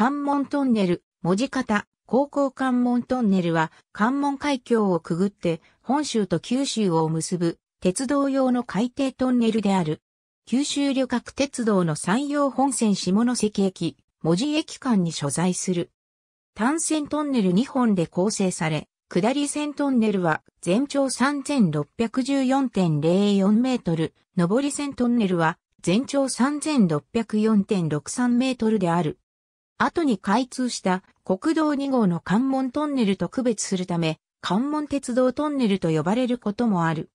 関門トンネル、文字型、高校関門トンネルは関門海峡をくぐって本州と九州を結ぶ鉄道用の海底トンネルである。九州旅客鉄道の山陽本線下関駅、文字駅間に所在する。単線トンネル2本で構成され、下り線トンネルは全長3614.04メートル、上り線トンネルは全長3604.63メートルである。後に開通した国道2号の関門トンネルと区別するため、関門鉄道トンネルと呼ばれることもある。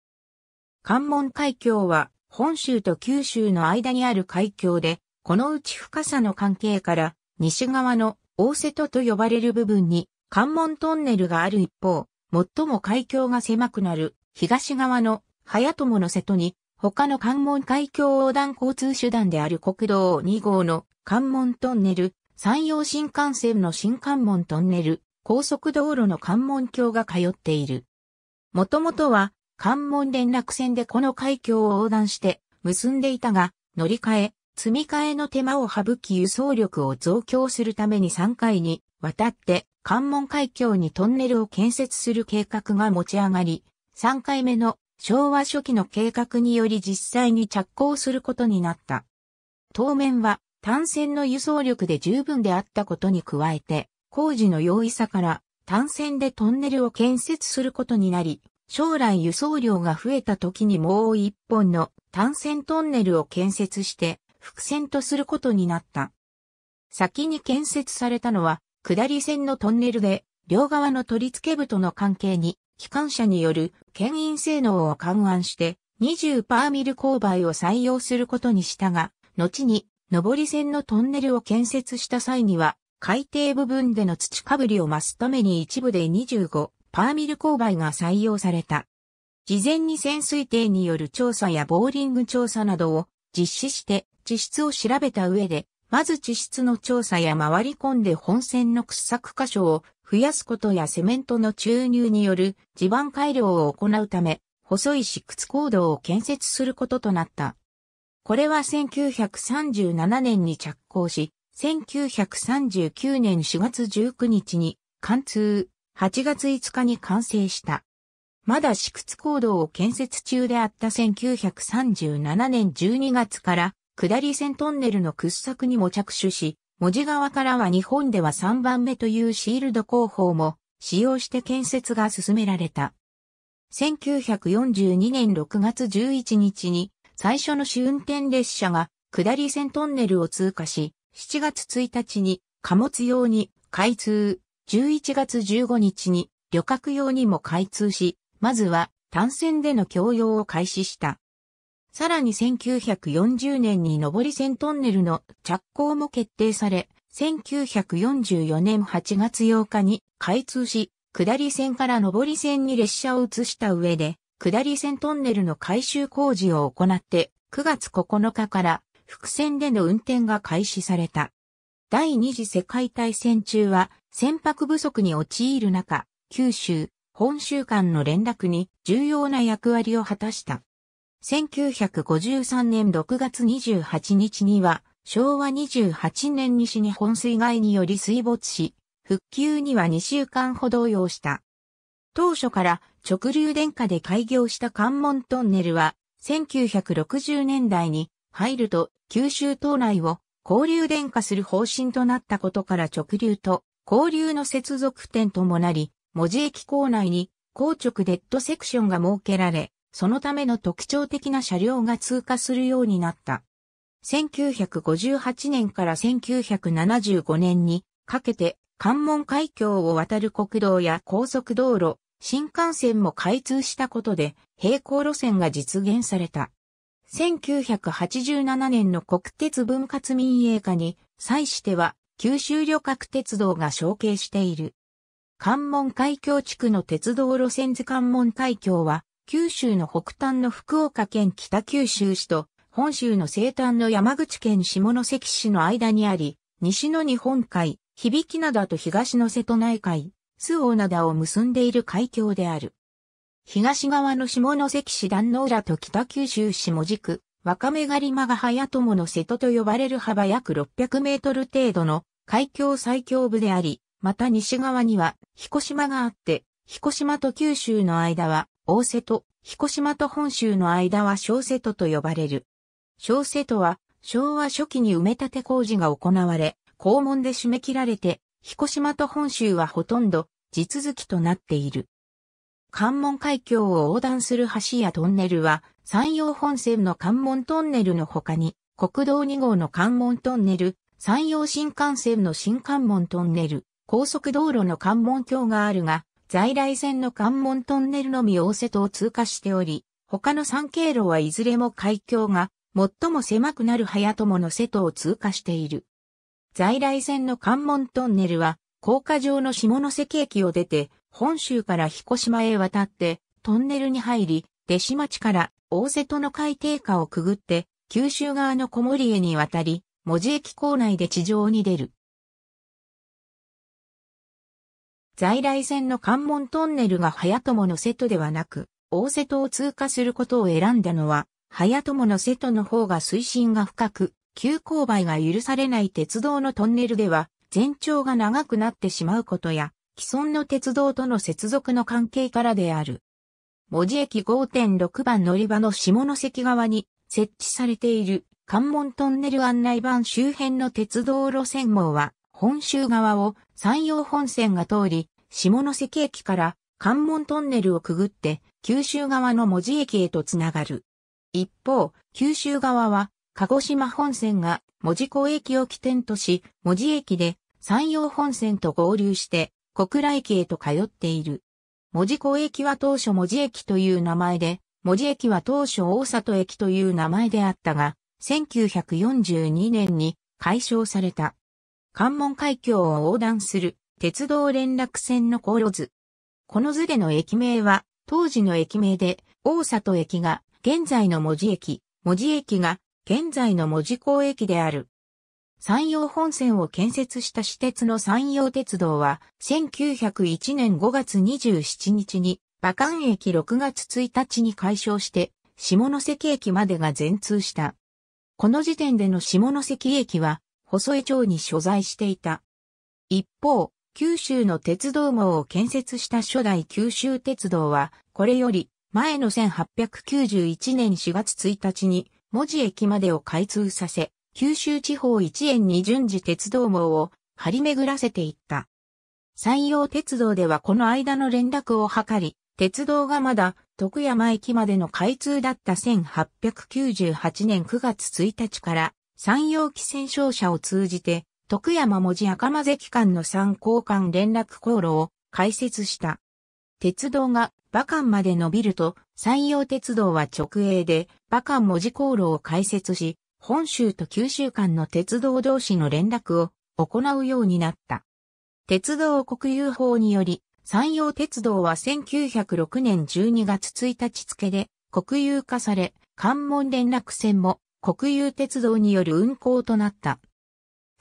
関門海峡は本州と九州の間にある海峡で、このうち深さの関係から西側の大瀬戸と呼ばれる部分に関門トンネルがある一方、最も海峡が狭くなる東側の早友の瀬戸に他の関門海峡横断交通手段である国道2号の関門トンネル、山陽新幹線の新関門トンネル、高速道路の関門橋が通っている。もともとは関門連絡船でこの海峡を横断して結んでいたが、乗り換え、積み替えの手間を省き輸送力を増強するために3回に渡って関門海峡にトンネルを建設する計画が持ち上がり、3回目の昭和初期の計画により実際に着工することになった。当面は単線の輸送力で十分であったことに加えて、工事の容易さから単線でトンネルを建設することになり、将来輸送量が増えた時にもう一本の単線トンネルを建設して伏線とすることになった。先に建設されたのは下り線のトンネルで両側の取り付け部との関係に機関車による牽引性能を勘案して20パーミル勾配を採用することにしたが、後に上り線のトンネルを建設した際には、海底部分での土かぶりを増すために一部で25パーミル勾配が採用された。事前に潜水艇による調査やボーリング調査などを実施して地質を調べた上で、まず地質の調査や回り込んで本線の掘削箇所を増やすことやセメントの注入による地盤改良を行うため、細い湿屈行動を建設することとなった。これは1937年に着工し、1939年4月19日に貫通、8月5日に完成した。まだ市屈行動を建設中であった1937年12月から下り線トンネルの掘削にも着手し、文字川からは日本では3番目というシールド工法も使用して建設が進められた。1942年6月11日に最初の試運転列車が下り線トンネルを通過し、7月1日に貨物用に開通、11月15日に旅客用にも開通し、まずは単線での供用を開始した。さらに1940年に上り線トンネルの着工も決定され、1944年8月8日に開通し、下り線から上り線に列車を移した上で、下り線トンネルの改修工事を行って、9月9日から、伏線での運転が開始された。第二次世界大戦中は、船舶不足に陥る中、九州、本州間の連絡に重要な役割を果たした。1953年6月28日には、昭和28年西日本水害により水没し、復旧には2週間ほど要した。当初から直流電化で開業した関門トンネルは、1960年代に入ると九州島内を交流電化する方針となったことから直流と交流の接続点ともなり、文字駅構内に硬直デッドセクションが設けられ、そのための特徴的な車両が通過するようになった。1958年から1975年にかけて関門海峡を渡る国道や高速道路、新幹線も開通したことで、並行路線が実現された。1987年の国鉄分割民営化に際しては、九州旅客鉄道が承継している。関門海峡地区の鉄道路線図関門海峡は、九州の北端の福岡県北九州市と、本州の西端の山口県下関市の間にあり、西の日本海、響灘と東の瀬戸内海、周防灘を結んでいる海峡である。東側の下関市壇の浦と北九州市門区、若目狩り間が早友の瀬戸と呼ばれる幅約600メートル程度の海峡最強部であり、また西側には彦島があって、彦島と九州の間は大瀬戸、彦島と本州の間は小瀬戸と呼ばれる。小瀬戸は昭和初期に埋め立て工事が行われ、校門で締め切られて彦島と本州はほとんど地続きとなっている。関門海峡を横断する橋やトンネルは、山陽本線の関門トンネルの他に、国道2号の関門トンネル、山陽新幹線の新関門トンネル、高速道路の関門橋があるが、在来線の関門トンネルのみ大瀬戸を通過しており、他の3経路はいずれも海峡が最も狭くなる早友の瀬戸を通過している。在来線の関門トンネルは、高架上の下関駅を出て、本州から彦島へ渡って、トンネルに入り、弟子町から大瀬戸の海底下をくぐって、九州側の小森へに渡り、文字駅構内で地上に出る。在来線の関門トンネルが早友の瀬戸ではなく、大瀬戸を通過することを選んだのは、早友の瀬戸の方が水深が深く、急勾配が許されない鉄道のトンネルでは、全長が長くなってしまうことや、既存の鉄道との接続の関係からである。文字駅5.6番乗り場の下関側に設置されている関門トンネル案内板周辺の鉄道路線網は、本州側を山陽本線が通り、下関駅から関門トンネルをくぐって、九州側の文字駅へとつながる。一方、九州側は鹿児島本線が門司港駅を起点とし、門司駅で山陽本線と合流して小倉駅へと通っている。門司港駅は当初門司駅という名前で、門司駅は当初大里駅という名前であったが、1942年に解消された。関門海峡を横断する鉄道連絡線の航路図。この図での駅名は当時の駅名で大里駅が現在の門司駅、門司駅が現在の文字港駅である。山陽本線を建設した私鉄の山陽鉄道は、1901年5月27日に、馬関駅6月1日に解消して、下関駅までが全通した。この時点での下関駅は、細江町に所在していた。一方、九州の鉄道網を建設した初代九州鉄道は、これより前の1891年4月1日に門司駅までを開通させ、九州地方一円に順次鉄道網を張り巡らせていった。山陽鉄道ではこの間の連絡を図り、鉄道がまだ徳山駅までの開通だった1898年9月1日から山陽汽船商社を通じて徳山文字赤間関間の参考間連絡航路を開設した。鉄道が馬関まで伸びると、山陽鉄道は直営で馬関文字航路を開設し、本州と九州間の鉄道同士の連絡を行うようになった。鉄道国有法により、山陽鉄道は1906年12月1日付で国有化され、関門連絡線も国有鉄道による運行となった。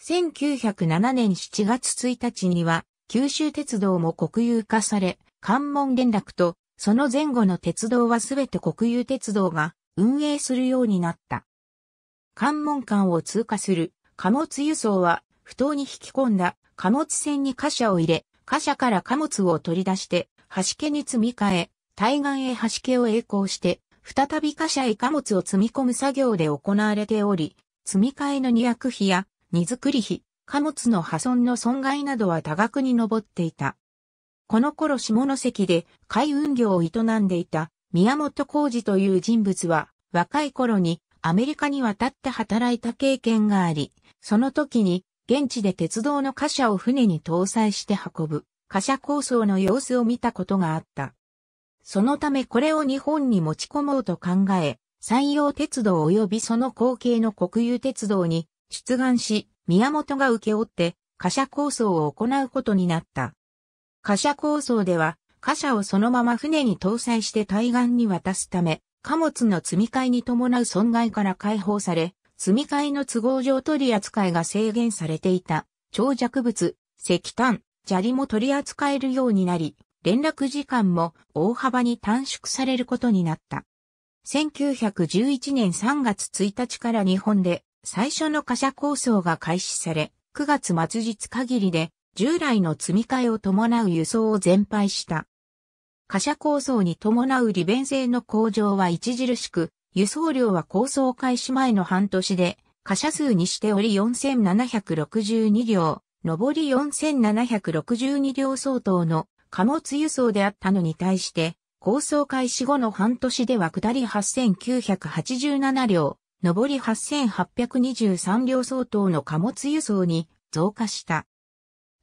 1907年7月1日には九州鉄道も国有化され、関門連絡と、その前後の鉄道はすべて国有鉄道が運営するようになった。関門間を通過する貨物輸送は、不当に引き込んだ貨物船に貨車を入れ、貨車から貨物を取り出して、端家に積み替え、対岸へ端家を栄光して、再び貨車へ貨物を積み込む作業で行われており、積み替えの荷役費や荷造り費、貨物の破損の損害などは多額に上っていた。この頃下関で海運業を営んでいた宮本浩二という人物は若い頃にアメリカに渡って働いた経験があり、その時に現地で鉄道の貨車を船に搭載して運ぶ貨車構想の様子を見たことがあった。そのためこれを日本に持ち込もうと考え、山陽鉄道及びその後継の国有鉄道に出願し、宮本が請け負って貨車構想を行うことになった。貨車構想では、貨車をそのまま船に搭載して対岸に渡すため、貨物の積み替えに伴う損害から解放され、積み替えの都合上取り扱いが制限されていた、長尺物、石炭、砂利も取り扱えるようになり、連絡時間も大幅に短縮されることになった。1911年3月1日から日本で最初の貨車構想が開始され、9月末日限りで従来の積み替えを伴う輸送を全廃した。貨車構想に伴う利便性の向上は著しく、輸送量は構想開始前の半年で、貨車数にしており4762両、上り4762両相当の貨物輸送であったのに対して、構想開始後の半年では下り8987両、上り8823両相当の貨物輸送に増加した。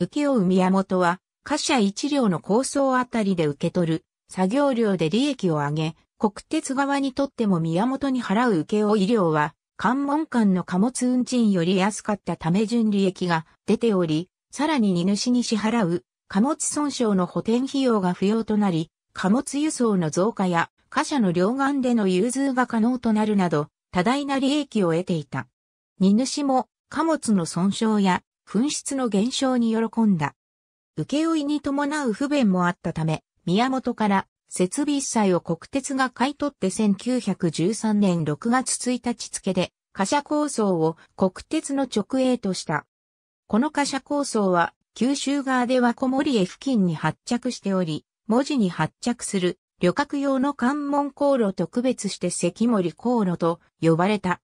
請負宮本は、貨車一両の構想あたりで受け取る、作業量で利益を上げ、国鉄側にとっても宮本に払う請負料は、関門間の貨物運賃より安かったため純利益が出ており、さらに荷主に支払う貨物損傷の補填費用が不要となり、貨物輸送の増加や貨車の両岸での融通が可能となるなど、多大な利益を得ていた。荷主も貨物の損傷や紛失の減少に喜んだ。請負に伴う不便もあったため、宮本から設備一切を国鉄が買い取って1913年6月1日付で、貨車構想を国鉄の直営とした。この貨車構想は、九州側では小森へ付近に発着しており、文字に発着する旅客用の関門航路と区別して関森航路と呼ばれた。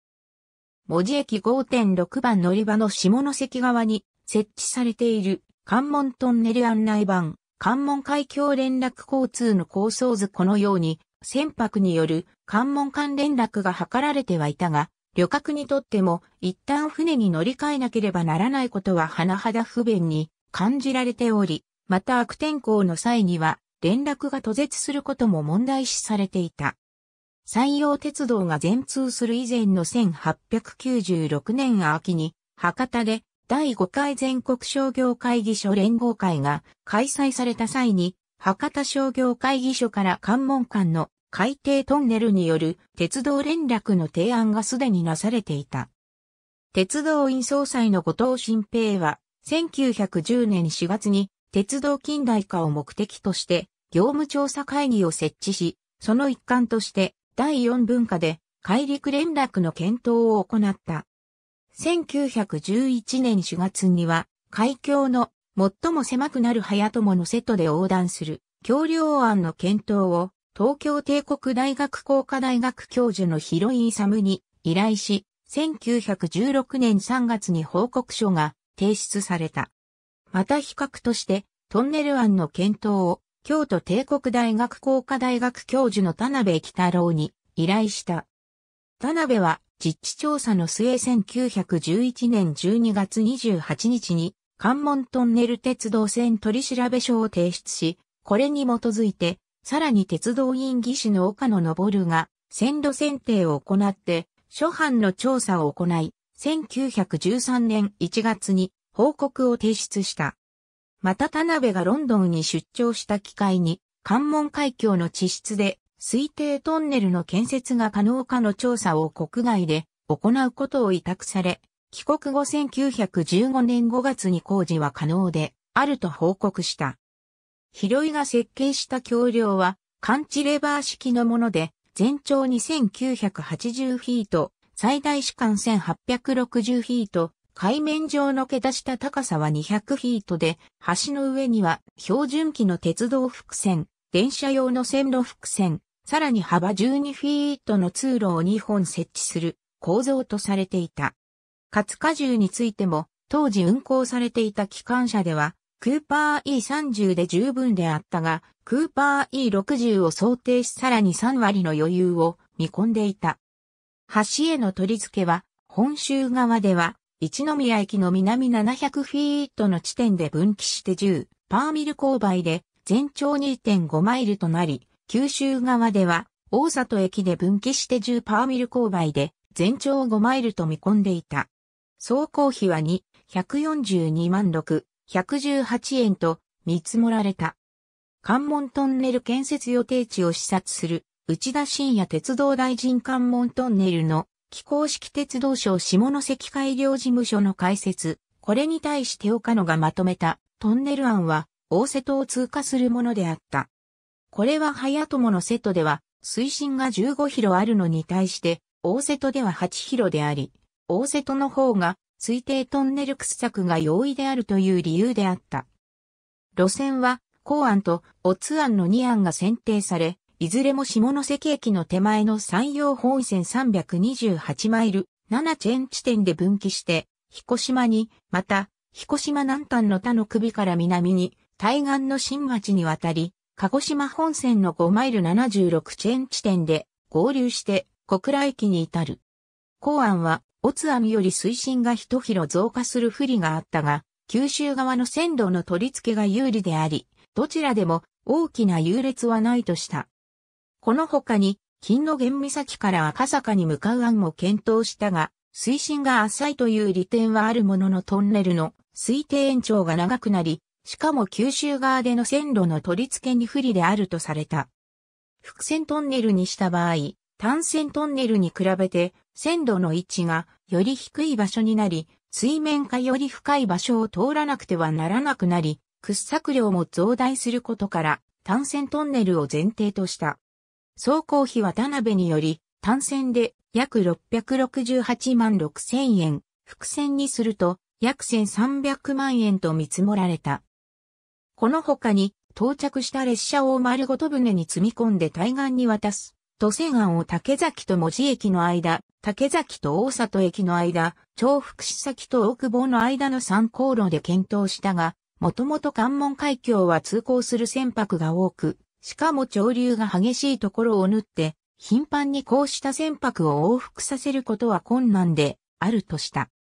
文字駅5.6番乗り場の下関側に設置されている関門トンネル案内板、関門海峡連絡交通の構想図このように、船舶による関門間連絡が図られてはいたが、旅客にとっても一旦船に乗り換えなければならないことは甚だ不便に感じられており、また悪天候の際には連絡が途絶することも問題視されていた。山陽鉄道が全通する以前の1896年秋に、博多で第5回全国商業会議所連合会が開催された際に、博多商業会議所から関門間の海底トンネルによる鉄道連絡の提案がすでになされていた。鉄道院総裁の後藤新平は、1910年4月に鉄道近代化を目的として、業務調査会議を設置し、その一環として、第四文化で、海陸連絡の検討を行った。1911年4月には、海峡の最も狭くなる早友の瀬戸で横断する橋梁案の検討を東京帝国大学工科大学教授の広井勇に依頼し、1916年3月に報告書が提出された。また比較としてトンネル案の検討を京都帝国大学工科大学教授の田辺喜太郎に依頼した。田辺は実地調査の末1911年12月28日に関門トンネル鉄道線取調書を提出し、これに基づいて、さらに鉄道院技師の岡野昇が線路選定を行って、諸藩の調査を行い、1913年1月に報告を提出した。また田辺がロンドンに出張した機会に、関門海峡の地質で推定トンネルの建設が可能かの調査を国外で行うことを委託され、帰国後1915年5月に工事は可能であると報告した。広井が設計した橋梁は、感知レバー式のもので、全長2980フィート、最大視間1860フィート、海面上の毛出した高さは200フィートで、橋の上には標準機の鉄道伏線、電車用の線路伏線、さらに幅12フィートの通路を2本設置する構造とされていた。活火重についても、当時運行されていた機関車では、クーパー E30 で十分であったが、クーパー E60 を想定しさらに3割の余裕を見込んでいた。橋への取り付けは、本州側では一宮駅の南700フィートの地点で分岐して10パーミル勾配で全長2.5マイルとなり、九州側では大里駅で分岐して10パーミル勾配で全長5マイルと見込んでいた。総工費は2、142万6、118円と見積もられた。関門トンネル建設予定地を視察する内田信也鉄道大臣関門トンネルの気候式鉄道省下関改良事務所の開設、これに対して岡野がまとめたトンネル案は大瀬戸を通過するものであった。これは早友の瀬戸では水深が15キロあるのに対して大瀬戸では8キロであり、大瀬戸の方が推定トンネル掘削が容易であるという理由であった。路線は、公案とオツ案の2案が選定され、いずれも下関駅の手前の山陽本線328マイル7チェーン地点で分岐して、彦島に、また、彦島南端の他の首から南に、対岸の新町に渡り、鹿児島本線の5マイル76チェーン地点で合流して小倉駅に至る。港湾は、オツ網より水深が一広増加する不利があったが、九州側の線路の取り付けが有利であり、どちらでも大きな優劣はないとした。この他に、金の玄岬から赤坂に向かう案も検討したが、水深が浅いという利点はあるもののトンネルの推定延長が長くなり、しかも九州側での線路の取り付けに不利であるとされた。伏線トンネルにした場合、単線トンネルに比べて線路の位置がより低い場所になり、水面下より深い場所を通らなくてはならなくなり、掘削量も増大することから単線トンネルを前提とした。総工費は田辺により、単線で約668万6千円、複線にすると約1300万円と見積もられた。この他に到着した列車を丸ごと船に積み込んで対岸に渡す。都瀬案を竹崎と文字駅の間、竹崎と大里駅の間、長福市先と大久保の間の3航路で検討したが、もともと関門海峡は通行する船舶が多く、しかも潮流が激しいところを縫って、頻繁にこうした船舶を往復させることは困難であるとした。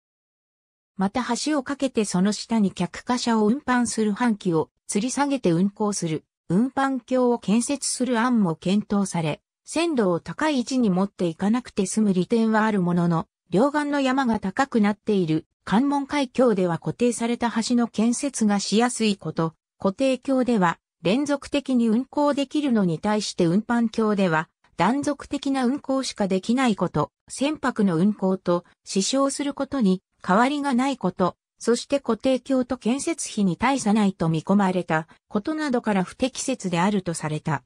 また橋を架けてその下に客貨車を運搬する半旗を吊り下げて運行する運搬橋を建設する案も検討され、線路を高い位置に持っていかなくて済む利点はあるものの、両岸の山が高くなっている関門海峡では固定された橋の建設がしやすいこと、固定橋では連続的に運行できるのに対して運搬橋では、断続的な運行しかできないこと、船舶の運行と支障することに変わりがないこと、そして固定橋と建設費に対さないと見込まれたことなどから不適切であるとされた。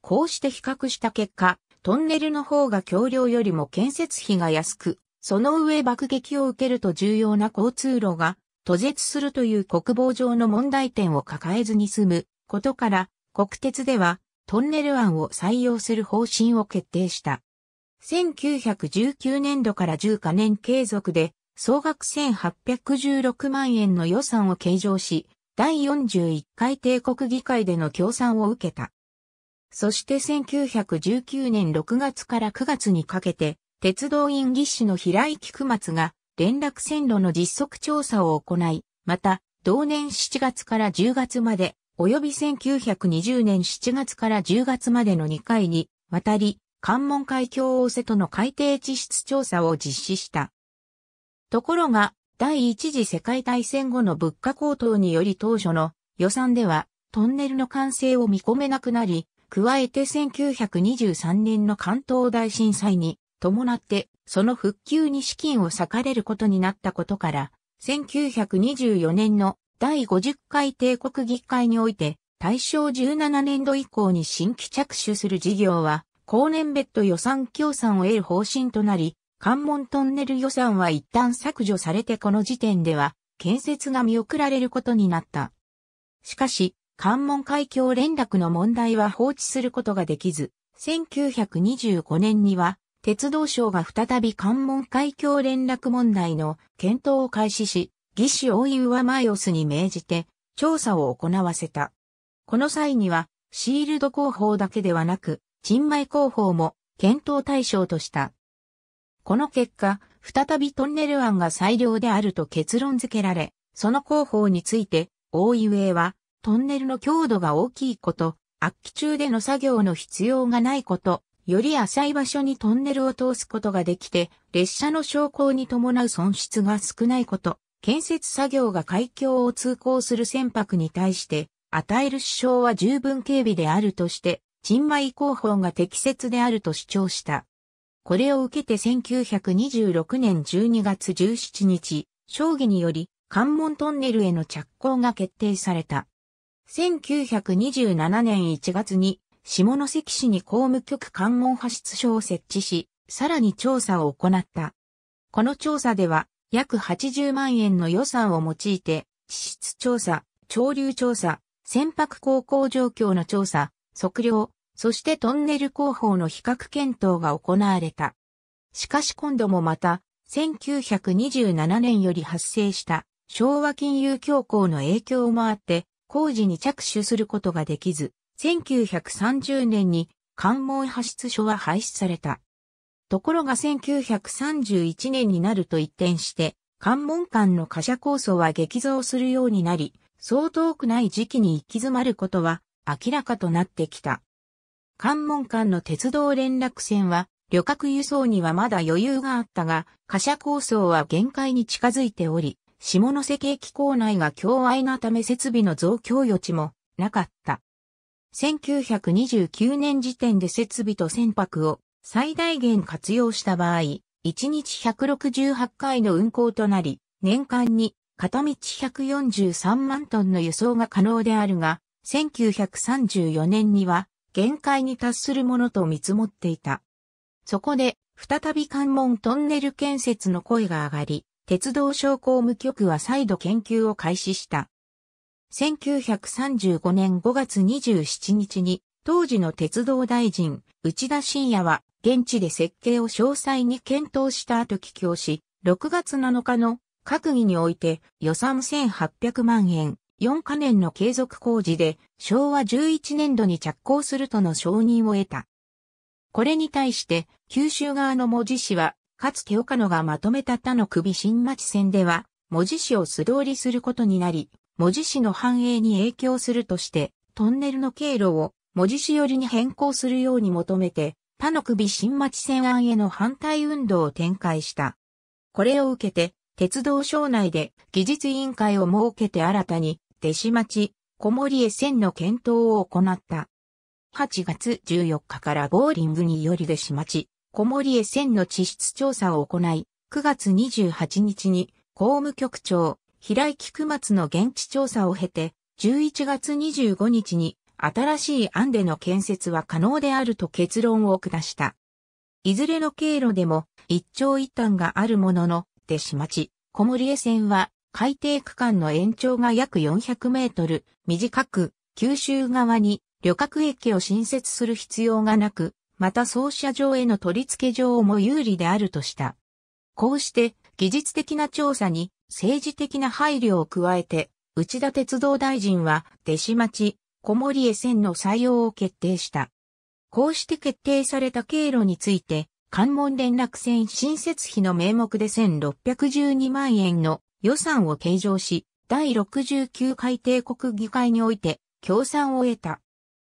こうして比較した結果、トンネルの方が橋梁よりも建設費が安く、その上爆撃を受けると重要な交通路が途絶するという国防上の問題点を抱えずに済むことから、国鉄ではトンネル案を採用する方針を決定した。1919年度から10カ年継続で、総額1816万円の予算を計上し、第41回帝国議会での協賛を受けた。そして1919年6月から9月にかけて、鉄道院技師の平井菊松が連絡線路の実測調査を行い、また、同年7月から10月まで及び1920年7月から10月までの2回にわたり、関門海峡大瀬戸の海底地質調査を実施した。ところが、第一次世界大戦後の物価高騰により当初の予算ではトンネルの完成を見込めなくなり、加えて1923年の関東大震災に伴ってその復旧に資金を割かれることになったことから、1924年の第50回帝国議会において、大正17年度以降に新規着手する事業は、後年別途予算協賛を得る方針となり、関門トンネル予算は一旦削除されてこの時点では、建設が見送られることになった。しかし、関門海峡連絡の問題は放置することができず、1925年には、鉄道省が再び関門海峡連絡問題の検討を開始し、義士大井上マイオスに命じて調査を行わせた。この際には、シールド工法だけではなく、陳米工法も検討対象とした。この結果、再びトンネル案が最良であると結論付けられ、その工法について、大井上は、トンネルの強度が大きいこと、悪期中での作業の必要がないこと、より浅い場所にトンネルを通すことができて、列車の昇降に伴う損失が少ないこと、建設作業が海峡を通行する船舶に対して、与える支障は十分警備であるとして、沈米広報が適切であると主張した。これを受けて1926年12月17日、将棋により関門トンネルへの着工が決定された。1927年1月に下関市に公務局関門派出所を設置し、さらに調査を行った。この調査では約80万円の予算を用いて、地質調査、潮流調査、船舶航行状況の調査、測量、そしてトンネル工法の比較検討が行われた。しかし今度もまた、1927年より発生した昭和金融恐慌の影響もあって、工事に着手することができず、1930年に関門発出書は廃止された。ところが1931年になると一転して、関門間の貨車構想は激増するようになり、そう遠くない時期に行き詰まることは明らかとなってきた。関門間の鉄道連絡船は、旅客輸送にはまだ余裕があったが、貨車構想は限界に近づいており、下関駅構内が強愛なため設備の増強余地もなかった。1929年時点で設備と船舶を最大限活用した場合、1日168回の運行となり、年間に片道143万トンの輸送が可能であるが、1934年には限界に達するものと見積もっていた。そこで、再び関門トンネル建設の声が上がり、鉄道商工務局は再度研究を開始した。1935年5月27日に、当時の鉄道大臣、内田信也は現地で設計を詳細に検討した後帰京し、6月7日の閣議において予算1800万円、4カ年の継続工事で昭和11年度に着工するとの承認を得た。これに対して九州側の文字紙は、かつて岡野がまとめた他の首新町線では、文字紙を素通りすることになり、文字紙の繁栄に影響するとして、トンネルの経路を文字紙寄りに変更するように求めて、他の首新町線案への反対運動を展開した。これを受けて、鉄道省内で技術委員会を設けて新たに、弟子町、小森へ線の検討を行った。8月14日からボーリングにより弟子町、小森へ線の地質調査を行い、9月28日に公務局長、平井菊松の現地調査を経て、11月25日に新しい案での建設は可能であると結論を下した。いずれの経路でも一長一短があるものの、弟子町、小森江線は海底区間の延長が約400メートル、短く、九州側に旅客駅を新設する必要がなく、また操車場への取り付け場も有利であるとした。こうして、技術的な調査に政治的な配慮を加えて、内田鉄道大臣は、弟子町、小森江線の採用を決定した。こうして決定された経路について、関門連絡線新設費の名目で1612万円の予算を計上し、第69回帝国議会において協賛を得た。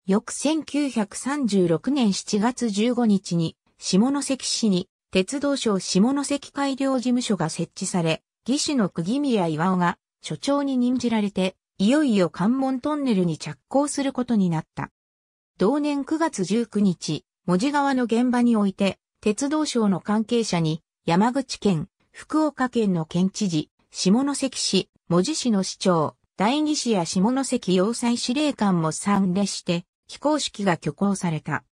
翌1936年7月15日に、下関市に鉄道省下関改良事務所が設置され、義師の釘宮岩尾が所長に任じられていよいよ関門トンネルに着工することになった。同年9月19日、文字川の現場において、鉄道省の関係者に、山口県、福岡県の県知事、下関市、文字市の市長、第二市や下関要塞司令官も参列して、非公式が挙行された。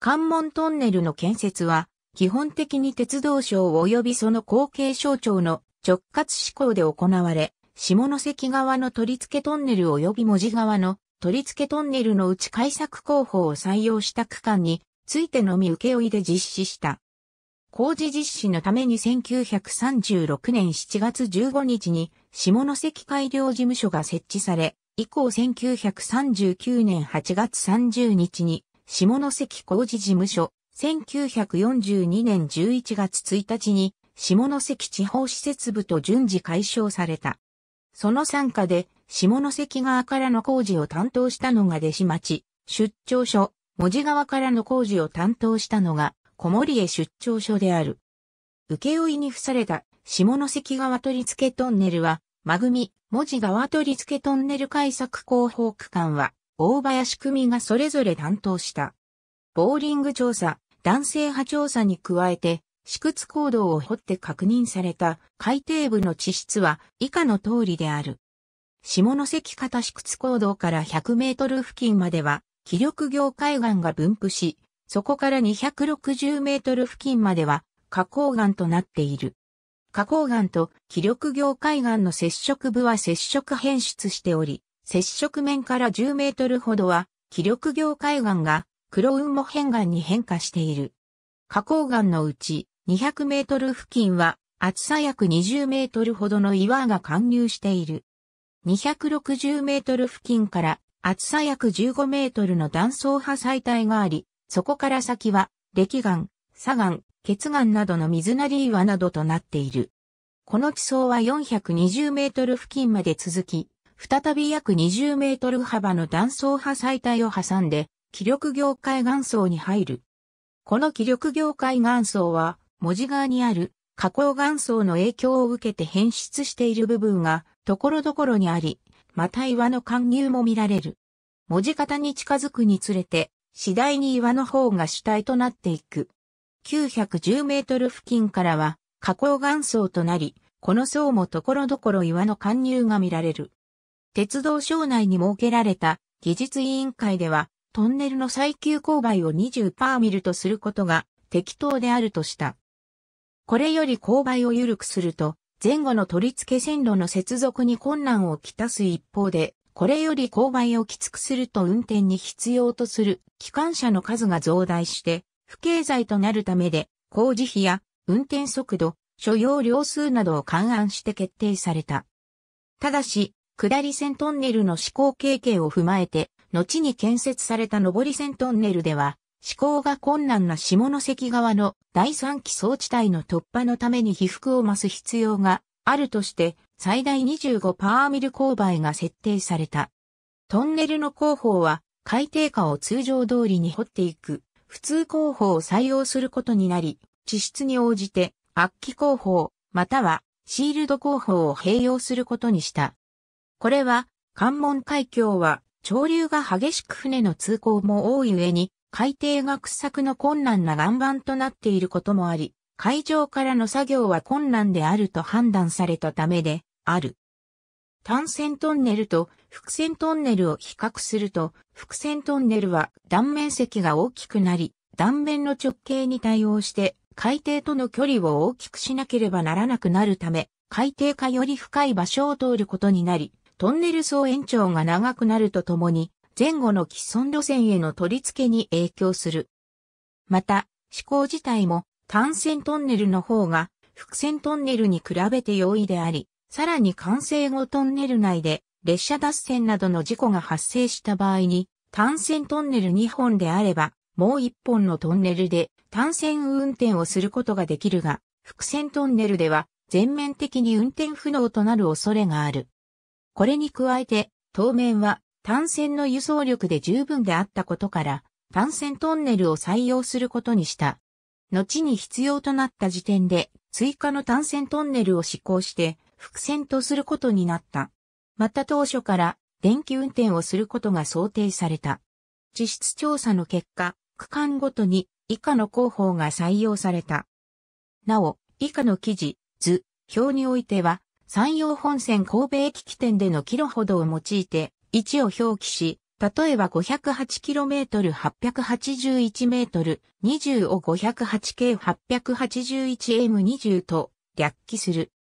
関門トンネルの建設は、基本的に鉄道省及びその後継省庁の直轄施行で行われ、下関側の取り付けトンネル及び文字側の取り付けトンネルのうち開削工法を採用した区間についてのみ受け負で実施した。工事実施のために1936年7月15日に下関改良事務所が設置され、以降1939年8月30日に下関工事事務所、1942年11月1日に下関地方施設部と順次解消された。その傘下で、下関側からの工事を担当したのが弟子町、出張所、文字側からの工事を担当したのが、小森へ出張所である。請負に付された、下関側取付トンネルは、まぐみ、文字側取付トンネル開削広報区間は、大林組がそれぞれ担当した。ボーリング調査、男性派調査に加えて、死屈行動を掘って確認された海底部の地質は以下の通りである。下関方死屈行動から100メートル付近までは気力業海岸が分布し、そこから260メートル付近までは花崗岩となっている。花崗岩と気力業海岸の接触部は接触変質しており、接触面から10メートルほどは気力業海岸が黒雲母変岩に変化している。花崗岩のうち、200メートル付近は厚さ約20メートルほどの岩が貫入している。260メートル付近から厚さ約15メートルの断層破砕帯があり、そこから先は、歴岩、砂岩、血岩などの水なり岩などとなっている。この地層は420メートル付近まで続き、再び約20メートル幅の断層破砕帯を挟んで、気力業界岩層に入る。この気力業界岩層は、文字側にある加工岩層の影響を受けて変質している部分が所々にあり、また岩の貫入も見られる。文字型に近づくにつれて、次第に岩の方が主体となっていく。910メートル付近からは、加工岩層となり、この層も所々岩の貫入が見られる。鉄道省内に設けられた技術委員会では、トンネルの最急勾配を20パーミルとすることが適当であるとした。これより勾配を緩くすると、前後の取り付け線路の接続に困難をきたす一方で、これより勾配をきつくすると運転に必要とする機関車の数が増大して、不経済となるためで、工事費や運転速度、所要量数などを勘案して決定された。ただし、下り線トンネルの施行経験を踏まえて、後に建設された上り線トンネルでは、思考が困難な下関側の第三期総地帯の突破のために被覆を増す必要があるとして、最大25パーミル勾配が設定された。トンネルの工法は、海底下を通常通りに掘っていく、普通工法を採用することになり、地質に応じて、圧気工法、または、シールド工法を併用することにした。これは、関門海峡は、潮流が激しく船の通行も多い上に、海底が掘削の困難な岩盤となっていることもあり、海上からの作業は困難であると判断されたためである。単線トンネルと複線トンネルを比較すると、複線トンネルは断面積が大きくなり、断面の直径に対応して海底との距離を大きくしなければならなくなるため、海底下より深い場所を通ることになり、トンネル総延長が長くなるとともに、前後の既存路線への取り付けに影響する。また、思考自体も単線トンネルの方が複線トンネルに比べて容易であり、さらに完成後トンネル内で列車脱線などの事故が発生した場合に、単線トンネル2本であれば、もう1本のトンネルで単線運転をすることができるが、複線トンネルでは全面的に運転不能となる恐れがある。これに加えて、当面は単線の輸送力で十分であったことから、単線トンネルを採用することにした。後に必要となった時点で、追加の単線トンネルを施行して、伏線とすることになった。また当初から電気運転をすることが想定された。地質調査の結果、区間ごとに以下の広報が採用された。なお、以下の記事、図、表においては、山陽本線神戸駅起点でのキロほどを用いて、位置を表記し、例えば 508km、881m、20を 508K881M20 と略記する。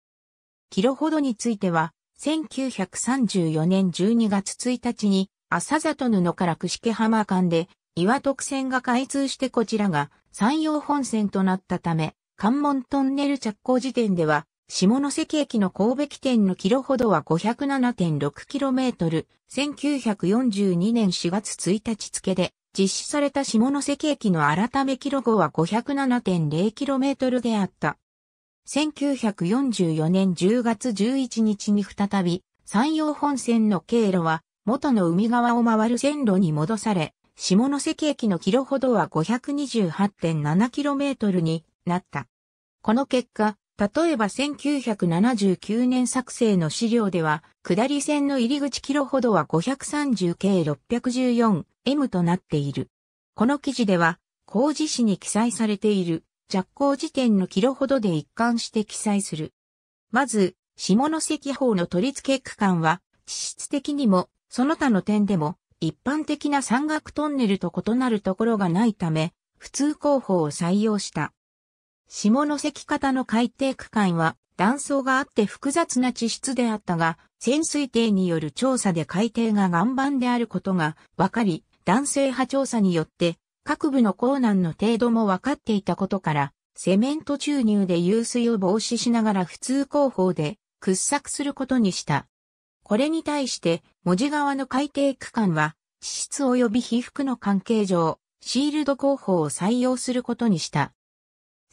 キロほどについては、1934年12月1日に、朝里布から串毛浜間で、岩徳線が開通してこちらが山陽本線となったため、関門トンネル着工時点では、下関駅の神戸起点のキロほどは 507.6km、1942年4月1日付で、実施された下関駅の改めキロ後は 507.0km であった。1944年10月11日に再び、山陽本線の経路は、元の海側を回る線路に戻され、下関駅のキロほどは 528.7km になった。この結果、例えば1979年作成の資料では、下り線の入り口キロほどは530 k 614M となっている。この記事では、工事誌に記載されている、着工時点のキロほどで一貫して記載する。まず、下関法の取付区間は、地質的にも、その他の点でも、一般的な山岳トンネルと異なるところがないため、普通工法を採用した。下関方の海底区間は断層があって複雑な地質であったが、潜水艇による調査で海底が岩盤であることが分かり、男性派調査によって各部の鉱難の程度も分かっていたことから、セメント注入で湧水を防止しながら普通工法で掘削することにした。これに対して、文字側の海底区間は、地質及び被覆の関係上、シールド工法を採用することにした。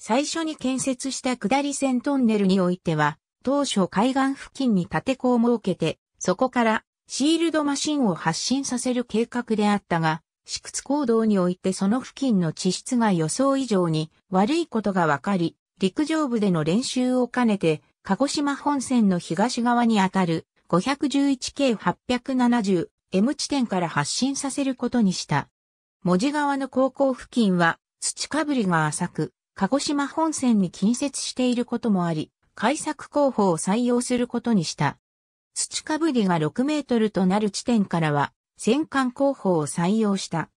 最初に建設した下り線トンネルにおいては、当初海岸付近に縦て子を設けて、そこからシールドマシンを発進させる計画であったが、私屈行動においてその付近の地質が予想以上に悪いことが分かり、陸上部での練習を兼ねて、鹿児島本線の東側にあたる 511K870M 地点から発進させることにした。文字側の高校付近は土かぶりが浅く、鹿児島本線に近接していることもあり、開作工法を採用することにした。土かぶりが6メートルとなる地点からは、戦艦工法を採用した。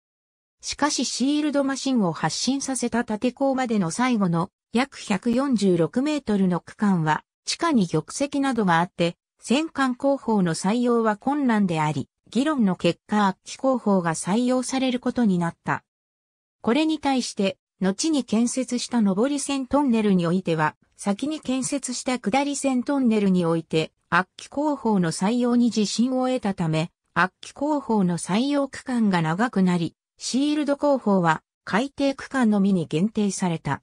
しかしシールドマシンを発進させた縦港までの最後の約146メートルの区間は地下に玉石などがあって戦艦工法の採用は困難であり、議論の結果悪機工法が採用されることになった。これに対して後に建設した上り線トンネルにおいては、先に建設した下り線トンネルにおいて、悪気工法の採用に自信を得たため、悪気工法の採用区間が長くなり、シールド工法は海底区間のみに限定された。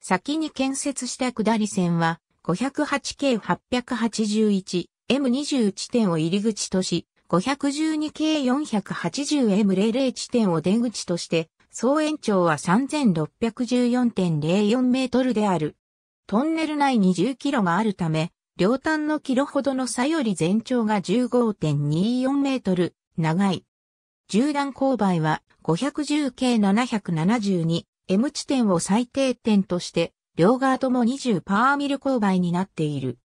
先に建設した下り線は、508 k 881、M20 地点を入り口とし、512 k 480M00 地点を出口として、総延長は3614.04メートルである。トンネル内に10キロがあるため、両端のキロほどの差より全長が15.24メートル、長い。縦断勾配は510系772、M 地点を最低点として、両側とも20パーミル勾配になっている。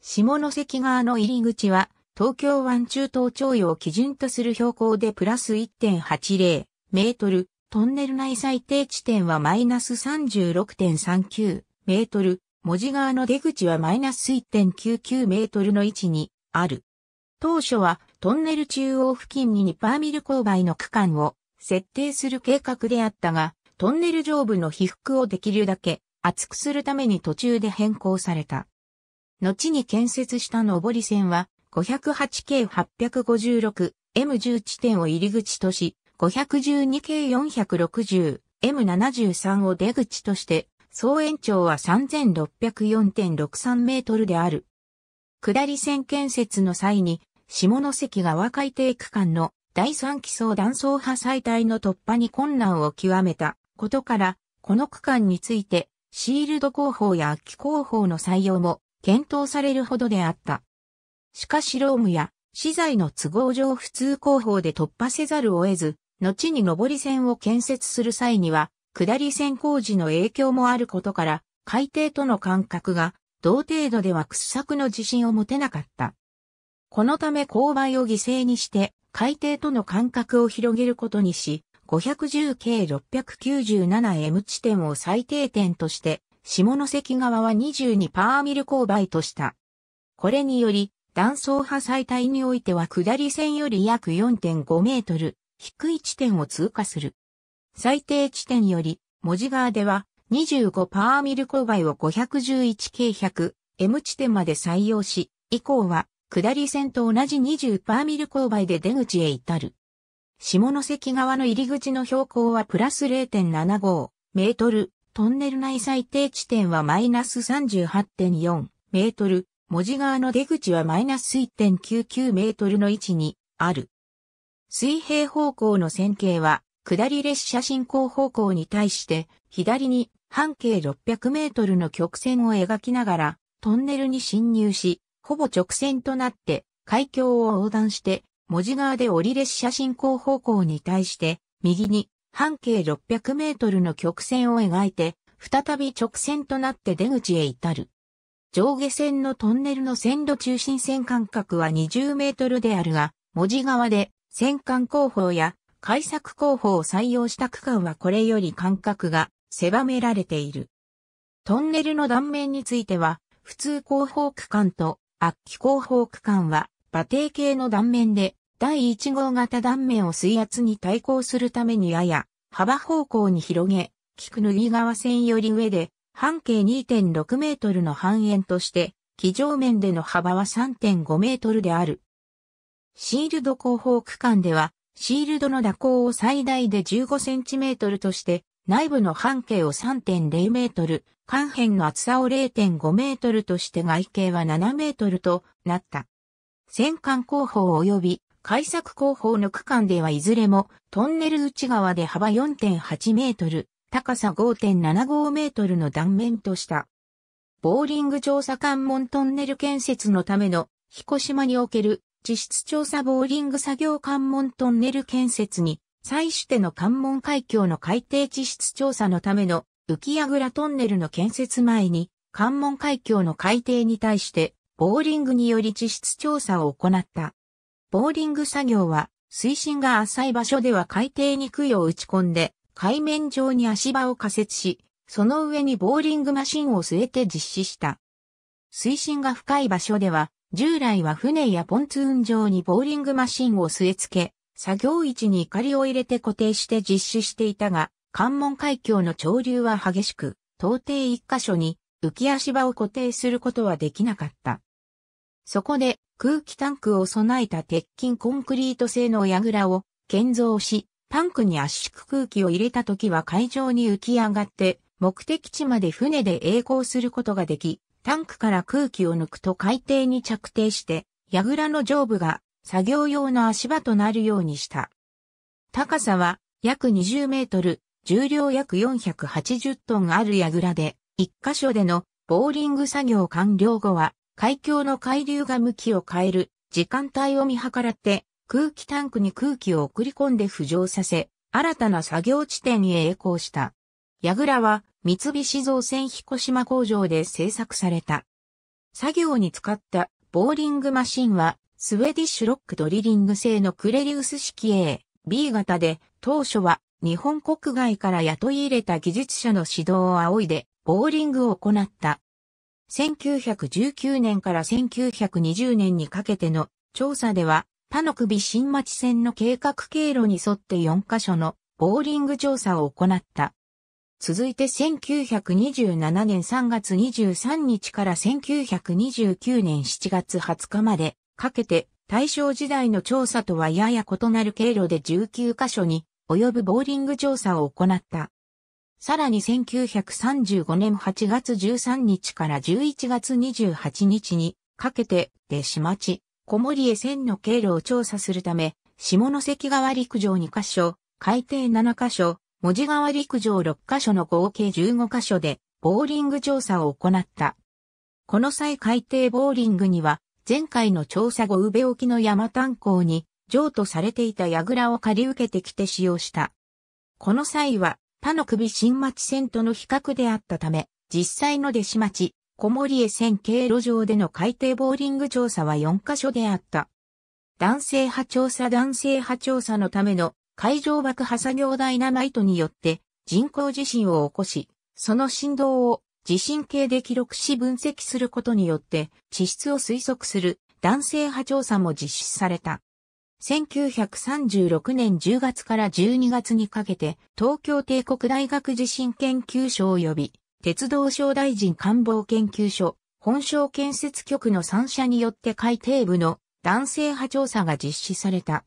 下関側の入り口は、東京湾中東町を基準とする標高でプラス1.80メートル、トンネル内最低地点はマイナス36.39メートル、文字側の出口はマイナス1.99メートルの位置にある。当初はトンネル中央付近に2パーミル勾配の区間を設定する計画であったが、トンネル上部の被覆をできるだけ厚くするために途中で変更された。後に建設した上り線は 508K856M10 地点を入り口とし、512 k 460M73 を出口として、総延長は3604.63メートルである。下り線建設の際に、下関川海底区間の第3基層断層破砕帯の突破に困難を極めたことから、この区間について、シールド工法や気工法の採用も検討されるほどであった。しかしロームや資材の都合上普通工法で突破せざるを得ず、後に上り線を建設する際には、下り線工事の影響もあることから、海底との間隔が同程度では掘削の自信を持てなかった。このため勾配を犠牲にして海底との間隔を広げることにし、510 k 697M 地点を最低点として、下関側は22パーミル勾配とした。これにより、断層波最大においては下り線より約4.5メートル、低い地点を通過する。最低地点より、文字側では25パーミル勾配を 511K100M 地点まで採用し、以降は下り線と同じ20パーミル勾配で出口へ至る。下関側の入り口の標高はプラス0.75メートル、トンネル内最低地点はマイナス38.4メートル、文字側の出口はマイナス1.99メートルの位置にある。水平方向の線形は、下り列車進行方向に対して、左に半径600メートルの曲線を描きながら、トンネルに侵入し、ほぼ直線となって、海峡を横断して、文字側で折り列車進行方向に対して、右に半径600メートルの曲線を描いて、再び直線となって出口へ至る。上下線のトンネルの線路中心線間隔は20メートルであるが、文字側で戦艦工法や開作工法を採用した区間はこれより間隔が狭められている。トンネルの断面については、普通工法区間と圧気工法区間は馬蹄形の断面で、第1号型断面を水圧に対抗するためにやや幅方向に広げ、菊脱ぎ川線より上で、半径2.6メートルの半円として、気上面での幅は3.5メートルである。シールド広報区間では、シールドの蛇行を最大で 15cm として、内部の半径を 3.0m、間辺の厚さを 0.5m として外径は 7m となった。戦艦広報及び開作広報の区間ではいずれもトンネル内側で幅4.8メートル、高さ5.75メートルの断面とした。ボーリング調査関門トンネル建設のための彦島における地質調査ボーリング作業関門トンネル建設に、際しての関門海峡の海底地質調査のための浮櫓トンネルの建設前に、関門海峡の海底に対して、ボーリングにより地質調査を行った。ボーリング作業は、水深が浅い場所では海底に杭を打ち込んで、海面上に足場を仮設し、その上にボーリングマシンを据えて実施した。水深が深い場所では、従来は船やポンツーン上にボーリングマシンを据え付け、作業位置に怒を入れて固定して実施していたが、関門海峡の潮流は激しく、到底一箇所に浮き足場を固定することはできなかった。そこで空気タンクを備えた鉄筋コンクリート製の矢倉を建造し、タンクに圧縮空気を入れた時は海上に浮き上がって目的地まで船で栄光することができ、タンクから空気を抜くと海底に着底して、櫓の上部が作業用の足場となるようにした。高さは約20メートル、重量約480トンある櫓で、一箇所でのボーリング作業完了後は、海峡の海流が向きを変える時間帯を見計らって、空気タンクに空気を送り込んで浮上させ、新たな作業地点へ栄光した。矢倉は三菱造船彦島工場で製作された。作業に使ったボーリングマシンはスウェディッシュロックドリリング製のクレリウス式 A、B 型で当初は日本国外から雇い入れた技術者の指導を仰いでボーリングを行った。1919年から1920年にかけての調査では、他の首新町線の計画経路に沿って4カ所のボーリング調査を行った。続いて1927年3月23日から1929年7月20日までかけて大正時代の調査とはやや異なる経路で19カ所に及ぶボーリング調査を行った。さらに1935年8月13日から11月28日にかけて、で、島地、小森江線の経路を調査するため、下関川陸上2カ所、海底7カ所、文字川陸上6カ所の合計15カ所で、ボーリング調査を行った。この際海底ボーリングには、前回の調査後宇部沖の山炭鉱に、譲渡されていた櫓を借り受けてきて使用した。この際は、他の首新町線との比較であったため、実際の弟子町、小森江線経路上での海底ボーリング調査は4カ所であった。男性派調査男性派調査のための海上爆破作業ダイナマイトによって人工地震を起こし、その振動を地震計で記録し分析することによって地質を推測する男性波調査も実施された。1936年10月から12月にかけて東京帝国大学地震研究所及び鉄道省大臣官房研究所本省建設局の3社によって海底部の男性波調査が実施された。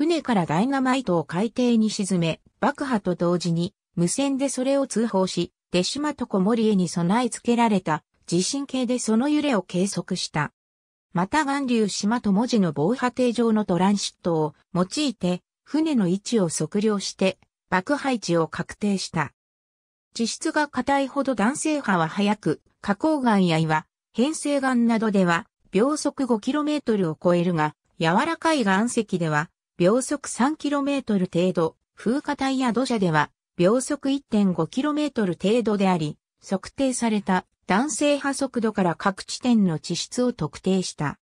船からダイナマイトを海底に沈め、爆破と同時に、無線でそれを通報し、出島と小森へに備え付けられた地震計でその揺れを計測した。また岩流島と文字の防波堤上のトランシットを用いて、船の位置を測量して、爆破位置を確定した。地質が硬いほど断性波は速く、花崗岩や岩、変成岩などでは、秒速 5km を超えるが、柔らかい岩石では秒速 3km 程度、風化帯や土砂では秒速 1.5km 程度であり、測定された男性波速度から各地点の地質を特定した。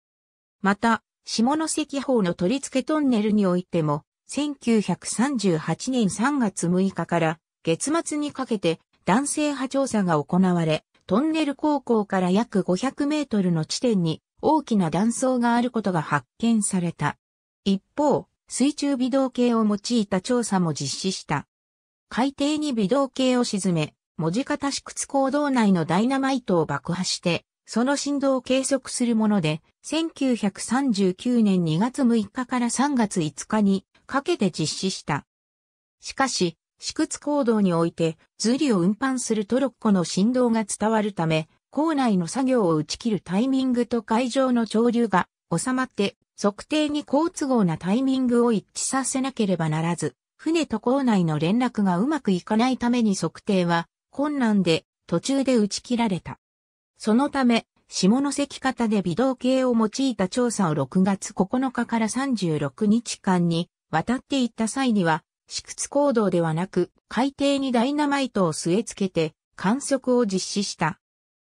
また、下関法の取り付けトンネルにおいても、1938年3月6日から月末にかけて男性波調査が行われ、トンネル高校から約500メートルの地点に大きな断層があることが発見された。一方、水中微動計を用いた調査も実施した。海底に微動計を沈め、文字型試掘行動内のダイナマイトを爆破して、その振動を計測するもので、1939年2月6日から3月5日にかけて実施した。しかし、試掘行動において、ズリを運搬するトロッコの振動が伝わるため、校内の作業を打ち切るタイミングと会場の潮流が収まって測定に好都合なタイミングを一致させなければならず、船と港内の連絡がうまくいかないために測定は困難で途中で打ち切られた。そのため、下関方で微動計を用いた調査を6月9日から36日間に渡っていった際には、試屈行動ではなく、海底にダイナマイトを据え付けて観測を実施した。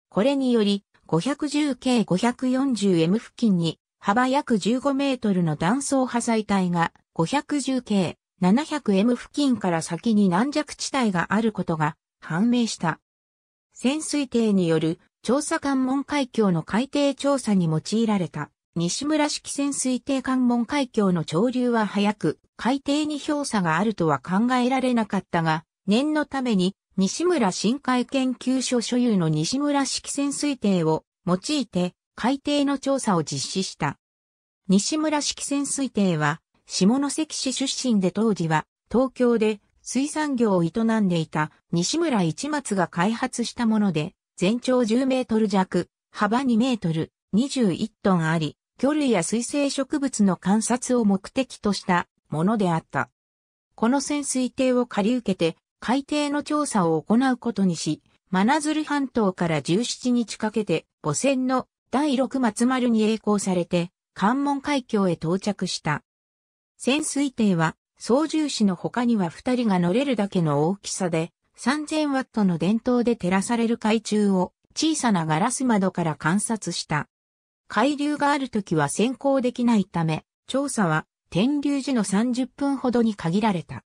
これにより、510K540M 付近に幅約15メートルの断層破砕帯が 510K、700M 付近から先に軟弱地帯があることが判明した。潜水艇による調査関門海峡の海底調査に用いられた西村式潜水艇関門海峡の潮流は早く海底に氷差があるとは考えられなかったが、念のために西村深海研究所所有の西村式潜水艇を用いて海底の調査を実施した。西村式潜水艇は、下関市出身で当時は、東京で水産業を営んでいた西村一松が開発したもので、全長10メートル弱、幅2メートル、21トンあり、魚類や水生植物の観察を目的としたものであった。この潜水艇を借り受けて、海底の調査を行うことにし、真鶴半島から17日かけて母船の第6松丸に栄光されて、関門海峡へ到着した。潜水艇は、操縦士の他には二人が乗れるだけの大きさで、3000ワットの電灯で照らされる海中を小さなガラス窓から観察した。海流がある時は先行できないため、調査は天竜時の30分ほどに限られた。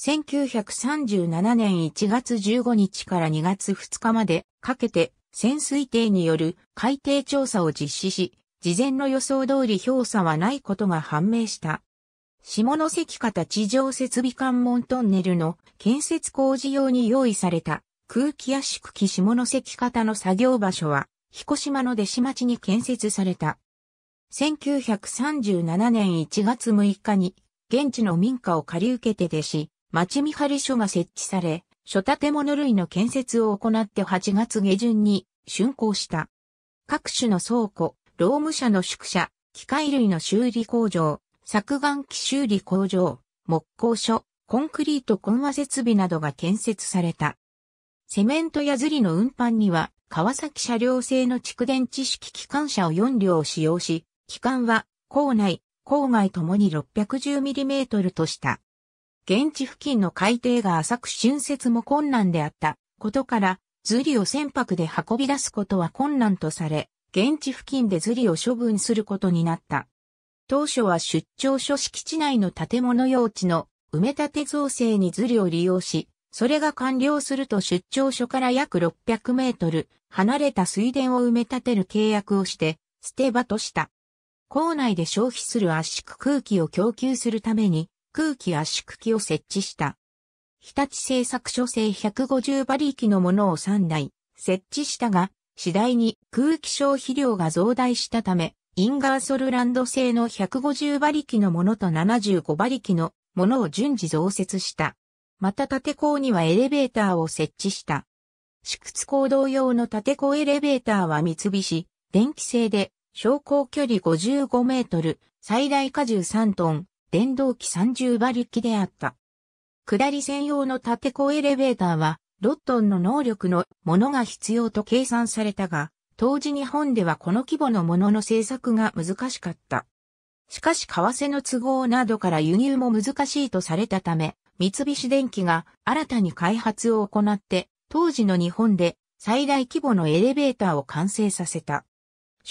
1937年1月15日から2月2日までかけて潜水艇による海底調査を実施し、事前の予想通り氷査はないことが判明した。下関方地上設備関門トンネルの建設工事用に用意された空気圧縮機下関方の作業場所は、彦島の弟子町に建設された。1937年1月6日に、現地の民家を借り受けて弟子、町見張り所が設置され、諸建物類の建設を行って8月下旬に竣工した。各種の倉庫、労務者の宿舎、機械類の修理工場、削岩機修理工場、木工所、コンクリート混和設備などが建設された。セメントやズリの運搬には、川崎車両製の蓄電知識機関車を4両使用し、機関は、校内、郊外ともに 610mm とした。現地付近の海底が浅く浚渫も困難であったことから、ズリを船舶で運び出すことは困難とされ、現地付近でズリを処分することになった。当初は出張所敷地内の建物用地の埋め立て造成にズリを利用し、それが完了すると出張所から約600メートル離れた水田を埋め立てる契約をして、捨て場とした。校内で消費する圧縮空気を供給するために、空気圧縮機を設置した。日立製作所製150馬力のものを3台設置したが、次第に空気消費量が増大したため、インガーソルランド製の150馬力のものと75馬力のものを順次増設した。また縦鋼にはエレベーターを設置した。縮屈行動用の縦鋼エレベーターは三菱、電気製で、昇降距離55メートル、最大荷重3トン、電動機30馬力であった。下り専用の縦高エレベーターは、ロットンの能力のものが必要と計算されたが、当時日本ではこの規模のものの製作が難しかった。しかし為替の都合などから輸入も難しいとされたため、三菱電機が新たに開発を行って、当時の日本で最大規模のエレベーターを完成させた。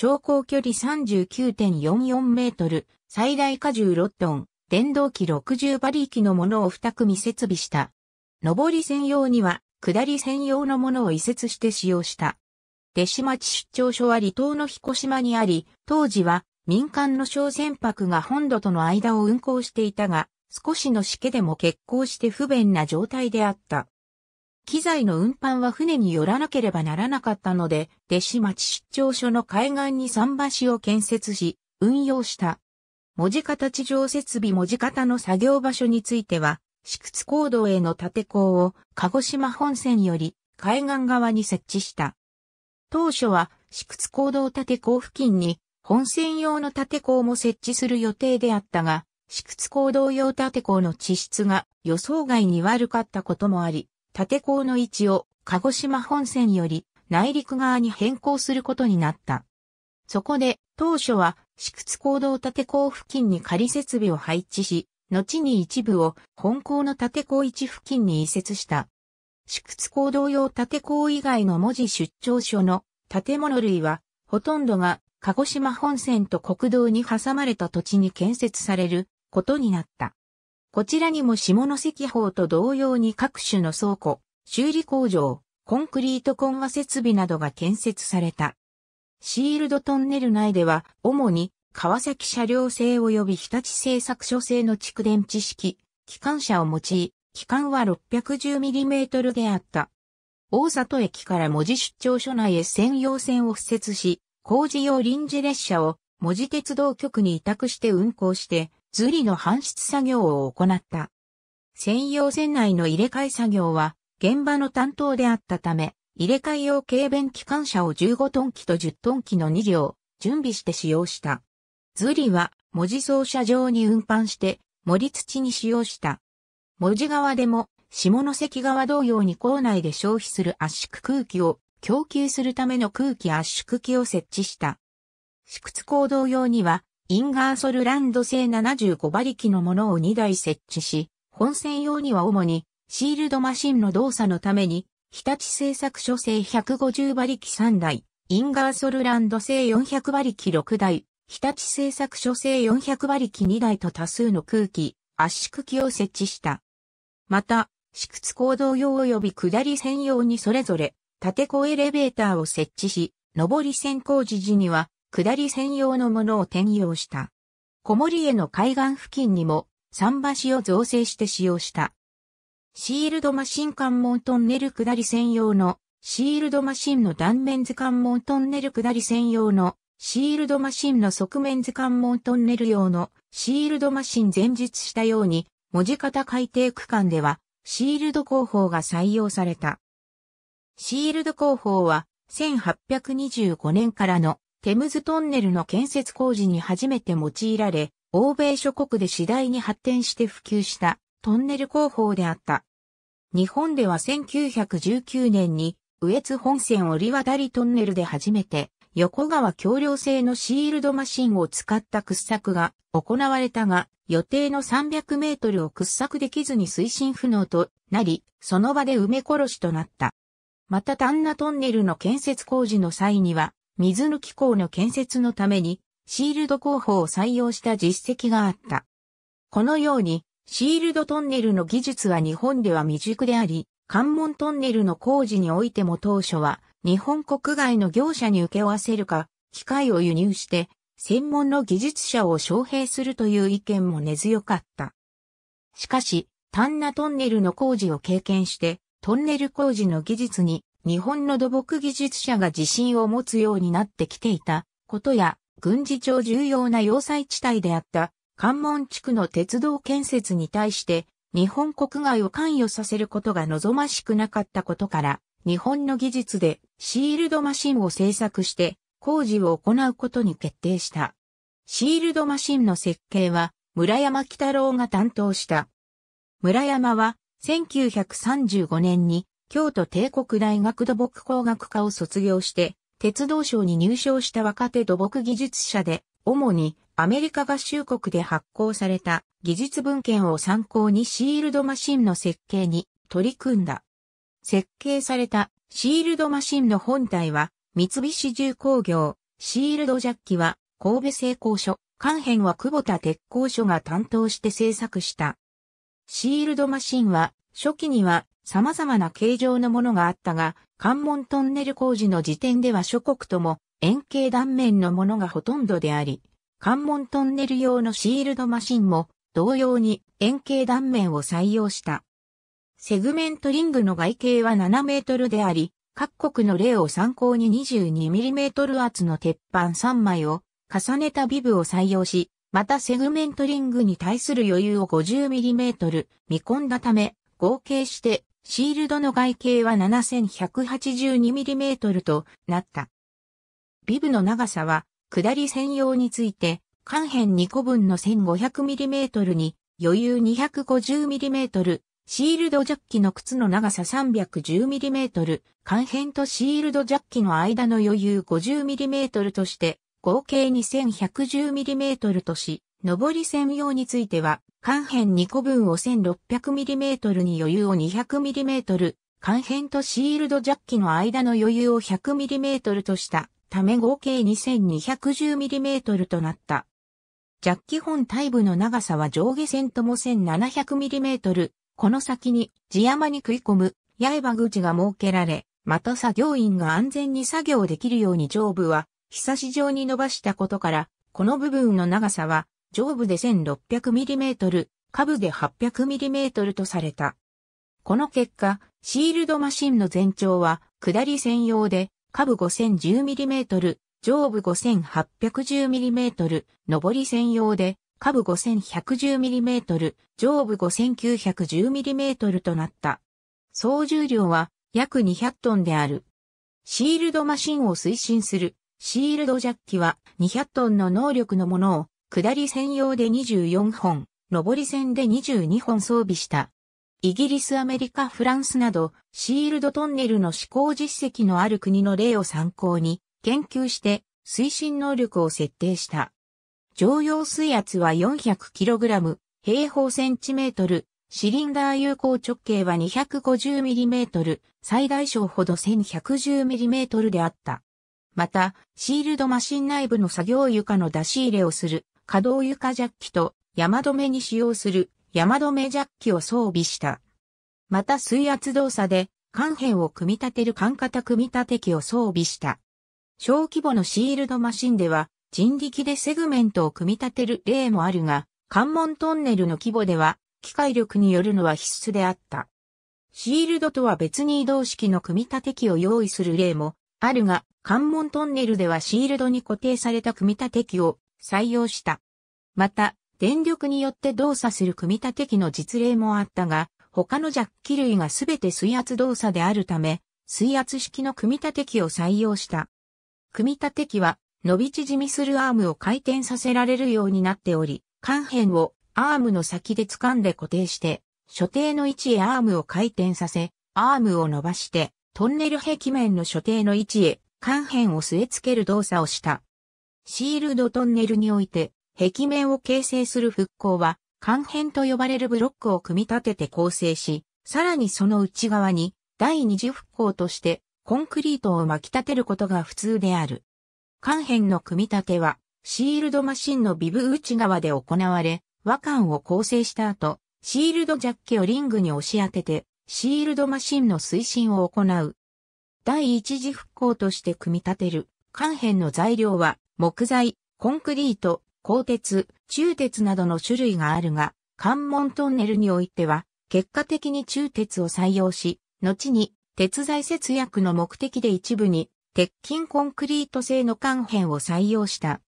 昇降距離39.44メートル、最大荷重6トン、電動機60馬力のものを2組設備した。上り専用には、下り専用のものを移設して使用した。弟子町出張所は離島の彦島にあり、当時は民間の小船舶が本土との間を運航していたが、少しのしけでも欠航して不便な状態であった。機材の運搬は船によらなければならなかったので、弟子町出張所の海岸に桟橋を建設し、運用した。文字型地上設備文字型の作業場所については、四屈行動への建てを鹿児島本線より海岸側に設置した。当初は四屈行動。建て付近に本線用の建ても設置する予定であったが、四屈行動用建ての地質が予想外に悪かったこともあり、立港の位置を鹿児島本線より内陸側に変更することになった。そこで当初は市屈行動立港付近に仮設備を配置し、後に一部を本校の立港位置付近に移設した。市屈行動用立港以外の文字出張所の建物類はほとんどが鹿児島本線と国道に挟まれた土地に建設されることになった。こちらにも下関法と同様に各種の倉庫、修理工場、コンクリート混合設備などが建設された。シールドトンネル内では、主に川崎車両製及び日立製作所製の蓄電池式、機関車を用い、機関は 610mm であった。大里駅から文字出張所内へ専用線を敷設し、工事用臨時列車を文字鉄道局に委託して運行して、ズリの搬出作業を行った。専用船内の入れ替え作業は現場の担当であったため、入れ替え用軽便機関車を15トン機と10トン機の2両、準備して使用した。ズリは文字操車場に運搬して森土に使用した。文字側でも下関側同様に校内で消費する圧縮空気を供給するための空気圧縮機を設置した。縮津行同様にはインガーソルランド製75馬力のものを2台設置し、本戦用には主にシールドマシンの動作のために、日立製作所製150馬力3台、インガーソルランド製400馬力6台、日立製作所製400馬力2台と多数の空気、圧縮機を設置した。また、私屈行動用及び下り専用にそれぞれ、縦子エレベーターを設置し、上り線工事時には、下り専用のものを転用した。小森への海岸付近にも桟橋を造成して使用した。シールドマシン関門トンネル下り専用のシールドマシンの断面図関門トンネル下り専用のシールドマシンの側面図関門トンネル用のシールドマシン前述したように文字型海底区間ではシールド工法が採用された。シールド工法は1825年からのテムズトンネルの建設工事に初めて用いられ、欧米諸国で次第に発展して普及したトンネル工法であった。日本では1919年に羽越本線折渡りトンネルで初めて横川橋梁製のシールドマシンを使った掘削が行われたが、予定の300メートルを掘削できずに推進不能となり、その場で埋め殺しとなった。また丹那トンネルの建設工事の際には、水抜き港の建設のために、シールド工法を採用した実績があった。このように、シールドトンネルの技術は日本では未熟であり、関門トンネルの工事においても当初は、日本国外の業者に請け負わせるか、機械を輸入して、専門の技術者を招聘するという意見も根強かった。しかし、単なトンネルの工事を経験して、トンネル工事の技術に日本の土木技術者が自信を持つようになってきていたことや、軍事庁重要な要塞地帯であった関門地区の鉄道建設に対して日本国外を関与させることが望ましくなかったことから、日本の技術でシールドマシンを製作して工事を行うことに決定した。シールドマシンの設計は村山北郎が担当した。村山は1935年に京都帝国大学土木工学科を卒業して、鉄道省に入賞した若手土木技術者で、主にアメリカ合衆国で発行された技術文献を参考にシールドマシンの設計に取り組んだ。設計されたシールドマシンの本体は三菱重工業、シールドジャッキは神戸製鋼所、関編は久保田鉄工所が担当して制作した。シールドマシンは初期には様々な形状のものがあったが、関門トンネル工事の時点では諸国とも円形断面のものがほとんどであり、関門トンネル用のシールドマシンも同様に円形断面を採用した。セグメントリングの外径は7メートルであり、各国の例を参考に2 2トル厚の鉄板3枚を重ねたビブを採用し、またセグメントリングに対する余裕を5 0トル見込んだため、合計してシールドの外径は 7182mm となった。ビブの長さは、下り専用について、間辺2個分の 1500mm に、余裕 250mm、シールドジャッキの靴の長さ 310mm、間辺とシールドジャッキの間の余裕 50mm として、合計 2110mm とし、上り専用については、間辺2個分を 1600mm に余裕を 200mm、間辺とシールドジャッキの間の余裕を 100mm としたため合計 2210mm となった。ジャッキ本体部の長さは上下線とも 1700mm、この先に地山に食い込む八重刃口が設けられ、また作業員が安全に作業できるように上部は、ひさし状に伸ばしたことから、この部分の長さは上部で 1600mm、下部で 800mm とされた。この結果、シールドマシンの全長は、下り専用で、下部 5010mm、上部 5810mm、上り専用で、下部 5110mm、上部 5910mm となった。総重量は約200トンである。シールドマシンを推進するシールドジャッキは200トンの能力のものを下り専用で24本、上り線で22本装備した。イギリス、アメリカ、フランスなど、シールドトンネルの試行実績のある国の例を参考に、研究して、推進能力を設定した。常用水圧は 400kg、平方センチメートル、シリンダー有効直径は 250mm、最大小ほど 1110mm であった。また、シールドマシン内部の作業床の出し入れをする可動床ジャッキと山止めに使用する山止めジャッキを装備した。また水圧動作で艦辺を組み立てる艦型組み立て機を装備した。小規模のシールドマシンでは人力でセグメントを組み立てる例もあるが、関門トンネルの規模では機械力によるのは必須であった。シールドとは別に移動式の組み立て機を用意する例もあるが、関門トンネルではシールドに固定された組み立て機を採用した。また、電力によって動作する組み立て機の実例もあったが、他のジャッキ類がすべて水圧動作であるため、水圧式の組み立て機を採用した。組み立て機は、伸び縮みするアームを回転させられるようになっており、間辺をアームの先で掴んで固定して、所定の位置へアームを回転させ、アームを伸ばして、トンネル壁面の所定の位置へ、間辺を据え付ける動作をした。シールドトンネルにおいて、壁面を形成する復興は、間辺と呼ばれるブロックを組み立てて構成し、さらにその内側に第二次復興としてコンクリートを巻き立てることが普通である。間辺の組み立ては、シールドマシンのビブ内側で行われ、和管を構成した後、シールドジャッキをリングに押し当てて、シールドマシンの推進を行う。第一次復興として組み立てる、間辺の材料は、木材、コンクリート、鋼鉄、鋳鉄などの種類があるが、関門トンネルにおいては、結果的に鋳鉄を採用し、後に鉄材節約の目的で一部に鉄筋コンクリート製の管片を採用した。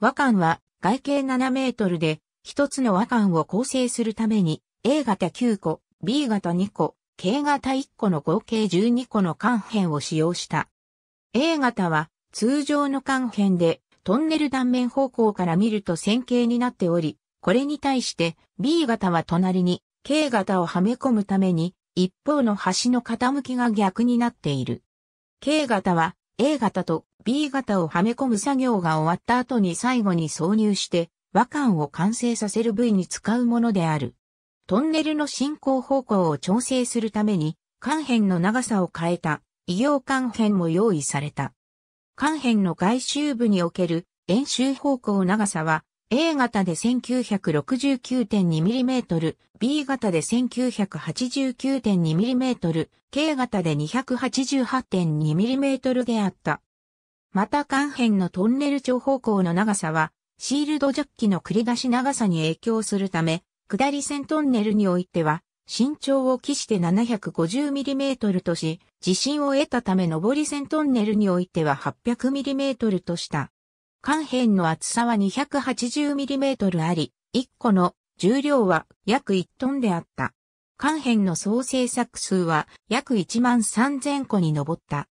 和管は外径7メートルで、一つの和管を構成するために、A 型9個、B 型2個、K 型1個の合計12個の管片を使用した。A 型は通常の管片でトンネル断面方向から見ると線形になっており、これに対して B 型は隣に K 型をはめ込むために、一方の端の傾きが逆になっている。K 型は A 型と B 型をはめ込む作業が終わった後に最後に挿入して和感を完成させる部位に使うものである。トンネルの進行方向を調整するために、間辺の長さを変えた、異形間辺も用意された。関辺の外周部における円周方向長さは A 型で 1969.2mm、B 型で 1989.2mm、K 型で 288.2mm であった。また関辺のトンネル長方向の長さは、シールドジャッキの繰り出し長さに影響するため、下り線トンネルにおいては、身長を期して 750mm とし、地震を得たため上り線トンネルにおいては 800mm とした。関辺の厚さは 280mm あり、1個の重量は約1トンであった。関辺の総制作数は約1万3000個に上った。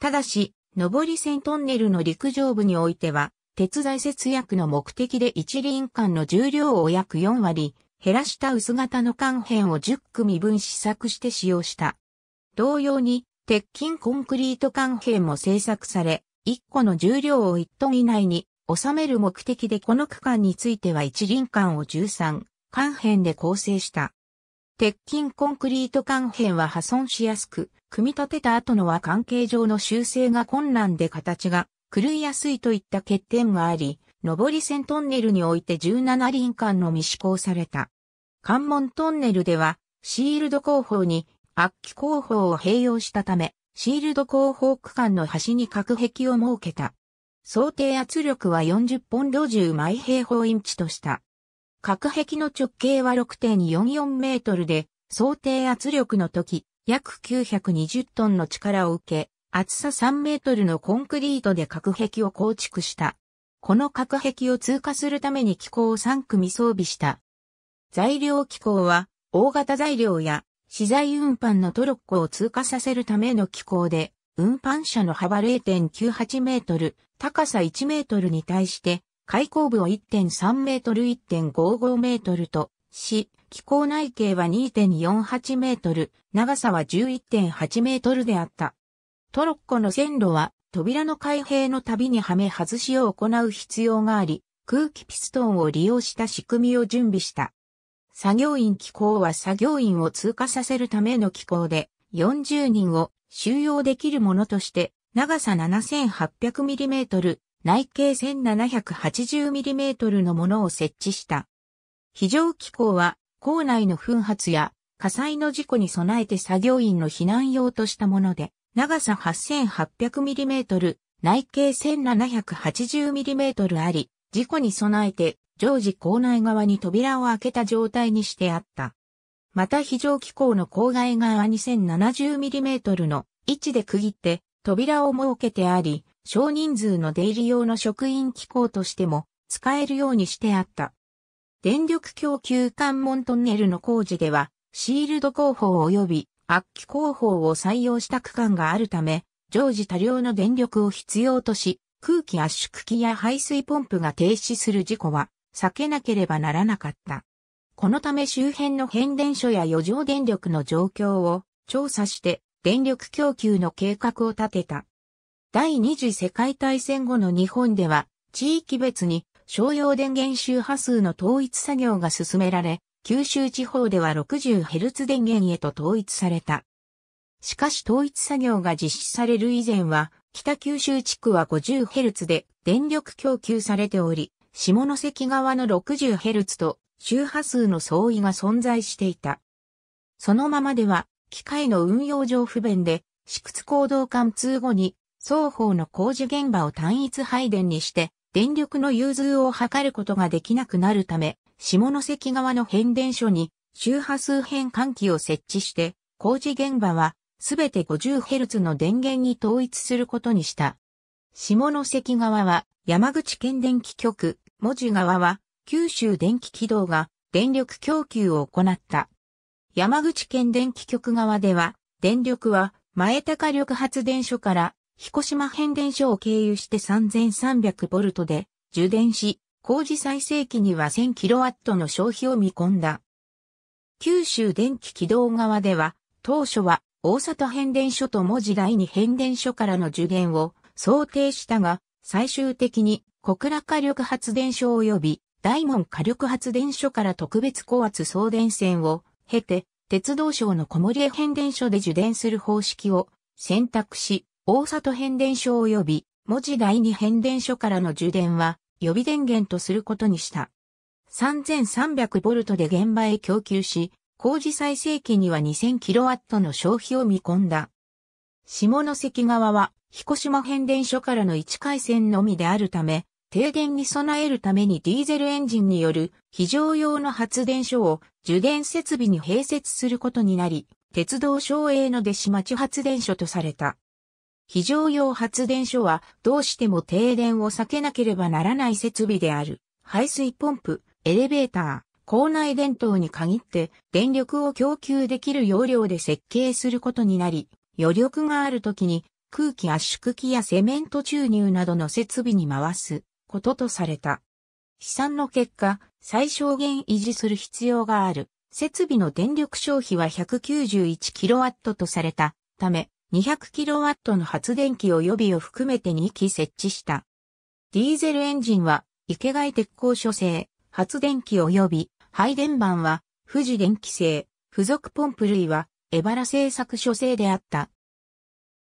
ただし、上り線トンネルの陸上部においては、鉄材節約の目的で一輪間の重量を約4割、減らした薄型の管片を10組分試作して使用した。同様に、鉄筋コンクリート管片も製作され、1個の重量を1トン以内に収める目的でこの区間については1輪管を13、管片で構成した。鉄筋コンクリート管片は破損しやすく、組み立てた後のは関係上の修正が困難で形が狂いやすいといった欠点があり、上り線トンネルにおいて17輪間のみ施行された。関門トンネルでは、シールド工法に、悪気工法を併用したため、シールド工法区間の端に隔壁を設けた。想定圧力は40ポンド10毎平方インチとした。隔壁の直径は6.44メートルで、想定圧力の時、約920トンの力を受け、厚さ3メートルのコンクリートで隔壁を構築した。この隔壁を通過するために機構を3組装備した。材料機構は、大型材料や資材運搬のトロッコを通過させるための機構で、運搬車の幅0.98メートル、高さ1メートルに対して、開口部を1.3メートル1.55メートルとし、機構内径は2.48メートル、長さは11.8メートルであった。トロッコの線路は扉の開閉のたびにはめ外しを行う必要があり、空気ピストンを利用した仕組みを準備した。作業員機構は作業員を通過させるための機構で、40人を収容できるものとして、長さ 7800mm、内径 1780mm のものを設置した。非常機構は、校内の噴発や火災の事故に備えて作業員の避難用としたもので、長さ 8800mm、内径 1780mm あり、事故に備えて常時校内側に扉を開けた状態にしてあった。また非常機構の郊外側2 0 7 0 m m の位置で区切って扉を設けてあり、少人数の出入り用の職員機構としても使えるようにしてあった。電力供給関門トンネルの工事では、シールド工法及び圧揮工法を採用した区間があるため、常時多量の電力を必要とし、空気圧縮機や排水ポンプが停止する事故は避けなければならなかった。このため周辺の変電所や余剰電力の状況を調査して電力供給の計画を立てた。第二次世界大戦後の日本では地域別に商用電源周波数の統一作業が進められ、九州地方では 60Hz 電源へと統一された。しかし統一作業が実施される以前は、北九州地区は 50Hz で電力供給されており、下関側の 60Hz と周波数の相違が存在していた。そのままでは、機械の運用上不便で、市屈行動貫通後に、双方の工事現場を単一配電にして、電力の融通を図ることができなくなるため、下関側の変電所に周波数変換器を設置して、工事現場はすべて 50Hz の電源に統一することにした。下関側は山口県電気局、文字側は九州電気軌道が電力供給を行った。山口県電気局側では、電力は前高力発電所から彦島変電所を経由して 3300V で充電し、工事最盛期には 1000kW の消費を見込んだ。九州電気軌道側では、当初は大里変電所と文字第二変電所からの受電を想定したが、最終的に小倉火力発電所及び大門火力発電所から特別高圧送電線を経て、鉄道省の小森江変電所で受電する方式を選択し、大里変電所及び文字第二変電所からの受電は予備電源とすることにした。3300ボルトで現場へ供給し、工事最盛期には 2000kW の消費を見込んだ。下関側は彦島変電所からの1回線のみであるため、停電に備えるためにディーゼルエンジンによる非常用の発電所を受電設備に併設することになり、鉄道省営の弟子町発電所とされた。非常用発電所はどうしても停電を避けなければならない設備である。排水ポンプ、エレベーター、校内電灯に限って電力を供給できる容量で設計することになり、余力がある時に空気圧縮機やセメント注入などの設備に回すこととされた。試算の結果、最小限維持する必要がある設備の電力消費は 191kW とされたため、200kW の発電機及びを含めて2機設置した。ディーゼルエンジンは、池外鉄鋼所製、発電機及び、配電盤は、富士電機製、付属ポンプ類は、エバラ製作所製であった。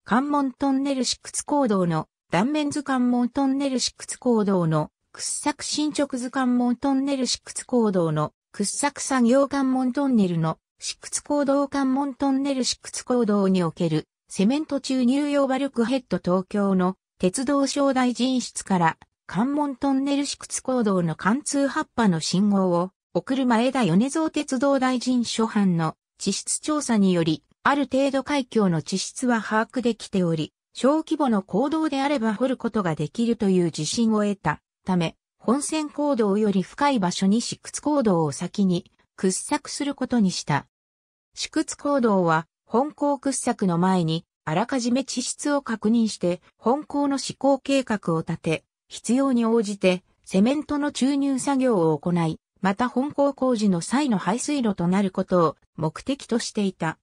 関門トンネル四屈行動の、断面図関門トンネル四屈行動の、掘削進捗図関門トンネル四屈行動の、掘削作業関門トンネルの、四屈行動関門トンネル四屈行動における、セメント中乳用バルクヘッド東京の鉄道省大臣室から関門トンネル敷屈行動の貫通発ぱの信号を送る前田米蔵鉄道大臣所版の地質調査により、ある程度海峡の地質は把握できており、小規模の行動であれば掘ることができるという自信を得たため、本線行動より深い場所に敷屈行動を先に掘削することにした。敷屈行動は本校掘削の前に、あらかじめ地質を確認して、本校の施工計画を立て、必要に応じて、セメントの注入作業を行い、また本校工事の際の排水路となることを目的としていた。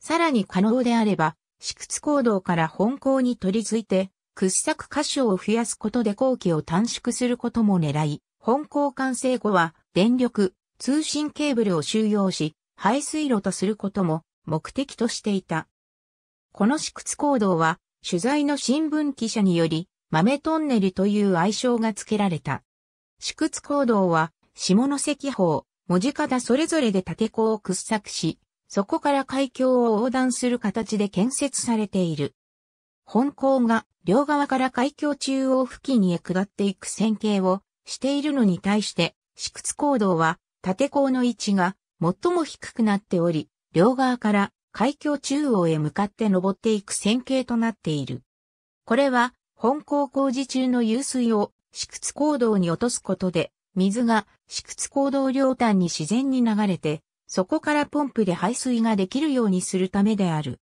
さらに可能であれば、敷屈行動から本校に取り付いて、掘削箇所を増やすことで工期を短縮することも狙い、本校完成後は電力、通信ケーブルを収容し、排水路とすることも目的としていた。この私屈行動は、取材の新聞記者により、豆トンネルという愛称が付けられた。私屈行動は、下関法、文字方それぞれで縦港を掘削し、そこから海峡を横断する形で建設されている。本港が両側から海峡中央付近へ下っていく線形をしているのに対して、私屈行動は縦港の位置が最も低くなっており、両側から海峡中央へ向かって登っていく線形となっている。これは、本校工事中の湧水を四屈坑道に落とすことで、水が四屈坑道両端に自然に流れて、そこからポンプで排水ができるようにするためである。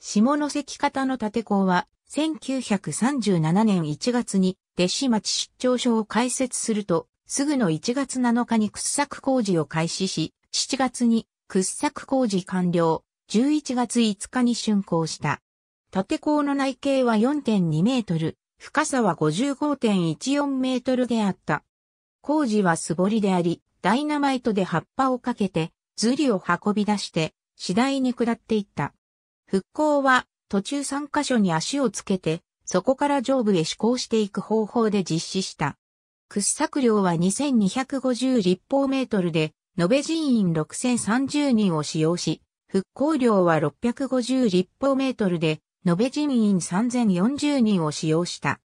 下関方の立港は、1937年1月に弟子町出張所を開設すると、すぐの1月7日に掘削工事を開始し、7月に掘削工事完了、11月5日に竣工した。縦坑の内径は4.2メートル、深さは55.14メートルであった。工事は素掘りであり、ダイナマイトで葉っぱをかけて、ズリを運び出して、次第に下っていった。復興は、途中3箇所に足をつけて、そこから上部へ施行していく方法で実施した。掘削量は2250立方メートルで、延べ人員6030人を使用し、復興量は650立方メートルで、延べ人員3040人を使用した。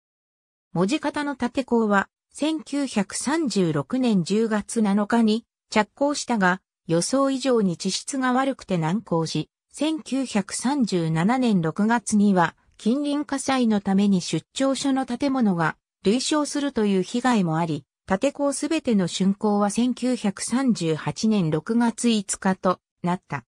文字型の縦工は、1936年10月7日に着工したが、予想以上に地質が悪くて難航し、1937年6月には近隣火災のために出張所の建物が類焼するという被害もあり、縦校すべての竣工は1938年6月5日となった。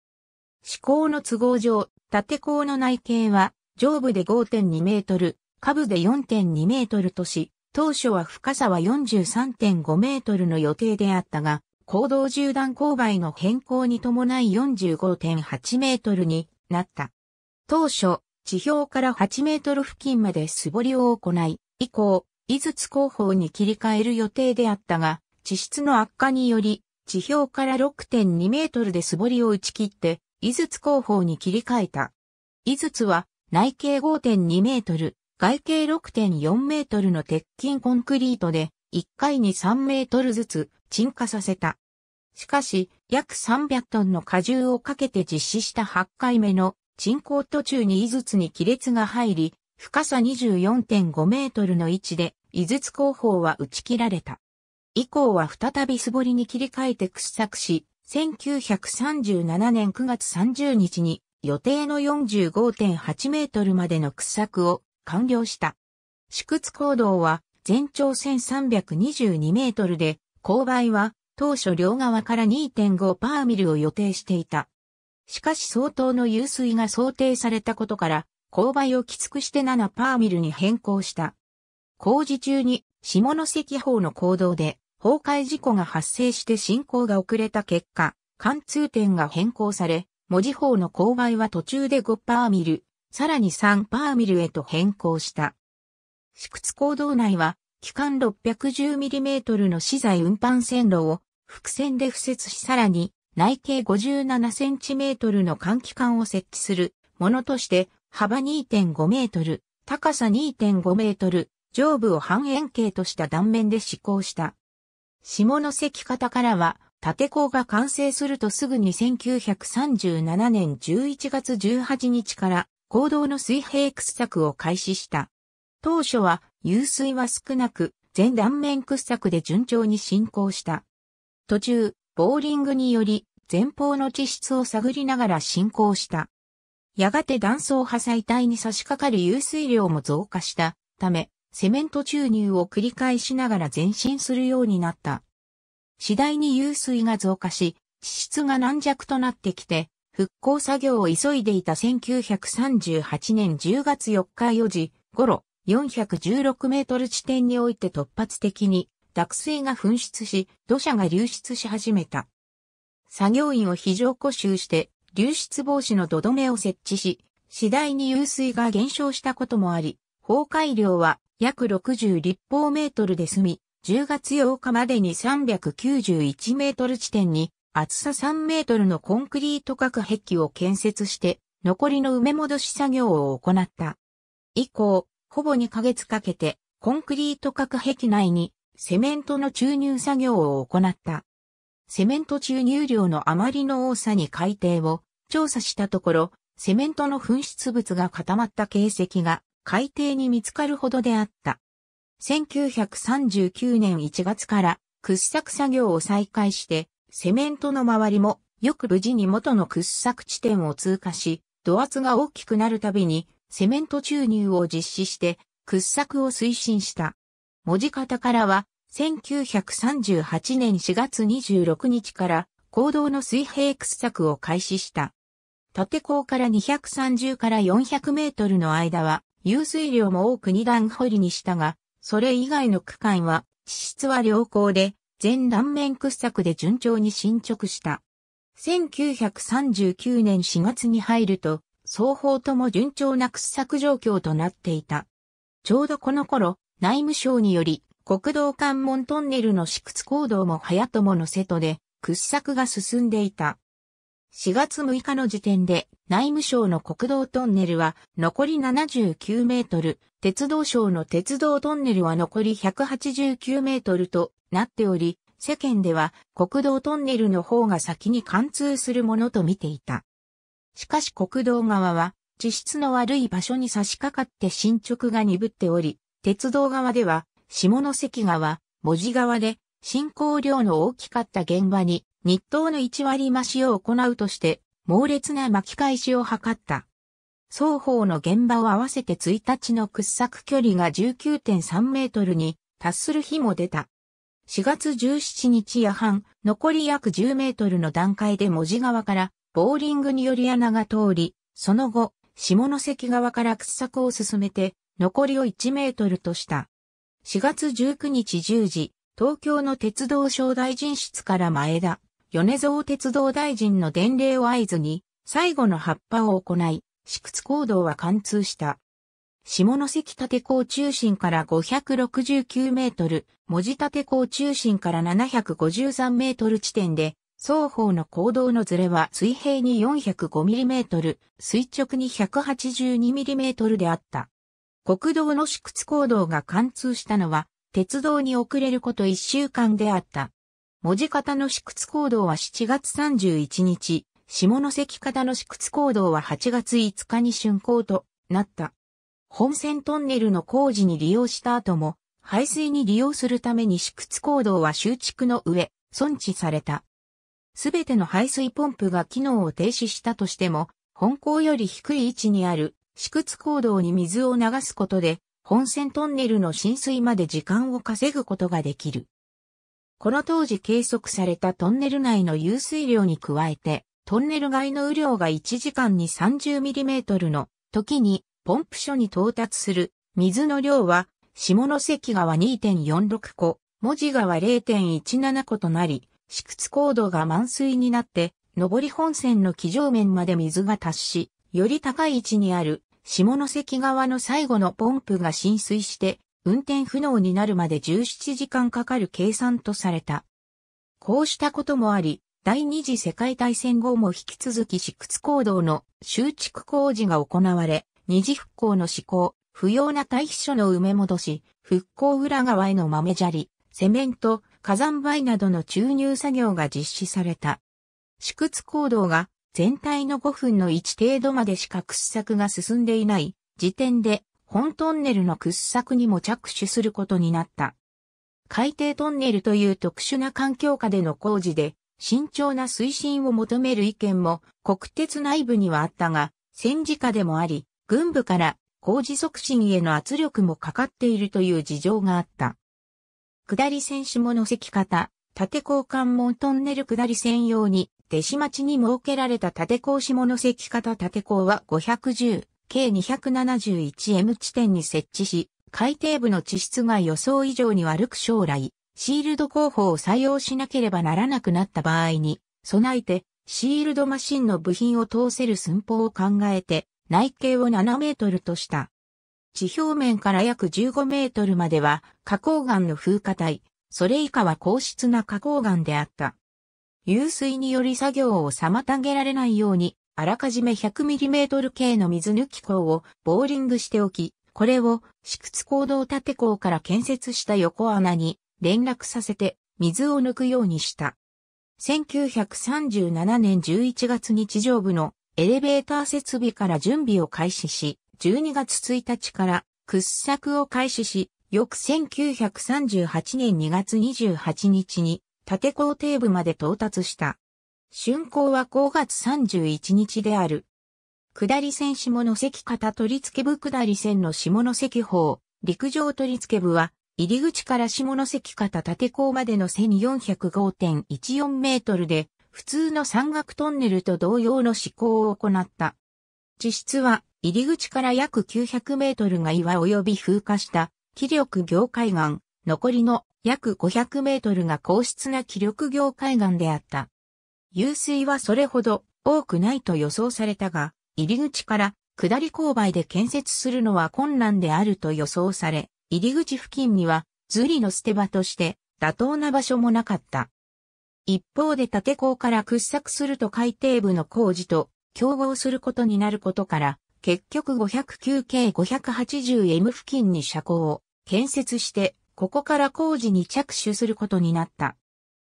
施工の都合上、縦校の内径は上部で5.2メートル、下部で4.2メートルとし、当初は深さは43.5メートルの予定であったが、行動縦断勾配の変更に伴い45.8メートルになった。当初、地表から8メートル付近まで素掘りを行い、以降、井筒工法に切り替える予定であったが、地質の悪化により、地表から6.2メートルで素りを打ち切って、井筒工法に切り替えた。井筒は、内径5.2メートル、外径6.4メートルの鉄筋コンクリートで、1回に3メートルずつ沈下させた。しかし、約300トンの荷重をかけて実施した8回目の沈降途中に井筒に亀裂が入り、深さ24.5メートルの位置で、井筒工法は打ち切られた。以降は再び素りに切り替えて掘削し、1937年9月30日に予定の45.8メートルまでの掘削を完了した。縮津行動は全長1322メートルで、勾配は当初両側から2.5パーミルを予定していた。しかし相当の湧水が想定されたことから、勾配をきつくして7パーミルに変更した。工事中に下関方の行動で崩壊事故が発生して進行が遅れた結果、貫通点が変更され、文字方の勾配は途中で5パーミル、さらに3パーミルへと変更した。敷屈行動内は、機関 610mm の資材運搬線路を伏線で敷設しさらに内径 57cm の換気管を設置するものとして幅2.5メートル、高さ2.5メートル、上部を半円形とした断面で施工した。下関方からは、縦工が完成するとすぐに1937年11月18日から行動の水平掘削を開始した。当初は、湧水は少なく、全断面掘削で順調に進行した。途中、ボーリングにより、前方の地質を探りながら進行した。やがて断層破砕帯に差し掛かる湧水量も増加したため、セメント注入を繰り返しながら前進するようになった。次第に湧水が増加し、地質が軟弱となってきて、復興作業を急いでいた1938年10月4日4時頃、416メートル地点において突発的に濁水が噴出し、土砂が流出し始めた。作業員を非常固集して流出防止の土留めを設置し、次第に湧水が減少したこともあり、崩壊量は約60立方メートルで済み、10月8日までに391メートル地点に厚さ3メートルのコンクリート核壁を建設して、残りの埋め戻し作業を行った。以降、ほぼ2ヶ月かけて、コンクリート核壁内にセメントの注入作業を行った。セメント注入量のあまりの多さに海底を調査したところ、セメントの噴出物が固まった形跡が海底に見つかるほどであった。1939年1月から掘削作業を再開して、セメントの周りもよく無事に元の掘削地点を通過し、土圧が大きくなるたびにセメント注入を実施して掘削を推進した。文字型からは1938年4月26日から行道の水平掘削を開始した。縦坑から230から400メートルの間は、湧水量も多く二段掘りにしたが、それ以外の区間は、地質は良好で、全断面掘削で順調に進捗した。1939年4月に入ると、双方とも順調な掘削状況となっていた。ちょうどこの頃、内務省により、国道関門トンネルの敷屈行動も早友の瀬戸で掘削が進んでいた。4月6日の時点で内務省の国道トンネルは残り79メートル、鉄道省の鉄道トンネルは残り189メートルとなっており、世間では国道トンネルの方が先に貫通するものと見ていた。しかし国道側は地質の悪い場所に差し掛かって進捗が鈍っており、鉄道側では下関川、文字川で、進行量の大きかった現場に、日当の1割増しを行うとして、猛烈な巻き返しを図った。双方の現場を合わせて1日の掘削距離が19.3メートルに達する日も出た。4月17日夜半、残り約10メートルの段階で文字川からボーリングにより穴が通り、その後、下関川から掘削を進めて、残りを1メートルとした。4月19日10時、東京の鉄道省大臣室から前田、米蔵鉄道大臣の伝令を合図に、最後の発破を行い、市屈行動は貫通した。下関立港中心から569メートル、文字立港中心から753メートル地点で、双方の行動のずれは水平に405ミリメートル、垂直に182ミリメートルであった。国道の縮津行動が貫通したのは、鉄道に遅れること1週間であった。文字型の縮津行動は7月31日、下関型の縮津行動は8月5日に竣工となった。本線トンネルの工事に利用した後も、排水に利用するために縮津行動は修築の上、損置された。すべての排水ポンプが機能を停止したとしても、本校より低い位置にある試屈坑道に水を流すことで、本線トンネルの浸水まで時間を稼ぐことができる。この当時計測されたトンネル内の湧水量に加えて、トンネル外の雨量が1時間に3 0トルの時にポンプ所に到達する水の量は下関川2.46個、文字川0.17個となり、市屈坑道が満水になって、上り本線の基上面まで水が達し、より高い位置にある下関側の最後のポンプが浸水して運転不能になるまで17時間かかる計算とされた。こうしたこともあり、第二次世界大戦後も引き続き私屈行動の修築工事が行われ、二次復興の施行、不要な退避所の埋め戻し、復興裏側への豆砂利、セメント、火山灰などの注入作業が実施された。私屈行動が全体の5分の1程度までしか掘削が進んでいない時点で本トンネルの掘削にも着手することになった。海底トンネルという特殊な環境下での工事で、慎重な推進を求める意見も国鉄内部にはあったが、戦時下でもあり、軍部から工事促進への圧力もかかっているという事情があった。下り線下関方、縦交換門トンネル下り線用に弟子町に設けられた縦高下関方縦高は510、計 271M 地点に設置し、海底部の地質が予想以上に悪く将来、シールド工法を採用しなければならなくなった場合に、備えて、シールドマシンの部品を通せる寸法を考えて、内径を7メートルとした。地表面から約15メートルまでは、花崗岩の風化帯、それ以下は硬質な花崗岩であった。湧水により作業を妨げられないように、あらかじめ 100mm 径の水抜き口をボーリングしておき、これを四屈行動縦口から建設した横穴に連絡させて水を抜くようにした。1937年11月日常部のエレベーター設備から準備を開始し、12月1日から掘削を開始し、翌1938年2月28日に縦校底部まで到達した。竣工は5月31日である。下り線下関方取付部下り線の下関方、陸上取付部は、入り口から下関方縦港までの線405.14メートルで、普通の山岳トンネルと同様の施工を行った。地質は、入り口から約900メートルが岩及び風化した、気力業海岸、残りの約500メートルが硬質な気力業海岸であった。湧水はそれほど多くないと予想されたが、入り口から下り勾配で建設するのは困難であると予想され、入り口付近にはズリの捨て場として妥当な場所もなかった。一方で縦港から掘削すると海底部の工事と競合することになることから、結局509系 580M 付近に車庫を建設してここから工事に着手することになった。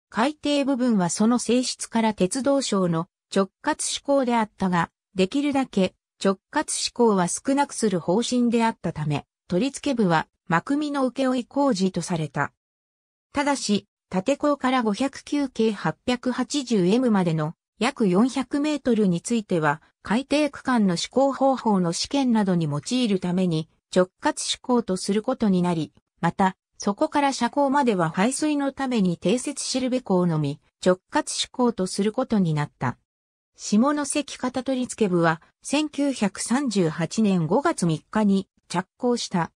海底部分はその性質から鉄道省の直轄施行であったが、できるだけ直轄施行は少なくする方針であったため、取付部は幕見の請負工事とされた。ただし、縦坑から509系 880M までの約400メートルについては、海底区間の施行方法の試験などに用いるために直轄施行とすることになり、また、そこから車高までは排水のために定説しるべ港のみ、直轄志向とすることになった。下関片取付部は1938年5月3日に着工した。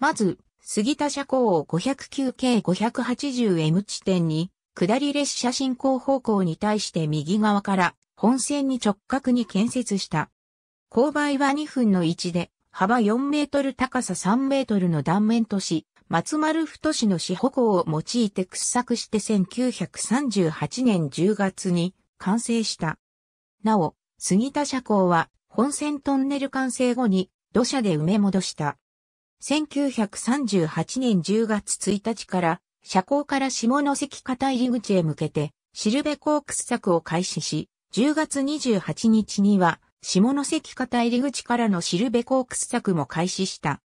まず、杉田車高を509系 580M 地点に、下り列車進行方向に対して右側から本線に直角に建設した。勾配は2分の1で、幅4メートル高さ3メートルの断面とし、松丸太市の四歩行を用いて掘削して1938年10月に完成した。なお、杉田社交は本線トンネル完成後に土砂で埋め戻した。1938年10月1日から車高から下関片入口へ向けて、シルベ港掘削を開始し、10月28日には、下関片入口からのシルベ港掘削も開始した。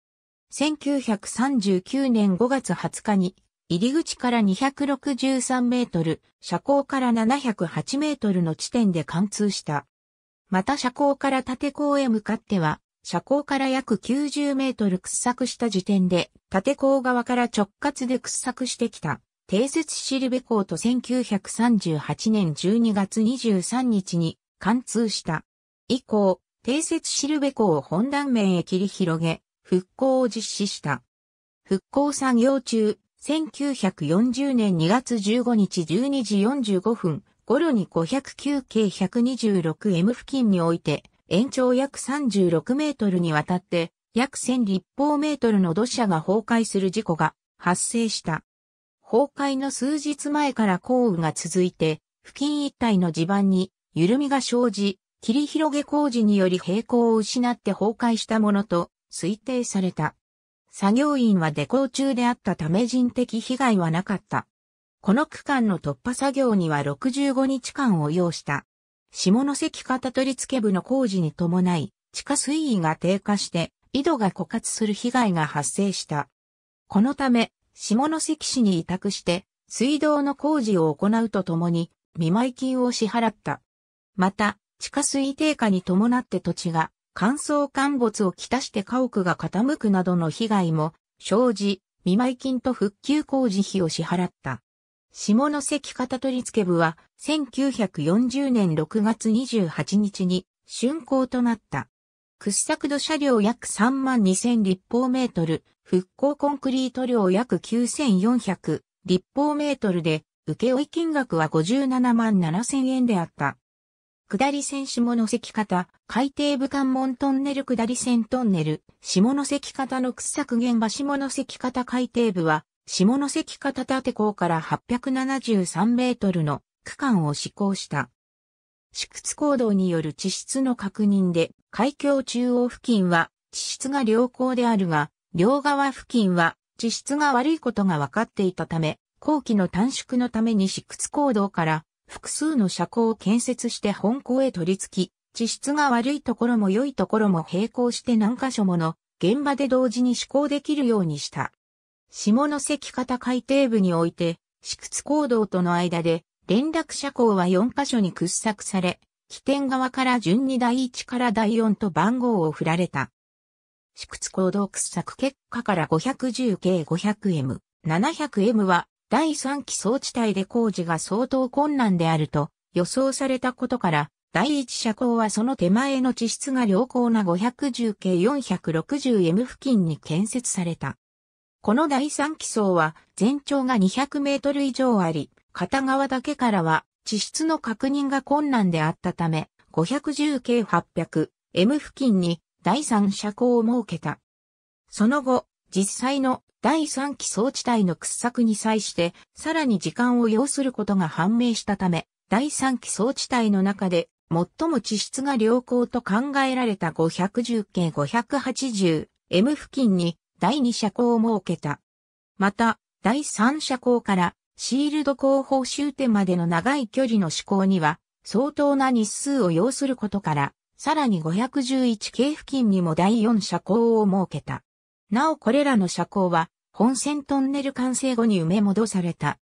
1939年5月20日に、入り口から263メートル、車高から708メートルの地点で貫通した。また車高から立高へ向かっては、車高から約90メートル掘削した時点で、立高側から直轄で掘削してきた、定説しるべ港と1938年12月23日に貫通した。以降、定説しるべ港を本断面へ切り広げ、復興を実施した。復興産業中、1940年2月15日12時45分頃に509 k 126M 付近において、延長約36メートルにわたって、約1000立方メートルの土砂が崩壊する事故が発生した。崩壊の数日前から降雨が続いて、付近一帯の地盤に緩みが生じ、切り広げ工事により平行を失って崩壊したものと推定された。作業員は下校中であったため人的被害はなかった。この区間の突破作業には65日間を要した。下関方取り付け部の工事に伴い、地下水位が低下して、井戸が枯渇する被害が発生した。このため、下関市に委託して、水道の工事を行うとともに、見舞金を支払った。また、地下水低下に伴って土地が乾燥陥没をきたして家屋が傾くなどの被害も生じ、見舞金と復旧工事費を支払った。下関片取付部は1940年6月28日に竣工となった。掘削土車両約3万2000立方メートル、復興コンクリート量約9400立方メートルで、請負金額は57万7000円であった。下り線下関方、海底武関門トンネル下り線トンネル、下関方の掘削現場下関方海底部は、下関方立港から873メートルの区間を施行した。試屈行動による地質の確認で、海峡中央付近は地質が良好であるが、両側付近は地質が悪いことが分かっていたため、後期の短縮のために試屈行動から複数の車庫を建設して本校へ取り付き、地質が悪いところも良いところも並行して何箇所もの現場で同時に施行できるようにした。下関方海底部において、私屈行動との間で連絡車庫は4箇所に掘削され、起点側から順に第1から第4と番号を振られた。私屈行動掘削結果から510系 500M、700M は第3期装地帯で工事が相当困難であると予想されたことから、第1車高はその手前の地質が良好な510系 460M 付近に建設された。この第3基層は全長が200メートル以上あり、片側だけからは地質の確認が困難であったため、510系 800M 付近に第3車高を設けた。その後、実際の第3期装置体の掘削に際して、さらに時間を要することが判明したため、第3期装置体の中で、最も地質が良好と考えられた510系 580M 付近に第2車高を設けた。また、第3車高からシールド後方終点までの長い距離の試行には相当な日数を要することから、さらに511系付近にも第4車高を設けた。なおこれらの車高は、本線トンネル完成後に埋め戻された。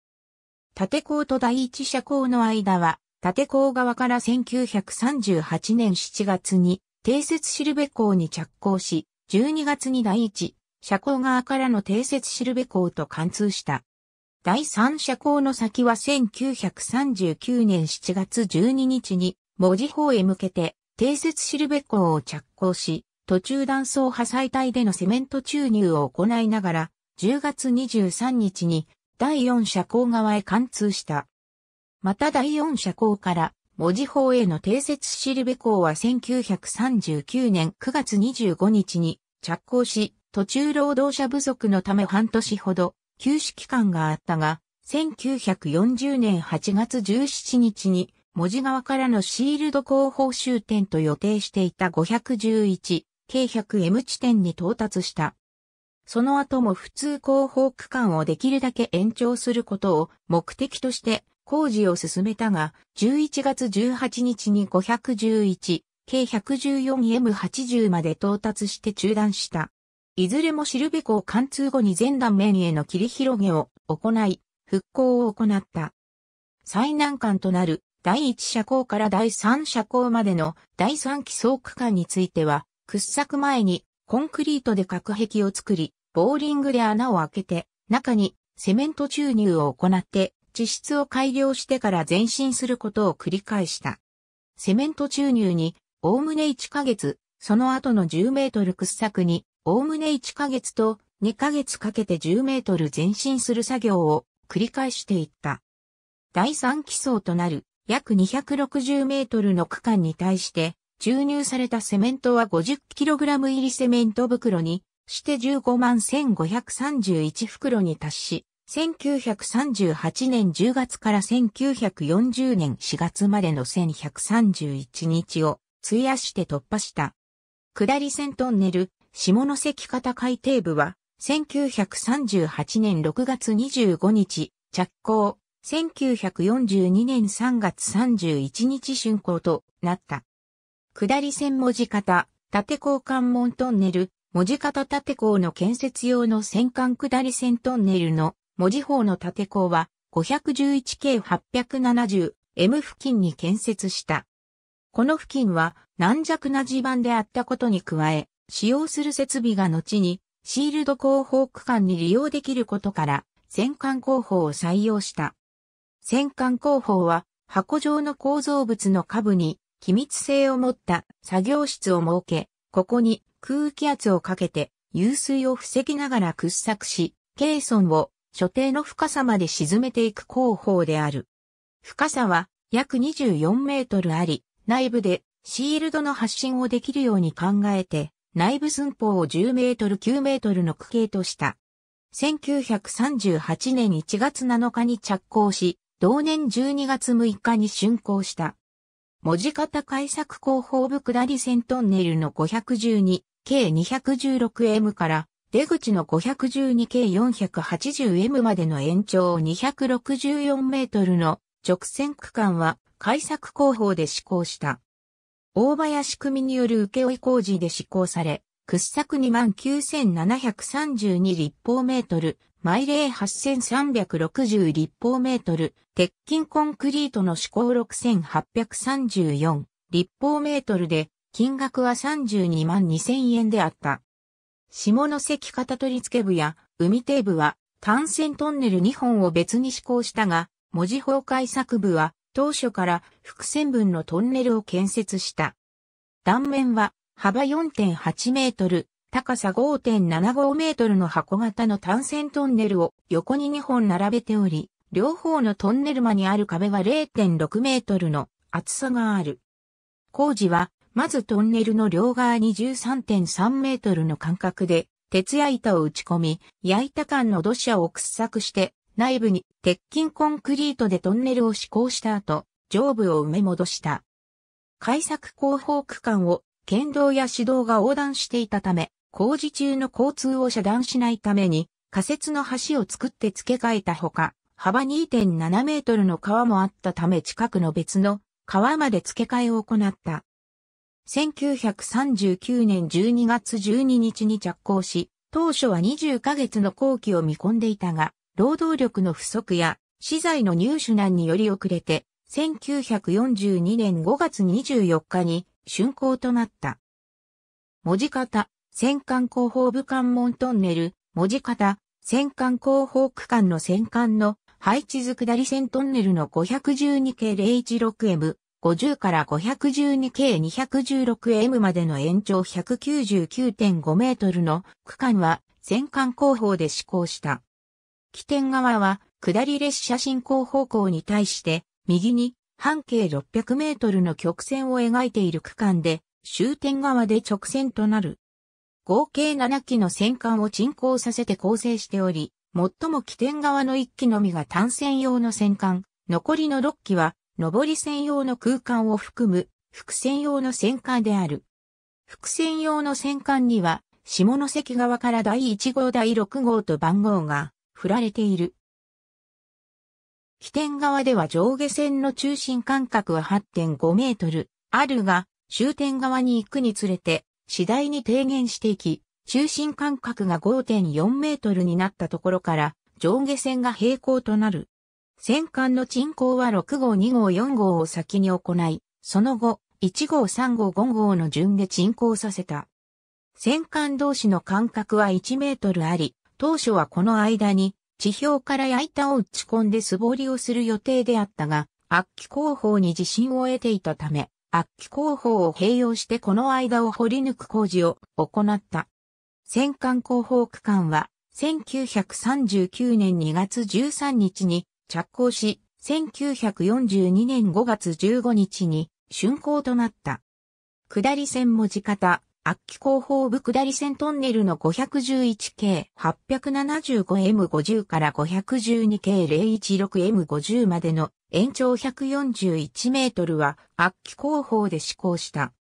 縦港と第一車高の間は、縦港側から1938年7月に、定説しるべ港に着工し、12月に第一、車高側からの定説しるべ港と貫通した。第三車高の先は1939年7月12日に、文字法へ向けて、定説しるべ港を着工し、途中断層破砕帯でのセメント注入を行いながら、10月23日に第4車高側へ貫通した。また第4車高から文字法への定説しるべ港は1939年9月25日に着工し、途中労働者不足のため半年ほど休止期間があったが、1940年8月17日に文字側からのシールド工報終点と予定していた511計 100M 地点に到達した。その後も普通広報区間をできるだけ延長することを目的として工事を進めたが、11月18日に511、計 114M80 まで到達して中断した。いずれもシルベを貫通後に全断面への切り広げを行い、復興を行った。最難関となる第1車高から第3車高までの第3基礎区間については、掘削前にコンクリートで隔壁を作り、ボーリングで穴を開けて、中にセメント注入を行って、地質を改良してから前進することを繰り返した。セメント注入に、おおむね1ヶ月、その後の10メートル掘削に、おおむね1ヶ月と2ヶ月かけて10メートル前進する作業を繰り返していった。第3基層となる約260メートルの区間に対して、注入されたセメントは 50kg 入りセメント袋にして15万1531袋に達し、1938年10月から1940年4月までの1131日を費やして突破した。下り線トンネル、下関方海底部は、1938年6月25日、着工、1942年3月31日竣工となった。下り線文字型、縦鋼関門トンネル、文字型縦鋼の建設用の戦艦下り線トンネルの文字法の縦鋼は 511K870M 付近に建設した。この付近は軟弱な地盤であったことに加え、使用する設備が後にシールド広報区間に利用できることから戦艦広報を採用した。戦艦広報は箱状の構造物の下部に機密性を持った作業室を設け、ここに空気圧をかけて湧水を防ぎながら掘削し、ケーソンを所定の深さまで沈めていく工法である。深さは約24メートルあり、内部でシールドの発進をできるように考えて、内部寸法を10メートル9メートルの区形とした。1938年1月7日に着工し、同年12月6日に竣工した。文字型改作広報部下り線トンネルの 512K216M から出口の 512K480M までの延長264メートルの直線区間は改作広報で施行した。大林組による請負工事で施行され、掘削2万9732立方メートル、毎例8360立方メートル、鉄筋コンクリートの施行6834立方メートルで、金額は32万2000円であった。下関型取り付け部や海底部は単線トンネル2本を別に施行したが、文字崩壊作部は当初から複線分のトンネルを建設した。断面は幅4.8メートル、高さ5.75メートルの箱型の単線トンネルを横に2本並べており、両方のトンネル間にある壁は0.6メートルの厚さがある。工事は、まずトンネルの両側に13.3メートルの間隔で、鉄や板を打ち込み、焼いた間の土砂を掘削して、内部に鉄筋コンクリートでトンネルを施工した後、上部を埋め戻した。開削後方区間を県道や市道が横断していたため、工事中の交通を遮断しないために仮設の橋を作って付け替えたほか、幅2.7メートルの川もあったため近くの別の川まで付け替えを行った。1939年12月12日に着工し、当初は20ヶ月の工期を見込んでいたが、労働力の不足や資材の入手難により遅れて、1942年5月24日に竣工となった。文字型、戦艦後方部関門トンネル、文字型、戦艦後方区間の戦艦の配置図下り線トンネルの 512K016M、50から 512K216M までの延長199.5メートルの区間は戦艦後方で施行した。起点側は下り列車進行方向に対して右に半径600メートルの曲線を描いている区間で終点側で直線となる。合計7機の戦艦を沈降させて構成しており、最も起点側の1機のみが単線用の戦艦、残りの6機は、上り線用の空間を含む、副線用の戦艦である。副線用の戦艦には、下関側から第1号第6号と番号が振られている。起点側では上下線の中心間隔は8.5メートルあるが、終点側に行くにつれて次第に低減していき、中心間隔が5.4メートルになったところから上下線が平行となる。戦艦の沈降は6号、2号、4号を先に行い、その後、1号、3号、5号の順で沈降させた。戦艦同士の間隔は1メートルあり、当初はこの間に地表から焼いたを打ち込んで素掘りをする予定であったが、悪気後方に自信を得ていたため、悪気工法を併用してこの間を掘り抜く工事を行った。戦艦工法区間は、1939年2月13日に着工し、1942年5月15日に竣工となった。下り線文字型、悪気工法部下り線トンネルの 511K875M50 から 512K016M50 までの延長141メートルは、悪気工法で施行した。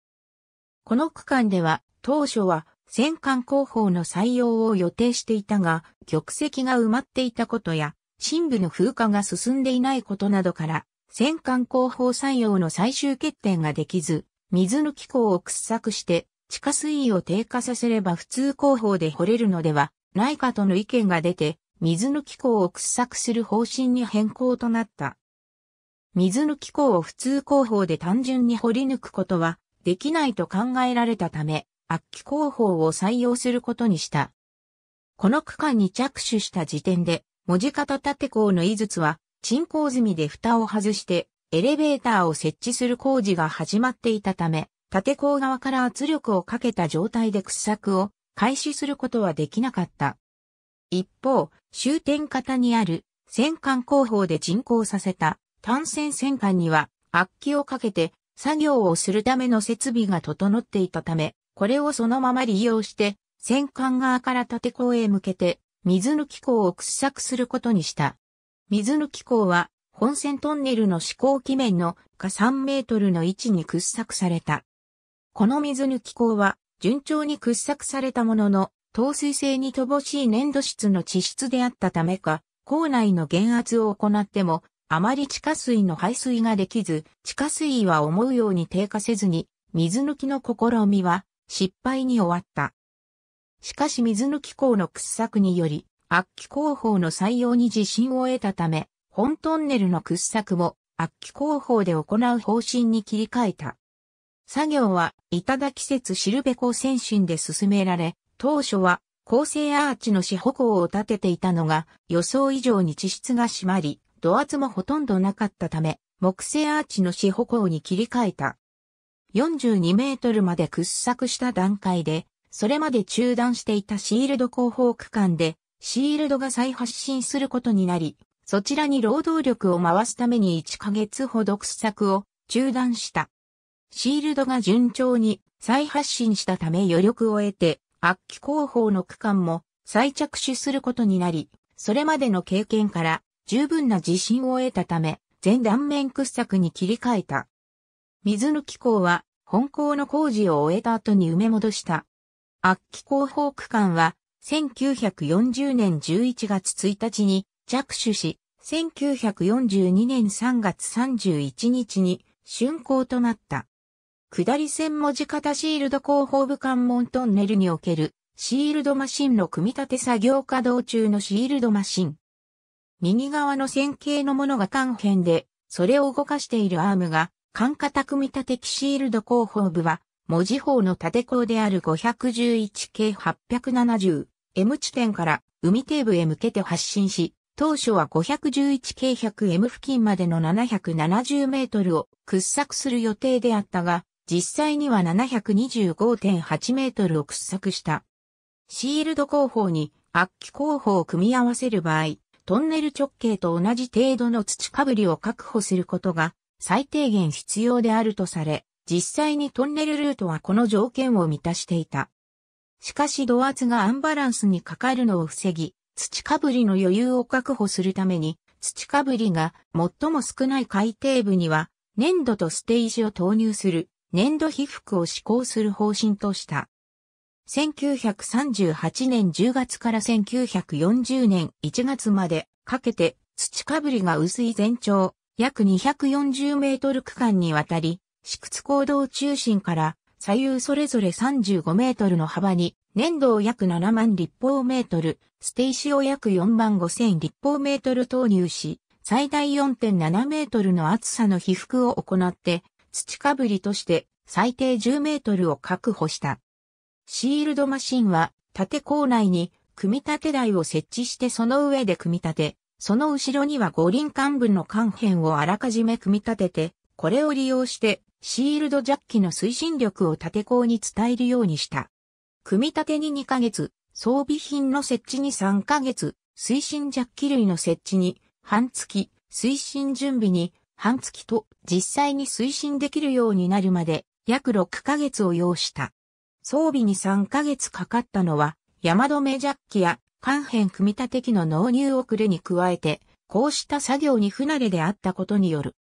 この区間では、当初は、戦艦工法の採用を予定していたが、玉石が埋まっていたことや、深部の風化が進んでいないことなどから、戦艦工法採用の最終決定ができず、水抜き工を掘削して、地下水位を低下させれば普通工法で掘れるのではないかとの意見が出て、水抜き工を掘削する方針に変更となった。水抜き工を普通工法で単純に掘り抜くことはできないと考えられたため、悪気工法を採用することにした。この区間に着手した時点で、文字型縦工の井筒は、沈工済みで蓋を外して、エレベーターを設置する工事が始まっていたため、縦工側から圧力をかけた状態で掘削を開始することはできなかった。一方、終点型にある戦艦工法で沈行させた単線戦艦には、悪気をかけて作業をするための設備が整っていたため、これをそのまま利用して、戦艦側から縦港へ向けて、水抜き港を掘削することにした。水抜き港は、本線トンネルの試行基面の下3メートルの位置に掘削された。この水抜き港は、順調に掘削されたものの、透水性に乏しい粘土質の地質であったためか、港内の減圧を行っても、あまり地下水の排水ができず、地下水は思うように低下せずに、水抜きの試みは失敗に終わった。しかし水抜き工の掘削により、悪気工法の採用に自信を得たため、本トンネルの掘削も悪気工法で行う方針に切り替えた。作業はだ季節シルベコ先進で進められ、当初は構成アーチの四方工を立てていたのが予想以上に地質が締まり、土圧もほとんどなかったため、木製アーチの四方向に切り替えた。42メートルまで掘削した段階で、それまで中断していたシールド後方区間で、シールドが再発進することになり、そちらに労働力を回すために1ヶ月ほど掘削を中断した。シールドが順調に再発進したため余力を得て、悪気後方の区間も再着手することになり、それまでの経験から十分な自信を得たため、全断面掘削に切り替えた。水抜き工は、本工の工事を終えた後に埋め戻した。悪気工法区間は、1940年11月1日に着手し、1942年3月31日に竣工となった。下り線文字型シールド工法部関門トンネルにおけるシールドマシンの組み立て作業稼働中のシールドマシン。右側の線形のものが単辺で、それを動かしているアームが、管型組み立てシールド広報部は、文字砲の縦口である 511K870M 地点から海底部へ向けて発進し、当初は 511K100M 付近までの770メートルを掘削する予定であったが、実際には725.8メートルを掘削した。シールド広報に圧気広報を組み合わせる場合、トンネル直径と同じ程度の土かぶりを確保することが最低限必要であるとされ、実際にトンネルルートはこの条件を満たしていた。しかし土圧がアンバランスにかかるのを防ぎ、土かぶりの余裕を確保するために、土かぶりが最も少ない海底部には、粘土と捨て石を投入する、粘土被覆を施行する方針とした。1938年10月から1940年1月までかけて土かぶりが薄い全長約240メートル区間にわたり、四屈行動中心から左右それぞれ35メートルの幅に粘土を約7万立方メートル、ステイシを約4万5千立方メートル投入し、最大4.7メートルの厚さの被覆を行って、土かぶりとして最低10メートルを確保した。シールドマシンは、縦構内に、組み立て台を設置してその上で組み立て、その後ろには五輪幹部の幹辺をあらかじめ組み立てて、これを利用して、シールドジャッキの推進力を縦構に伝えるようにした。組み立てに2ヶ月、装備品の設置に3ヶ月、推進ジャッキ類の設置に、半月、推進準備に、半月と実際に推進できるようになるまで、約6ヶ月を要した。装備に3ヶ月かかったのは、山止めジャッキや関辺組み立て機の納入遅れに加えて、こうした作業に不慣れであったことによる。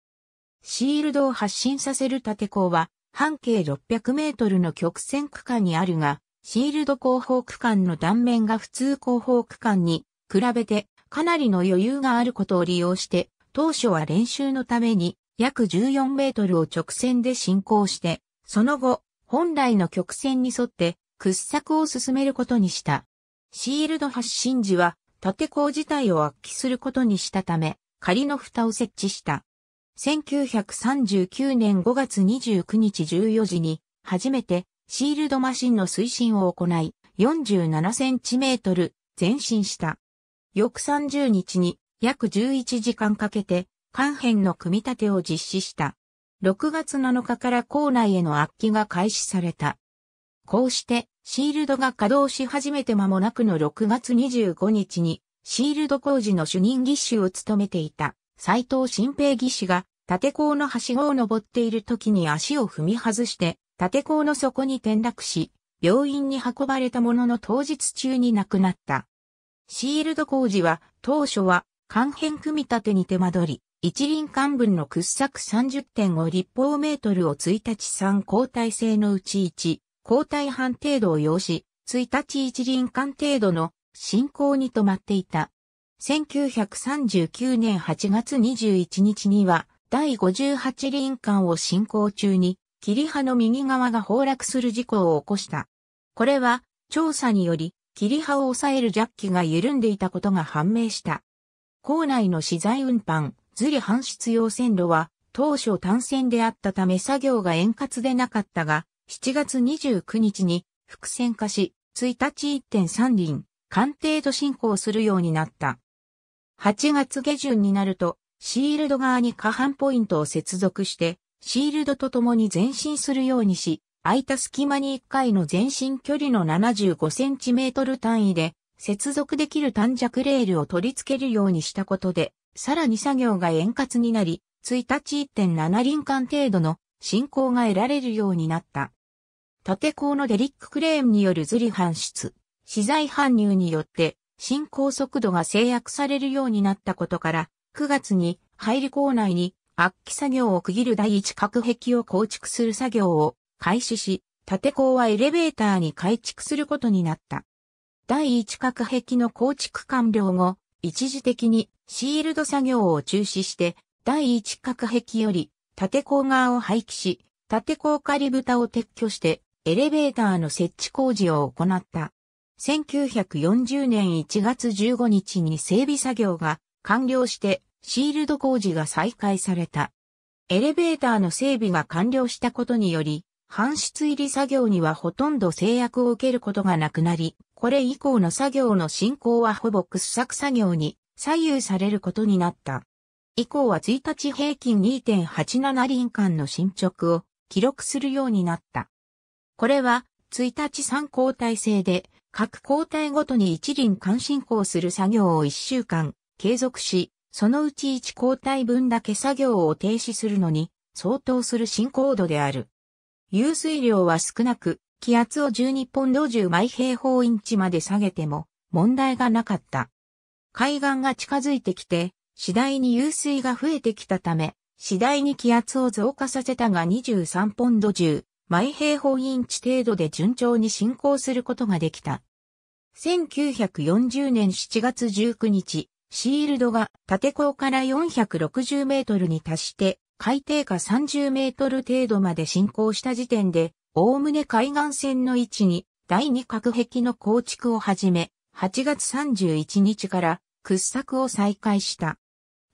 シールドを発進させる縦鋼は、半径600メートルの曲線区間にあるが、シールド後方区間の断面が普通後方区間に比べてかなりの余裕があることを利用して、当初は練習のために約14メートルを直線で進行して、その後、本来の曲線に沿って掘削を進めることにした。シールド発進時は縦工自体を圧起することにしたため、仮の蓋を設置した。1939年5月29日14時に、初めてシールドマシンの推進を行い、47センチメートル前進した。翌30日に約11時間かけて、肝辺の組み立てを実施した。6月7日から校内への圧記が開始された。こうして、シールドが稼働し始めて間もなくの6月25日に、シールド工事の主任技師を務めていた、斎藤新平技師が、縦鋼のはしごを登っている時に足を踏み外して、縦鋼の底に転落し、病院に運ばれたものの当日中に亡くなった。シールド工事は、当初は、関変組み立てに手間取り、一輪幹分の掘削30.5立方メートルを1日3交代制のうち1、交代半程度を要し、1日一輪間程度の進行に止まっていた。1939年8月21日には、第58輪間を進行中に、霧りの右側が崩落する事故を起こした。これは、調査により、霧りを抑えるジャッキが緩んでいたことが判明した。校内の資材運搬、ズリ搬出用線路は当初単線であったため作業が円滑でなかったが、7月29日に複線化し、1日1.3輪、官程度進行するようになった。8月下旬になると、シールド側に下半ポイントを接続して、シールドと共に前進するようにし、空いた隙間に1回の前進距離の75センチメートル単位で、接続できる短弱レールを取り付けるようにしたことで、さらに作業が円滑になり、1日1.7輪間程度の進行が得られるようになった。縦鋼のデリッククレームによるずり搬出、資材搬入によって進行速度が制約されるようになったことから、9月に入り口内に圧機作業を区切る第一隔壁を構築する作業を開始し、縦鋼はエレベーターに改築することになった。第一隔壁の構築完了後、一時的にシールド作業を中止して、第一隔壁より、縦鋼側を廃棄し、縦鋼仮蓋を撤去して、エレベーターの設置工事を行った。1940年1月15日に整備作業が完了して、シールド工事が再開された。エレベーターの整備が完了したことにより、搬出入り作業にはほとんど制約を受けることがなくなり、これ以降の作業の進行はほぼ掘削作業に左右されることになった。以降は1日平均2.87輪間の進捗を記録するようになった。これは1日3交代制で各交代ごとに1輪間進行する作業を1週間継続し、そのうち1交代分だけ作業を停止するのに相当する進行度である。湧水量は少なく、気圧を12ポンド10毎平方インチまで下げても問題がなかった。海岸が近づいてきて、次第に湧水が増えてきたため、次第に気圧を増加させたが23ポンド10、毎平方インチ程度で順調に進行することができた。1940年7月19日、シールドが縦港から460メートルに達して、海底下30メートル程度まで進行した時点で、おおむね海岸線の位置に第二隔壁の構築をはじめ、8月31日から掘削を再開した。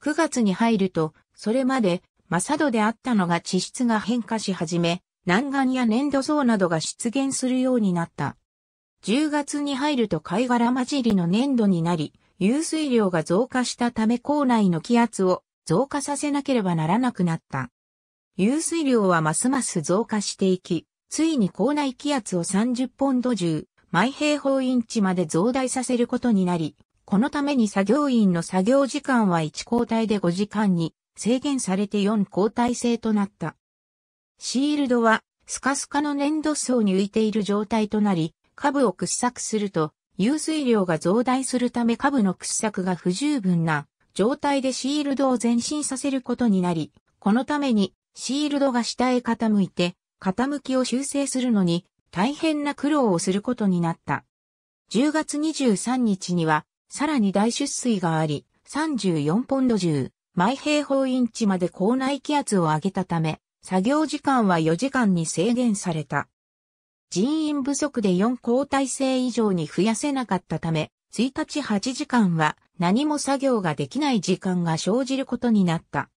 9月に入ると、それまで、マサドであったのが地質が変化し始め、南岸や粘土層などが出現するようになった。10月に入ると貝殻混じりの粘土になり、湧水量が増加したため校内の気圧を増加させなければならなくなった。湧水量はますます増加していき、ついに校内気圧を30ポンド1毎平方インチまで増大させることになり、このために作業員の作業時間は1交代で5時間に制限されて4交代制となった。シールドはスカスカの粘土層に浮いている状態となり、下部を掘削すると、湧水量が増大するため下部の掘削が不十分な状態でシールドを前進させることになり、このためにシールドが下へ傾いて、傾きを修正するのに大変な苦労をすることになった。10月23日にはさらに大出水があり、34ポンド10、毎平方インチまで高内気圧を上げたため、作業時間は4時間に制限された。人員不足で4交代制以上に増やせなかったため、1日8時間は何も作業ができない時間が生じることになった。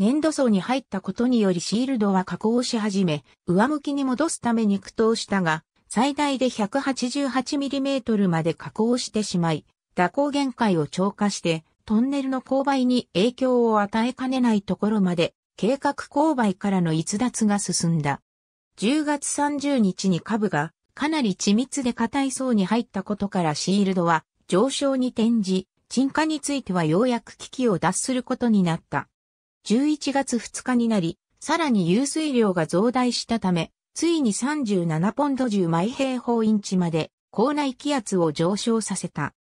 粘土層に入ったことによりシールドは加工し始め、上向きに戻すために苦闘したが、最大で 188mm まで加工してしまい、蛇行限界を超過して、トンネルの勾配に影響を与えかねないところまで、計画勾配からの逸脱が進んだ。10月30日に下部が、かなり緻密で硬い層に入ったことからシールドは上昇に転じ、沈下についてはようやく危機を脱することになった。11月2日になり、さらに湧水量が増大したため、ついに37ポンド10毎平方インチまで、校内気圧を上昇させた。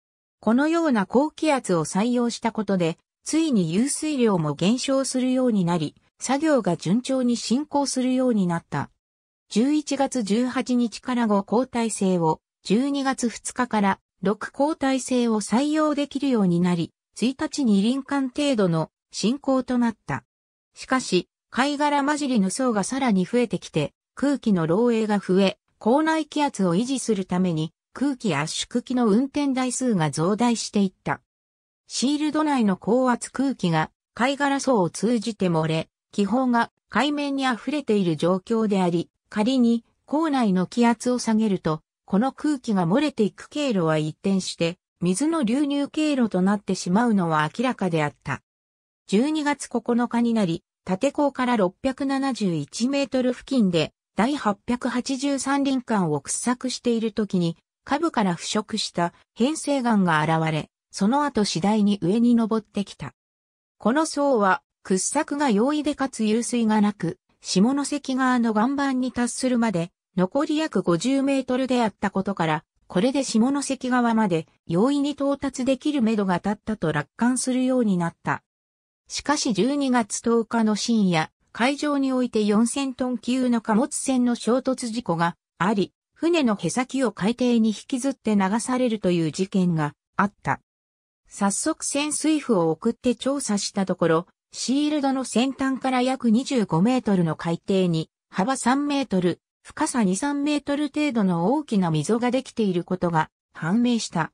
このような高気圧を採用したことで、ついに湧水量も減少するようになり、作業が順調に進行するようになった。11月18日から5交代制を、12月2日から6交代制を採用できるようになり、1日に林間程度の進行となった。しかし、貝殻混じりの層がさらに増えてきて、空気の漏洩が増え、校内気圧を維持するために、空気圧縮機の運転台数が増大していった。シールド内の高圧空気が貝殻層を通じて漏れ、気泡が海面に溢れている状況であり、仮に港内の気圧を下げると、この空気が漏れていく経路は一転して、水の流入経路となってしまうのは明らかであった。12月9日になり、縦港から671メートル付近で、第883輪間を掘削している時に、下部から腐食した変成岩が現れ、その後次第に上に登ってきた。この層は掘削が容易でかつ湧水がなく、下関側の岩盤に達するまで残り約50メートルであったことから、これで下関側まで容易に到達できる目処が立ったと楽観するようになった。しかし12月10日の深夜、海上において4000トン級の貨物船の衝突事故があり、船のへさきを海底に引きずって流されるという事件があった。早速潜水譜を送って調査したところ、シールドの先端から約25メートルの海底に、幅3メートル、深さ2、3メートル程度の大きな溝ができていることが判明した。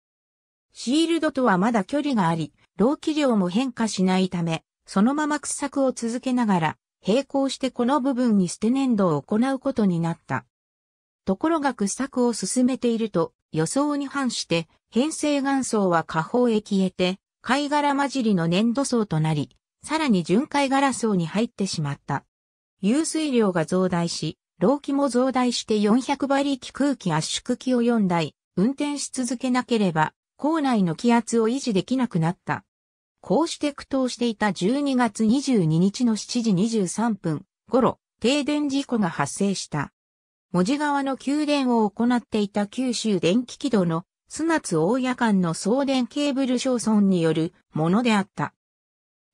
シールドとはまだ距離があり、老気量も変化しないため、そのまま掘削を続けながら、並行してこの部分に捨て粘土を行うことになった。ところが掘削を進めていると予想に反して変成岩層は下方へ消えて貝殻混じりの粘土層となり、さらに純貝殻層に入ってしまった。湧水量が増大し、老気も増大して400馬力空気圧縮機を4台、運転し続けなければ、校内の気圧を維持できなくなった。こうして苦闘していた12月22日の7時23分頃、停電事故が発生した。文字川の給電を行っていた九州電気軌道の砂津大谷間の送電ケーブル商村によるものであった。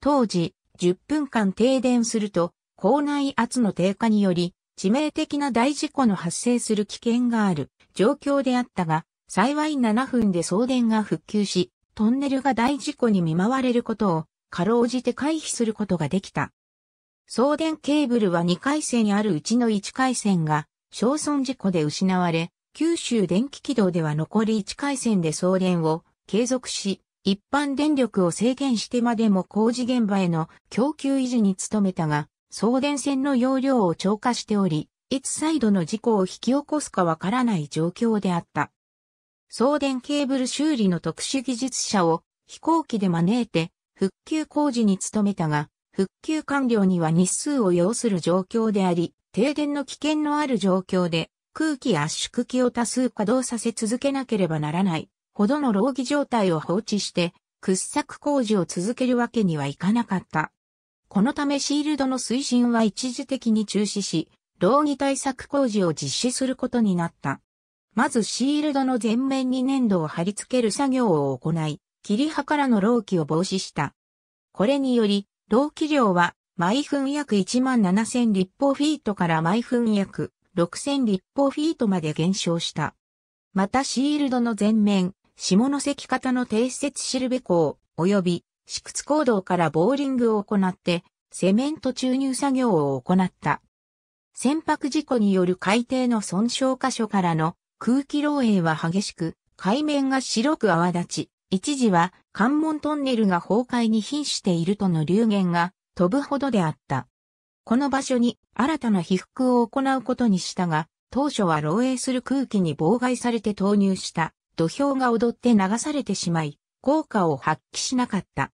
当時、10分間停電すると、校内圧の低下により、致命的な大事故の発生する危険がある状況であったが、幸い7分で送電が復旧し、トンネルが大事故に見舞われることを、かろうじて回避することができた。送電ケーブルは2回線あるうちの1回線が小村事故で失われ、九州電気軌道では残り1回線で送電を継続し、一般電力を制限してまでも工事現場への供給維持に努めたが、送電線の容量を超過しており、いつ再度の事故を引き起こすかわからない状況であった。送電ケーブル修理の特殊技術者を飛行機で招いて復旧工事に努めたが、復旧完了には日数を要する状況であり、停電の危険のある状況で空気圧縮機を多数稼働させ続けなければならないほどの労儀状態を放置して掘削工事を続けるわけにはいかなかった。このためシールドの推進は一時的に中止し、労儀対策工事を実施することになった。まずシールドの前面に粘土を貼り付ける作業を行い、切り葉からの労気を防止した。これにより、労気量は毎分約1万7000立方フィートから毎分約6000立方フィートまで減少した。またシールドの前面、下関型の定説シルベ港、及び、四屈行動からボーリングを行って、セメント注入作業を行った。船舶事故による海底の損傷箇所からの空気漏洩は激しく、海面が白く泡立ち、一時は関門トンネルが崩壊に瀕しているとの流言が飛ぶほどであった。この場所に新たな被覆を行うことにしたが、当初は漏洩する空気に妨害されて投入した土俵が踊って流されてしまい、効果を発揮しなかった。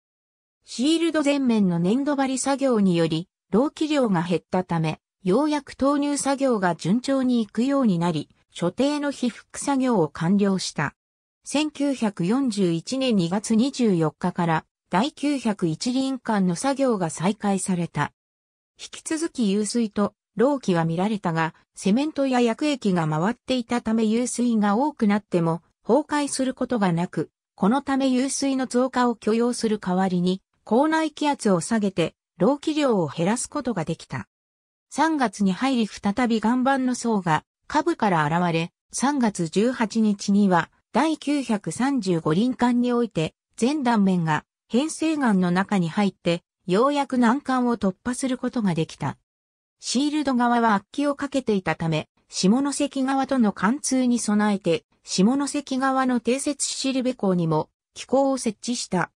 シールド全面の粘土張り作業により、漏気量が減ったため、ようやく投入作業が順調に行くようになり、所定の被覆作業を完了した。1941年2月24日から第901輪間の作業が再開された。引き続き湧水と漏気は見られたが、セメントや薬液が回っていたため湧水が多くなっても崩壊することがなく、このため湧水の増加を許容する代わりに、口内気圧を下げて、漏気量を減らすことができた。3月に入り再び岩盤の層が下部から現れ、3月18日には第935輪間において全断面が変成岩の中に入って、ようやく難関を突破することができた。シールド側は悪気をかけていたため、下関側との貫通に備えて、下関側の定説しるべ港にも機構を設置した。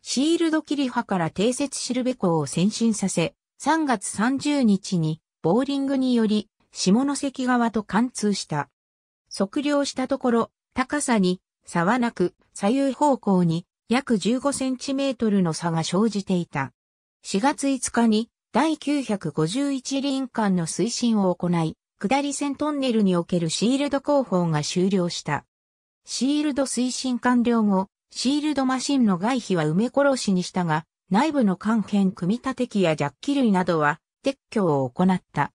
シールド切り派から定説しるべ港を先進させ、3月30日にボーリングにより下関側と貫通した。測量したところ、高さに差はなく左右方向に約15センチメートルの差が生じていた。4月5日に第951輪間の推進を行い、下り線トンネルにおけるシールド工法が終了した。シールド推進完了後、シールドマシンの外皮は埋め殺しにしたが、内部の関係組み立て機やジャッキ類などは撤去を行った。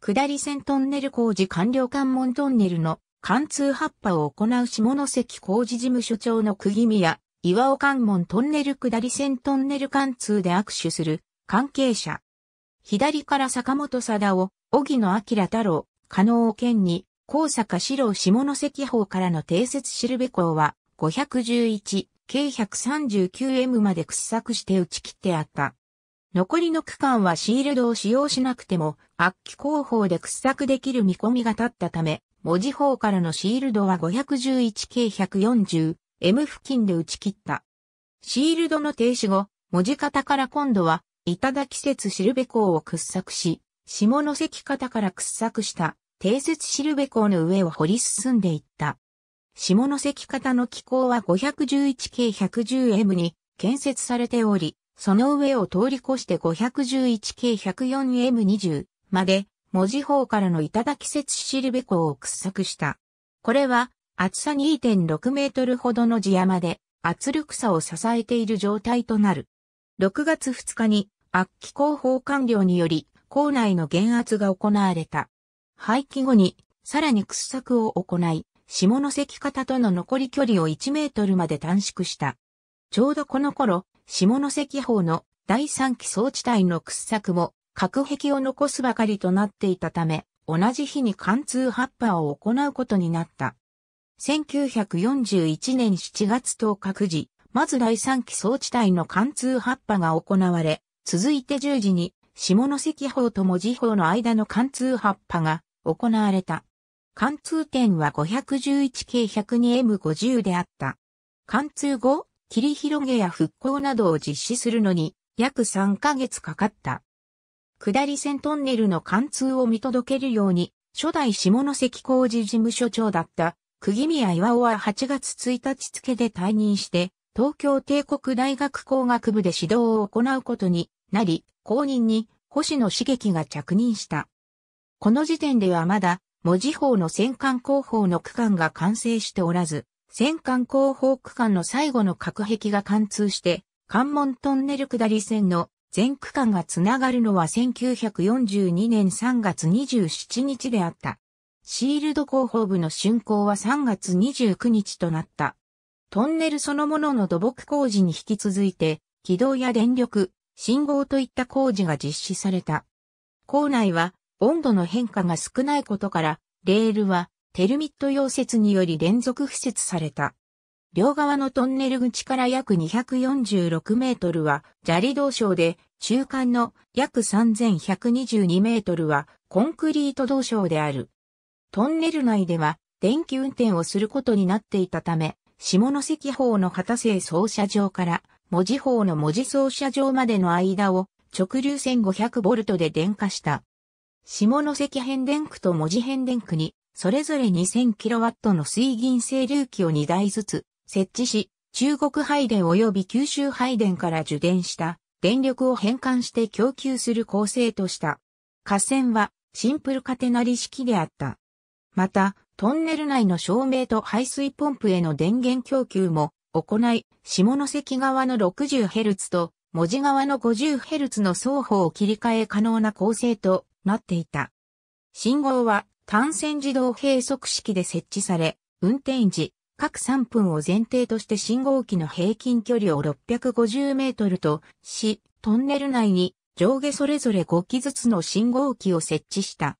下り線トンネル工事完了関門トンネルの貫通発破を行う下関工事事務所長の釘宮岩尾関門トンネル下り線トンネル貫通で握手する関係者。左から坂本貞夫、荻野明太郎、加納健に、高坂四郎下関方からの定説しるべ校は、511、計 139M まで掘削して打ち切ってあった。残りの区間はシールドを使用しなくても、悪気工法で掘削できる見込みが立ったため、文字方からのシールドは511計140 M 付近で打ち切った。シールドの停止後、文字型から今度は、だ季節シルベ港を掘削し、下関方から掘削した定説シルベ港の上を掘り進んでいった。下関方の機構は 511K110M に建設されており、その上を通り越して 511K104M20 まで文字方からのだ季節シルベ港を掘削した。これは厚さ2.6メートルほどの地山で圧力差を支えている状態となる。6月2日に悪気広報官僚により校内の減圧が行われた。廃棄後にさらに掘削を行い、下関方との残り距離を1メートルまで短縮した。ちょうどこの頃、下関方の第3期装置帯の掘削も隔壁を残すばかりとなっていたため、同じ日に貫通発破を行うことになった。1941年7月10日9時、まず第3期装置隊の貫通発破が行われ、続いて10時に下関法と文字法の間の貫通発破が行われた。貫通点は 511K102M50 であった。貫通後、切り広げや復興などを実施するのに約3ヶ月かかった。下り線トンネルの貫通を見届けるように、初代下関工事事務所長だった釘宮岩尾は8月1日付で退任して、東京帝国大学工学部で指導を行うことになり、後任に星野茂樹が着任した。この時点ではまだ、文字法の戦艦工法の区間が完成しておらず、戦艦工法区間の最後の隔壁が貫通して、関門トンネル下り線の全区間がつながるのは1942年3月27日であった。シールド広報部の竣工は3月29日となった。トンネルそのものの土木工事に引き続いて、軌道や電力、信号といった工事が実施された。校内は温度の変化が少ないことから、レールはテルミット溶接により連続敷設された。両側のトンネル口から約246メートルは砂利道床で、中間の約3122メートルはコンクリート道床である。トンネル内では電気運転をすることになっていたため、下関方の片瀬操車場から文字方の文字操車場までの間を直流1 5 0 0トで電化した。下関変電区と文字変電区に、それぞれ2 0 0 0ットの水銀製流器を2台ずつ設置し、中国配電及び九州配電から受電した電力を変換して供給する構成とした。河川はシンプルカテナリ式であった。また、トンネル内の照明と排水ポンプへの電源供給も行い、下関側の 60Hz と文字側の 50Hz の双方を切り替え可能な構成となっていた。信号は単線自動閉塞式で設置され、運転時、各3分を前提として信号機の平均距離を650メートルとし、トンネル内に上下それぞれ5機ずつの信号機を設置した。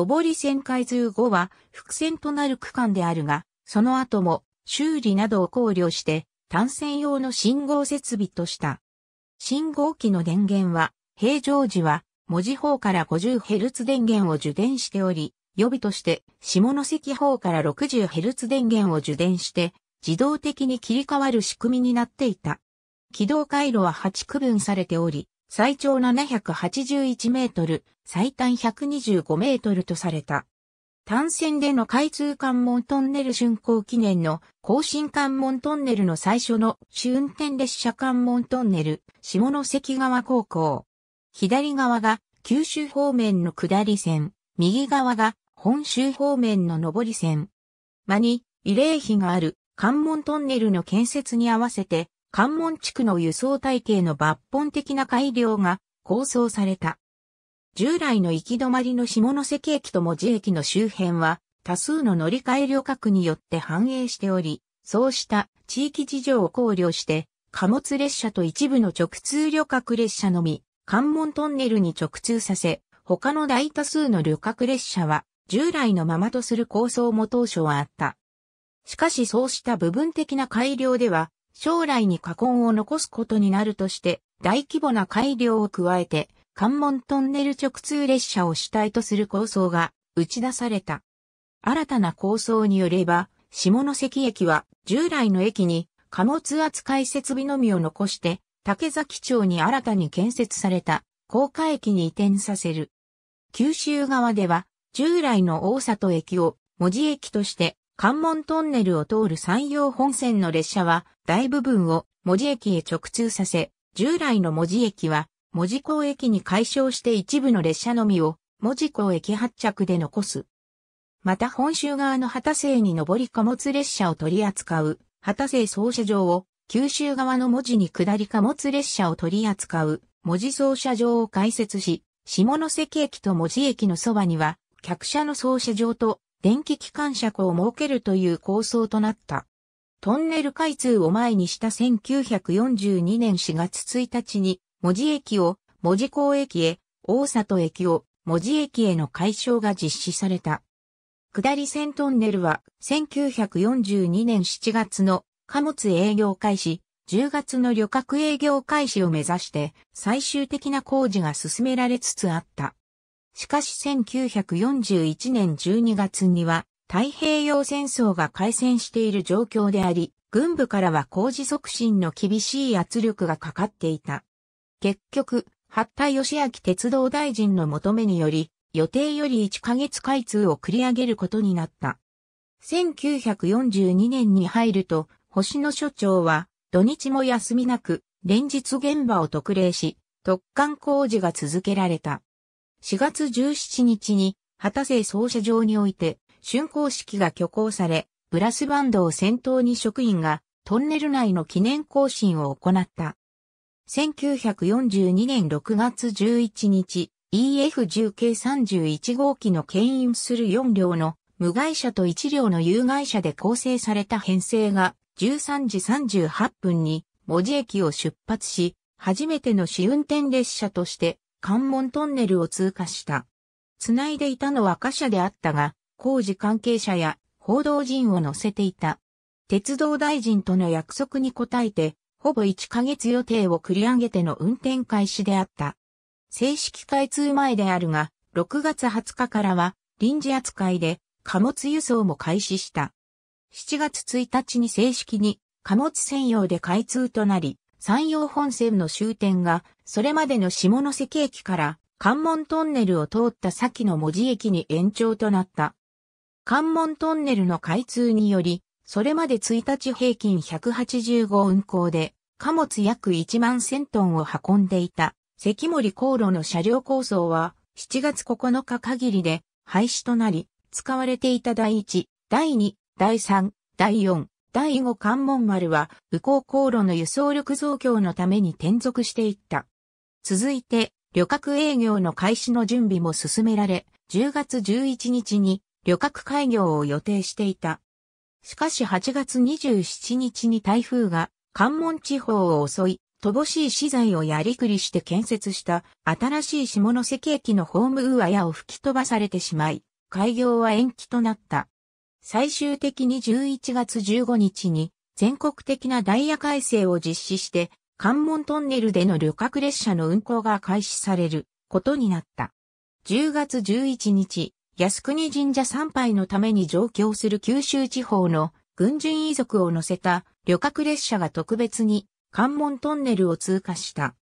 上り線開通後は伏線となる区間であるが、その後も修理などを考慮して単線用の信号設備とした。信号機の電源は平常時は文字方から 50Hz 電源を受電しており、予備として下関方から 60Hz 電源を受電して自動的に切り替わる仕組みになっていた。軌道回路は8区分されており、最長781メートル、最短125メートルとされた。単線での開通関門トンネル竣工記念の更新関門トンネルの最初の主運転列車関門トンネル、下関川高校。左側が九州方面の下り線、右側が本州方面の上り線。間に慰霊碑がある関門トンネルの建設に合わせて関門地区の輸送体系の抜本的な改良が構想された。従来の行き止まりの下関駅とも、司駅の周辺は多数の乗り換え旅客によって反映しており、そうした地域事情を考慮して貨物列車と一部の直通旅客列車のみ関門トンネルに直通させ、他の大多数の旅客列車は従来のままとする構想も当初はあった。しかしそうした部分的な改良では将来に禍根を残すことになるとして、大規模な改良を加えて、関門トンネル直通列車を主体とする構想が打ち出された。新たな構想によれば、下関駅は従来の駅に貨物扱い設備のみを残して、竹崎町に新たに建設された高架駅に移転させる。九州側では、従来の大里駅を文字駅として関門トンネルを通る山陽本線の列車は大部分を文字駅へ直通させ、従来の文字駅は文字港駅に解消して一部の列車のみを文字港駅発着で残す。また本州側の旗生に上り貨物列車を取り扱う旗生総車場を九州側の文字に下り貨物列車を取り扱う文字総車場を開設し、下関駅と文字駅のそばには客車の総車場と電気機関車庫を設けるという構想となった。トンネル開通を前にした1942年4月1日に、文字駅を文字港駅へ、大里駅を文字駅への解消が実施された。下り線トンネルは1942年7月の貨物営業開始、10月の旅客営業開始を目指して最終的な工事が進められつつあった。しかし1941年12月には太平洋戦争が開戦している状況であり、軍部からは工事促進の厳しい圧力がかかっていた。結局、八田義明鉄道大臣の求めにより、予定より1ヶ月開通を繰り上げることになった。1942年に入ると、星野所長は、土日も休みなく、連日現場を特例し、特貫工事が続けられた。4月17日に、旗瀬奏者場において、竣工式が挙行され、ブラスバンドを先頭に職員が、トンネル内の記念行進を行った。1942年6月11日、EF10 k 31号機の牽引する4両の無害車と1両の有害車で構成された編成が13時38分に文字駅を出発し、初めての試運転列車として関門トンネルを通過した。繋いでいたのは貨車であったが、工事関係者や報道陣を乗せていた。鉄道大臣との約束に応えて、ほぼ1ヶ月予定を繰り上げての運転開始であった。正式開通前であるが、6月20日からは臨時扱いで貨物輸送も開始した。7月1日に正式に貨物専用で開通となり、山陽本線の終点が、それまでの下関駅から関門トンネルを通った先の文字駅に延長となった。関門トンネルの開通により、それまで1日平均185運行で、貨物約1万千トンを運んでいた、関森航路の車両構想は、7月9日限りで廃止となり、使われていた第1、第2、第3、第4、第5関門丸は、右航航路の輸送力増強のために転属していった。続いて、旅客営業の開始の準備も進められ、10月11日に旅客開業を予定していた。しかし8月27日に台風が関門地方を襲い、乏しい資材をやりくりして建設した新しい下関駅のホームウアヤを吹き飛ばされてしまい、開業は延期となった。最終的に11月15日に全国的なダイヤ改正を実施して、関門トンネルでの旅客列車の運行が開始されることになった。10月11日、靖国神社参拝のために上京する九州地方の軍人遺族を乗せた旅客列車が特別に関門トンネルを通過した。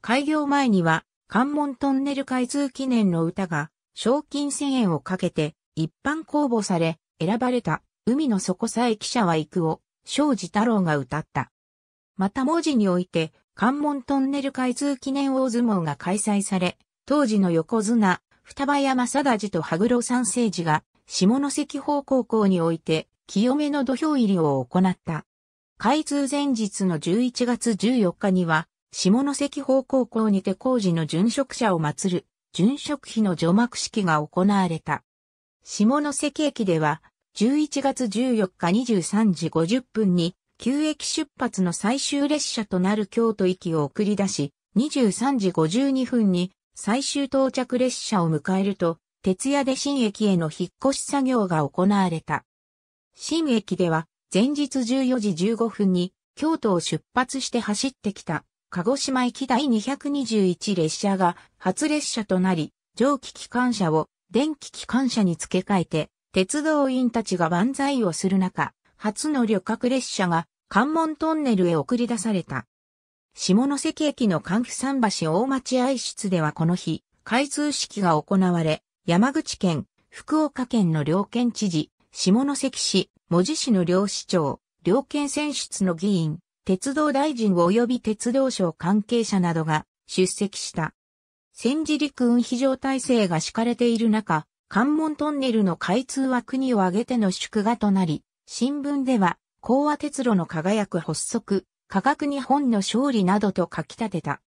開業前には関門トンネル開通記念の歌が賞金1000円をかけて一般公募され選ばれた、海の底さえ記者は行くを、庄司太郎が歌った。また文字において、関門トンネル開通記念大相撲が開催され、当時の横綱、双葉山貞治と羽黒三世寺が、下関方高校において、清めの土俵入りを行った。開通前日の11月14日には、下関方高校にて工事の殉職者を祀る、殉職碑の除幕式が行われた。下関駅では、11月14日23時50分に、旧駅出発の最終列車となる京都行きを送り出し、23時52分に最終到着列車を迎えると、徹夜で新駅への引っ越し作業が行われた。新駅では、前日14時15分に、京都を出発して走ってきた、鹿児島駅第221列車が初列車となり、蒸気機関車を電気機関車に付け替えて、鉄道員たちが万歳をする中、初の旅客列車が関門トンネルへ送り出された。下関駅の関府桟橋大町愛室ではこの日、開通式が行われ、山口県、福岡県の両県知事、下関市、文字市の両市長、両県選出の議員、鉄道大臣及び鉄道省関係者などが出席した。戦時陸運非常体制が敷かれている中、関門トンネルの開通は国を挙げての祝賀となり、新聞では、講和鉄路の輝く発足、科学日本の勝利などと書き立てた。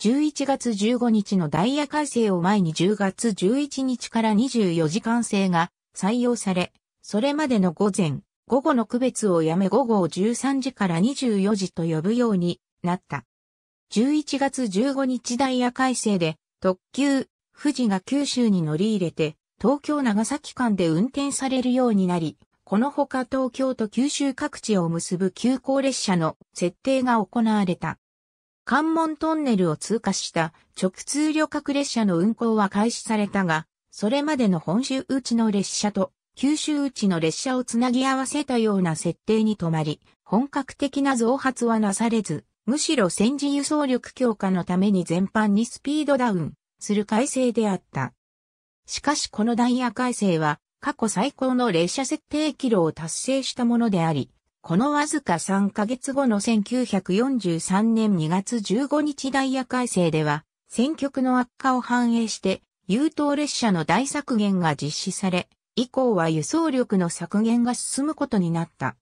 11月15日のダイヤ改正を前に10月11日から24時間制が採用され、それまでの午前、午後の区別をやめ午後を13時から24時と呼ぶようになった。11月15日ダイヤ改正で特急、富士が九州に乗り入れて、東京長崎間で運転されるようになり、このほか東京と九州各地を結ぶ急行列車の設定が行われた。関門トンネルを通過した直通旅客列車の運行は開始されたが、それまでの本州うちの列車と九州うちの列車をつなぎ合わせたような設定に止まり、本格的な増発はなされず、むしろ戦時輸送力強化のために全般にスピードダウンする改正であった。しかしこのダイヤ改正は過去最高の列車設定キロを達成したものであり、このわずか3ヶ月後の1943年2月15日ダイヤ改正では、選曲の悪化を反映して、優等列車の大削減が実施され、以降は輸送力の削減が進むことになった。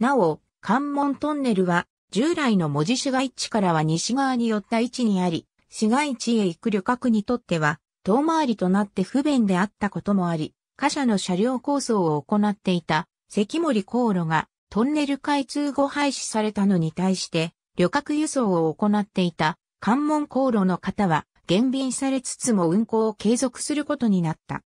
なお、関門トンネルは、従来の文字市街地からは西側に寄った位置にあり、市街地へ行く旅客にとっては、遠回りとなって不便であったこともあり、貨車の車両構想を行っていた関森航路がトンネル開通後廃止されたのに対して、旅客輸送を行っていた関門航路の方は減便されつつも運行を継続することになった。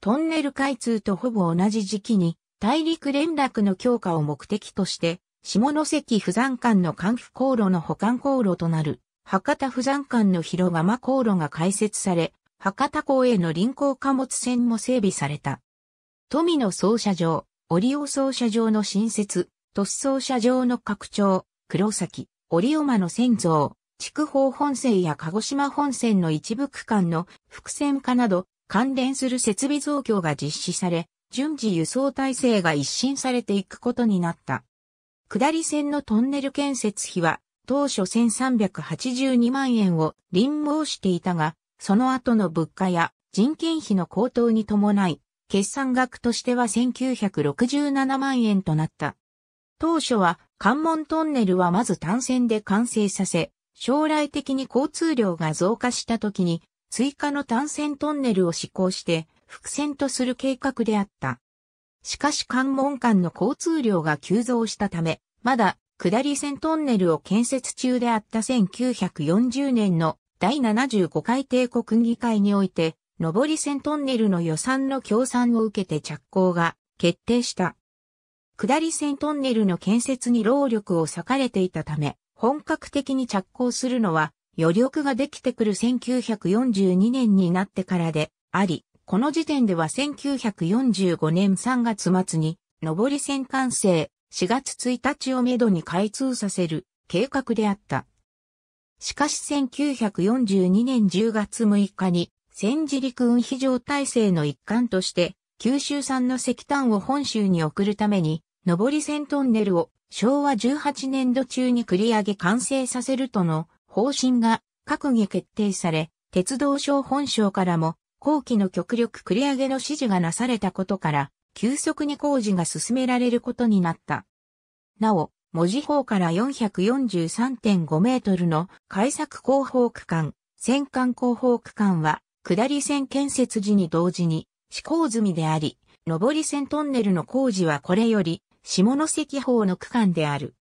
トンネル開通とほぼ同じ時期に大陸連絡の強化を目的として、下関不山間の関府航路の保管航路となる、博多不山間の広間航路が開設され、博多港への臨港貨物船も整備された。富野操車場、オリオ操車場の新設、鳥栖操車場の拡張、黒崎、リオマの船像、筑豊本線や鹿児島本線の一部区間の複線化など関連する設備増強が実施され、順次輸送体制が一新されていくことになった。下り線のトンネル建設費は当初1382万円を臨毛していたが、その後の物価や人件費の高騰に伴い、決算額としては1967万円となった。当初は関門トンネルはまず単線で完成させ、将来的に交通量が増加した時に追加の単線トンネルを施行して伏線とする計画であった。しかし関門間の交通量が急増したため、まだ下り線トンネルを建設中であった1940年の第75回帝国議会において、上り線トンネルの予算の協賛を受けて着工が決定した。下り線トンネルの建設に労力を割かれていたため、本格的に着工するのは余力ができてくる1942年になってからであり、この時点では1945年3月末に上り線完成4月1日をめどに開通させる計画であった。しかし1942年10月6日に戦時陸運非常体制の一環として九州産の石炭を本州に送るために上り線トンネルを昭和18年度中に繰り上げ完成させるとの方針が閣議決定され、鉄道省本省からも後期の極力繰り上げの指示がなされたことから、急速に工事が進められることになった。なお、文字砲から443.5メートルの開削広報区間、戦艦広報区間は、下り線建設時に同時に施工済みであり、上り線トンネルの工事はこれより、下関砲の区間である。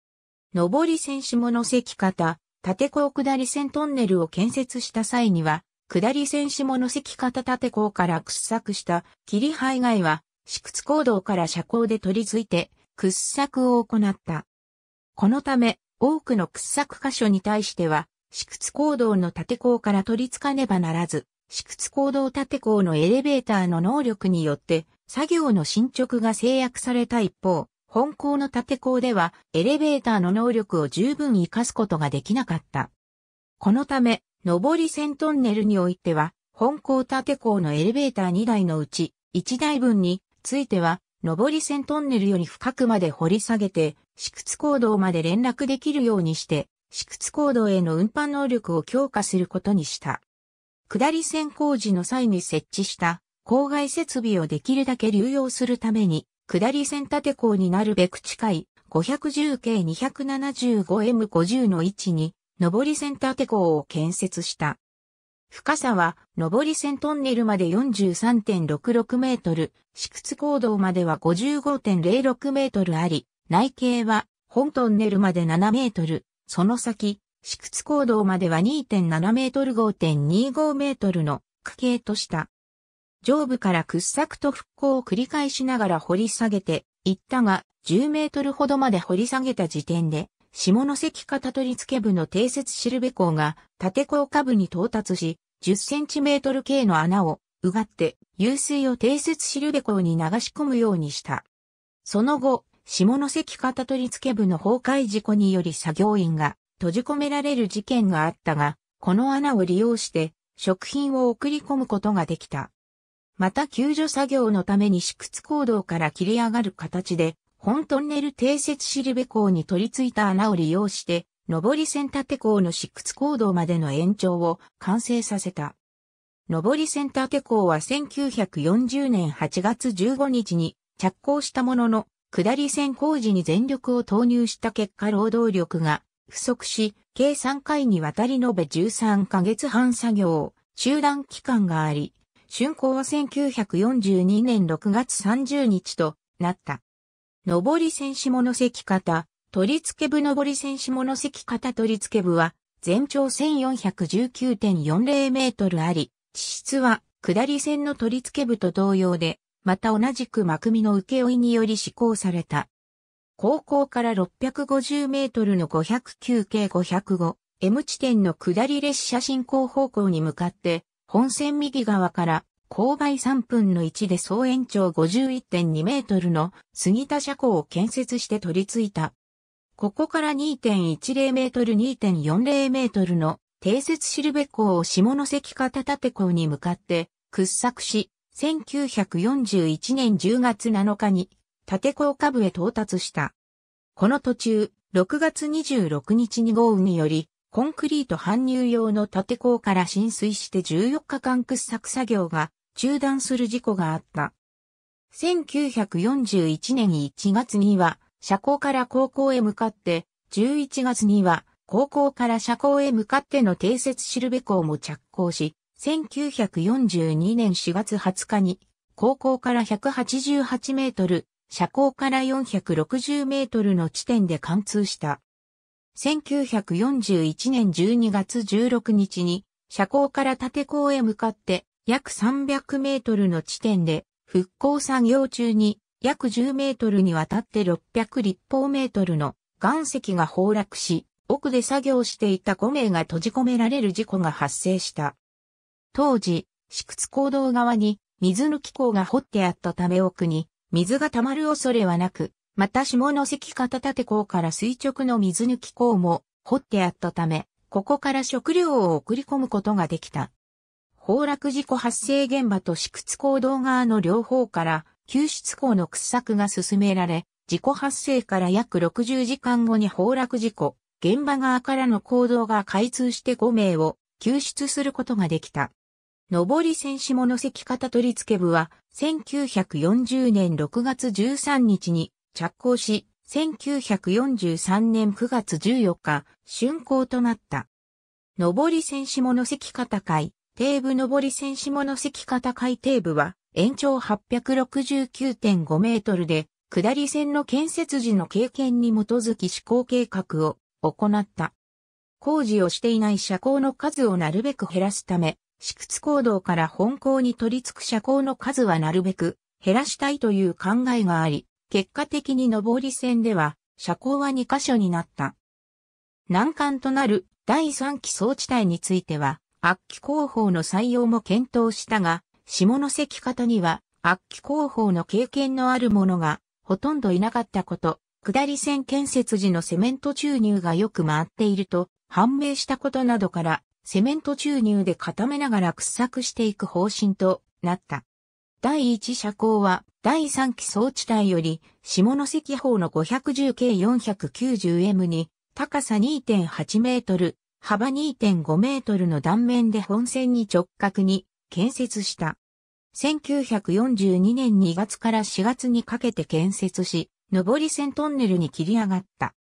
上り線下関方、立港下り線トンネルを建設した際には、下り線下関方立港から掘削した霧灰外は、市屈行動から車高で取り付いて、掘削を行った。このため、多くの掘削箇所に対しては、死屈行動の縦行から取り付かねばならず、死屈行動縦行のエレベーターの能力によって、作業の進捗が制約された一方、本校の縦行ではエレベーターの能力を十分活かすことができなかった。このため、上り線トンネルにおいては、本校縦行のエレベーター2台のうち1台分については、上り線トンネルより深くまで掘り下げて、私屈行動まで連絡できるようにして、私屈行動への運搬能力を強化することにした。下り線工事の際に設置した郊外設備をできるだけ流用するために、下り線縦港になるべく近い 510K 275M50 の位置に、上り線縦港を建設した。深さは、上り線トンネルまで43.66メートル、私屈行動までは55.06メートルあり、内径は本トンネルまで7メートル、その先、四屈行動までは2.7メートル5.25メートルの区形とした。上部から掘削と復興を繰り返しながら掘り下げていったが、10メートルほどまで掘り下げた時点で、下関片取り付け部の定説しるべ港が縦高下部に到達し、10センチメートル径の穴をうがって、湧水を定説しるべ港に流し込むようにした。その後、下関片取付部の崩壊事故により作業員が閉じ込められる事件があったが、この穴を利用して食品を送り込むことができた。また救助作業のために縮屈行動から切り上がる形で、本トンネル定設尻べ港に取り付いた穴を利用して、上り線立港の縮屈行動までの延長を完成させた。上り線立港は1940年8月15日に着工したものの、下り線工事に全力を投入した結果労働力が不足し、計3回にわたり延べ13ヶ月半作業、中断期間があり、竣工は1942年6月30日となった。上り線下関方、取り付け部上り線下関方取り付け部は、全長1419.40メートルあり、地質は下り線の取り付け部と同様で、また同じく幕見の請負により施行された。高校から650メートルの509系505 M 地点の下り列車進行方向に向かって、本線右側から勾配3分の1で総延長51.2メートルの杉田車庫を建設して取り付いた。ここから2.10メートル2.40メートルの定説しるべ港を下関方立港に向かって掘削し、1941年10月7日に、立高下部へ到達した。この途中、6月26日に豪雨により、コンクリート搬入用の立高から浸水して14日間掘削作業が中断する事故があった。1941年1月には、車高から高校へ向かって、11月には、高校から車高へ向かっての定説しるべ校も着工し、1942年4月20日に、高校から188メートル、車高から460メートルの地点で貫通した。1941年12月16日に、車高から立港へ向かって約300メートルの地点で、復興作業中に約10メートルにわたって600立方メートルの岩石が崩落し、奥で作業していた5名が閉じ込められる事故が発生した。当時、市屈坑道側に水抜き港が掘ってあったため奥に水が溜まる恐れはなく、また下関片立港から垂直の水抜き港も掘ってあったため、ここから食料を送り込むことができた。崩落事故発生現場と市屈坑道側の両方から救出港の掘削が進められ、事故発生から約60時間後に崩落事故、現場側からの行動が開通して5名を救出することができた。上り線下関方取付部は、1940年6月13日に着工し、1943年9月14日、竣工となった。上り線下関方会、底部上り線下関方会底部は、延長869.5メートルで、下り線の建設時の経験に基づき施行計画を行った。工事をしていない車高の数をなるべく減らすため、試屈行動から本校に取り付く車高の数はなるべく減らしたいという考えがあり、結果的に上り線では車高は2カ所になった。難関となる第3期総地帯については、悪期工法の採用も検討したが、下関方には悪期工法の経験のある者がほとんどいなかったこと、下り線建設時のセメント注入がよく回っていると判明したことなどからセメント注入で固めながら掘削していく方針となった。第1車高は第3期装置帯より下関方の 510K490M に高さ2.8メートル、幅2.5メートルの断面で本線に直角に建設した。1942年2月から4月にかけて建設し、上り線トンネルに切り上がった。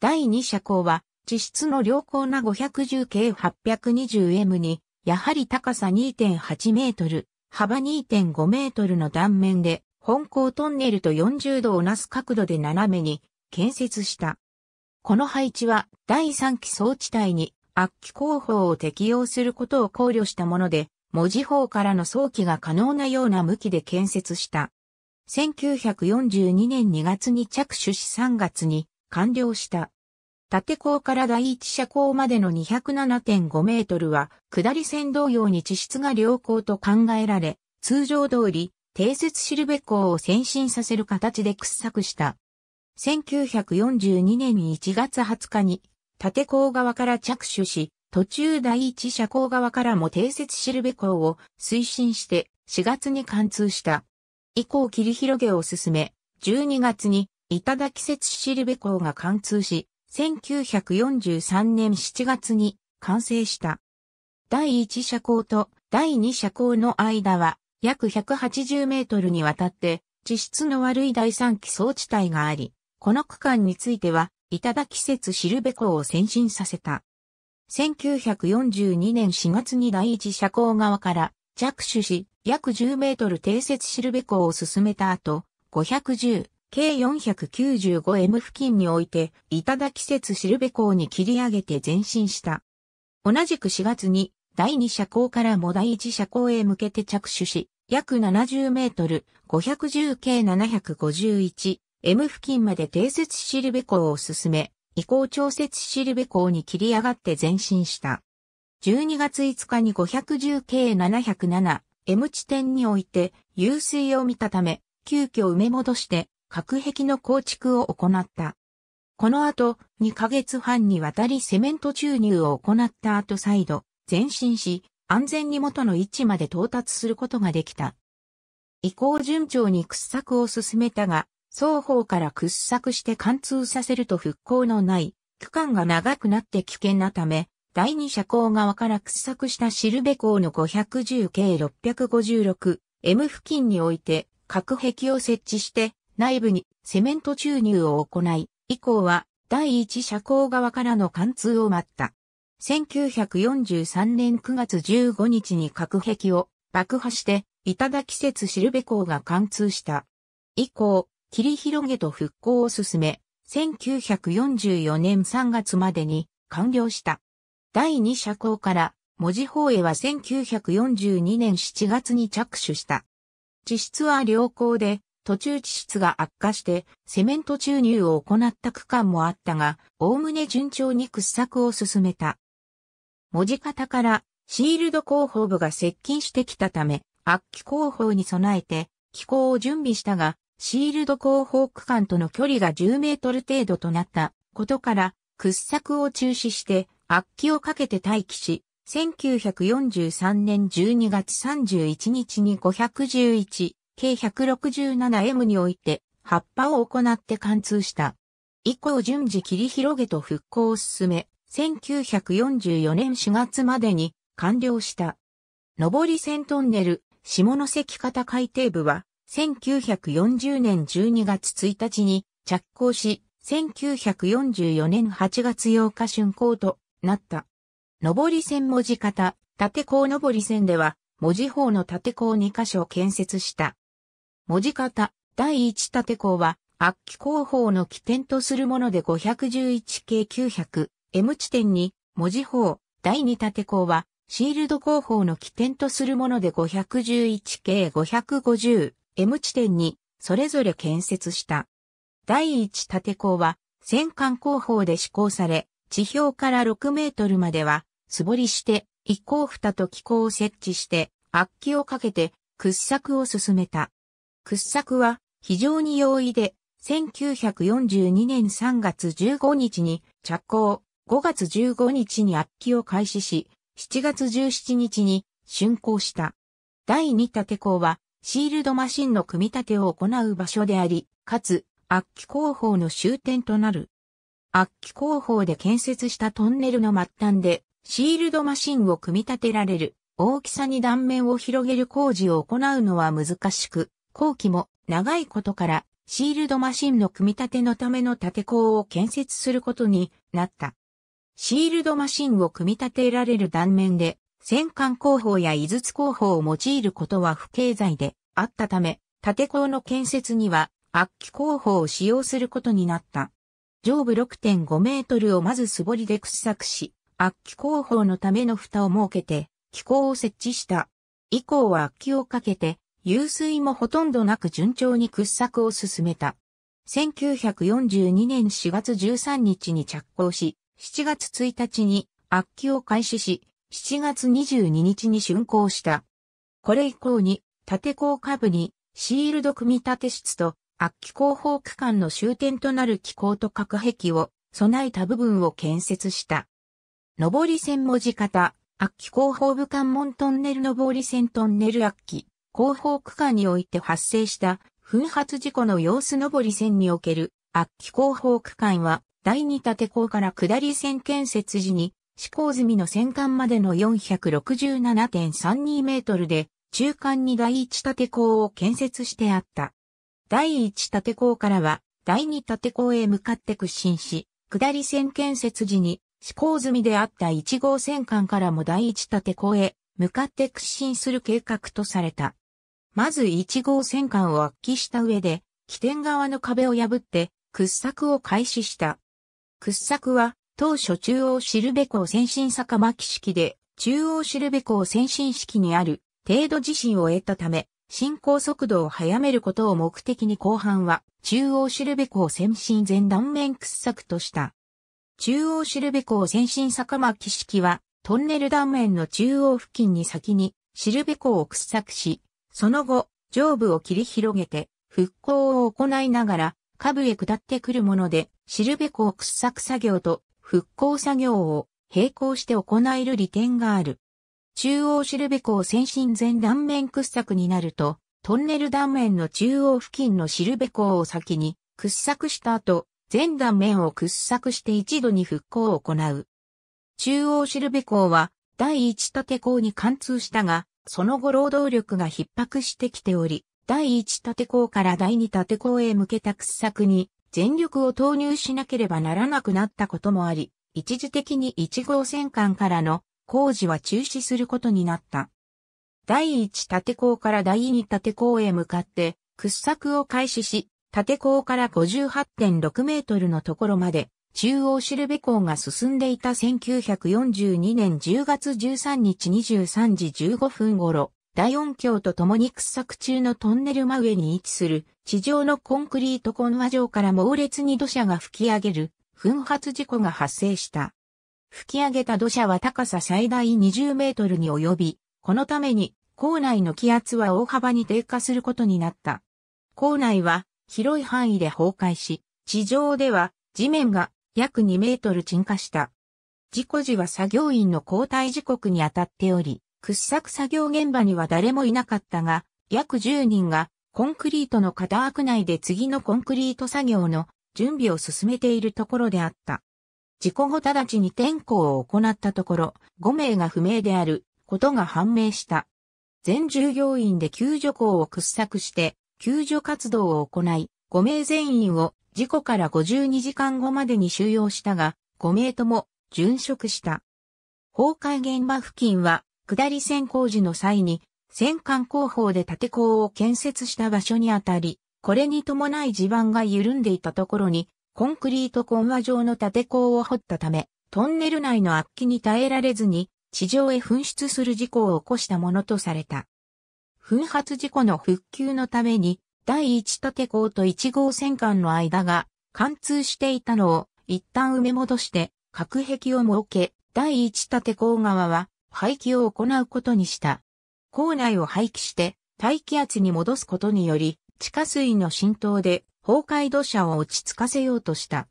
第2車高は地質の良好な 510K820M に、やはり高さ2.8メートル、幅2.5メートルの断面で、本校トンネルと40度をなす角度で斜めに建設した。この配置は第3期装置帯に悪気工法を適用することを考慮したもので、文字法からの早期が可能なような向きで建設した。1942年2月に着手し3月に完了した。縦港から第一車坑までの207.5メートルは、下り線同様に地質が良好と考えられ、通常通り、定設シルベ港を先進させる形で掘削した。1942年1月20日に、縦港側から着手し、途中第一車坑側からも定設シルベ港を推進して4月に貫通した。以降切り広げを進め、12月に板田季節シルベ港が貫通し、1943年7月に完成した。第1車高と第2車高の間は約180メートルにわたって地質の悪い第3基層地帯があり、この区間については、だ季節シルベ港を先進させた。1942年4月に第一車高側から着手し、約10メートル定説シルベ港を進めた後、510、計 495M 付近において、季節シルベ港に切り上げて前進した。同じく4月に、第2車高からも第1車高へ向けて着手し、約70メートル、510計 751M 付近まで定説シルベ港を進め、移行調節シルベ港に切り上がって前進した。12月5日に510計 707M 地点において、湧水を見たため、急遽埋め戻して、隔壁の構築を行った。この後、2ヶ月半にわたりセメント注入を行った後再度、前進し、安全に元の位置まで到達することができた。移行順調に掘削を進めたが、双方から掘削して貫通させると復興のない区間が長くなって危険なため、第二車高側から掘削したシルベ港の510 k 656M 付近において、隔壁を設置して、内部にセメント注入を行い、以降は第一車高側からの貫通を待った。1943年9月15日に隔壁を爆破して、だ季節シルベ港が貫通した。以降、切り広げと復興を進め、1944年3月までに完了した。第2車高から文字法へは1942年7月に着手した。地質は良好で、途中地質が悪化してセメント注入を行った区間もあったが、おおむね順調に掘削を進めた。文字型からシールド工法部が接近してきたため、悪気工法に備えて機構を準備したが、シールド工法区間との距離が10メートル程度となったことから、掘削を中止して、悪気をかけて待機し、1943年12月31日に511計 167M において発破を行って貫通した。以降順次切り広げと復興を進め、1944年4月までに完了した。上り線トンネル、下関方海底部は、1940年12月1日に着工し、1944年8月8日竣工となった。上り線文字型、縦港上り線では、文字方の縦港2箇所建設した。文字型、第一縦項は、悪気工法の起点とするもので511 k 900M 地点に、文字法、第二縦項は、シールド工法の起点とするもので511 k 550M 地点に、それぞれ建設した。第一縦項は、戦艦工法で施行され、地表から6メートルまでは、素掘りして、一行蓋と機構を設置して、悪気をかけて、掘削を進めた。掘削は非常に容易で、1942年3月15日に着工、5月15日に圧起を開始し、7月17日に竣工した。第2立工は、シールドマシンの組み立てを行う場所であり、かつ、圧起工法の終点となる。圧起工法で建設したトンネルの末端で、シールドマシンを組み立てられる、大きさに断面を広げる工事を行うのは難しく、後期も長いことからシールドマシンの組み立てのための縦工を建設することになった。シールドマシンを組み立てられる断面で戦艦工法や井筒工法を用いることは不経済であったため、縦工の建設には悪気工法を使用することになった。上部6.5メートルをまず素掘りで掘削し、悪気工法のための蓋を設けて、機構を設置した。以降は圧気をかけて、湧水もほとんどなく順調に掘削を進めた。1942年4月13日に着工し、7月1日に悪気を開始し、7月22日に竣工した。これ以降に、縦鋼下部に、シールド組み立て室と、悪気広報区間の終点となる機構と隔壁を備えた部分を建設した。上り線文字型、悪気広報部関門トンネル上り線トンネル悪気。広報区間において発生した噴発事故の様子上り線における悪気広報区間は第2縦港から下り線建設時に施考済みの戦艦までの467.32メートルで中間に第1縦港を建設してあった。第1縦港からは第2縦港へ向かって屈伸し、下り線建設時に施考済みであった1号戦艦からも第1縦港へ向かって屈伸する計画とされた。まず1号戦艦を圧起した上で、起点側の壁を破って掘削を開始した。掘削は、当初中央シルベ港先進坂巻式で、中央シルベ港先進式にある程度自身を得たため、進行速度を早めることを目的に後半は、中央シルベ港先進全断面掘削とした。中央シルベ港先進坂巻式は、トンネル断面の中央付近に先に、シルベ港を掘削し、その後、上部を切り広げて、復興を行いながら、下部へ下ってくるもので、シルベ湖を掘削作業と復興作業を並行して行える利点がある。中央シルベ湖を先進全断面掘削になると、トンネル断面の中央付近のシルベ湖を先に掘削した後、全断面を掘削して一度に復興を行う。中央シルベ港は第一立港に貫通したが、その後労働力が逼迫してきており、第一立校から第二立校へ向けた掘削に全力を投入しなければならなくなったこともあり、一時的に1号線間からの工事は中止することになった。第1立校から第2立校へ向かって掘削を開始し、立校から58.6メートルのところまで中央シルベ港が進んでいた1942年10月13日23時15分頃、大音響と共に掘削中のトンネル真上に位置する地上のコンクリートコン和場から猛烈に土砂が吹き上げる噴発事故が発生した。吹き上げた土砂は高さ最大20メートルに及び、このために校内の気圧は大幅に低下することになった。校内は広い範囲で崩壊し、地上では地面が約2メートル沈下した。事故時は作業員の交代時刻に当たっており、掘削作業現場には誰もいなかったが、約10人がコンクリートの型枠内で次のコンクリート作業の準備を進めているところであった。事故後直ちに点呼を行ったところ、5名が不明であることが判明した。全従業員で救助校を掘削して、救助活動を行い、5名全員を事故から52時間後までに収容したが、5名とも殉職した。崩壊現場付近は、下り線工事の際に、戦艦工法で縦工を建設した場所にあたり、これに伴い地盤が緩んでいたところに、コンクリート混和状の縦工を掘ったため、トンネル内の悪気に耐えられずに、地上へ噴出する事故を起こしたものとされた。噴発事故の復旧のために、第一立港と一号戦間の間が貫通していたのを一旦埋め戻して隔壁を設け、第一立港側は廃棄を行うことにした。港内を廃棄して大気圧に戻すことにより、地下水の浸透で崩壊土砂を落ち着かせようとした。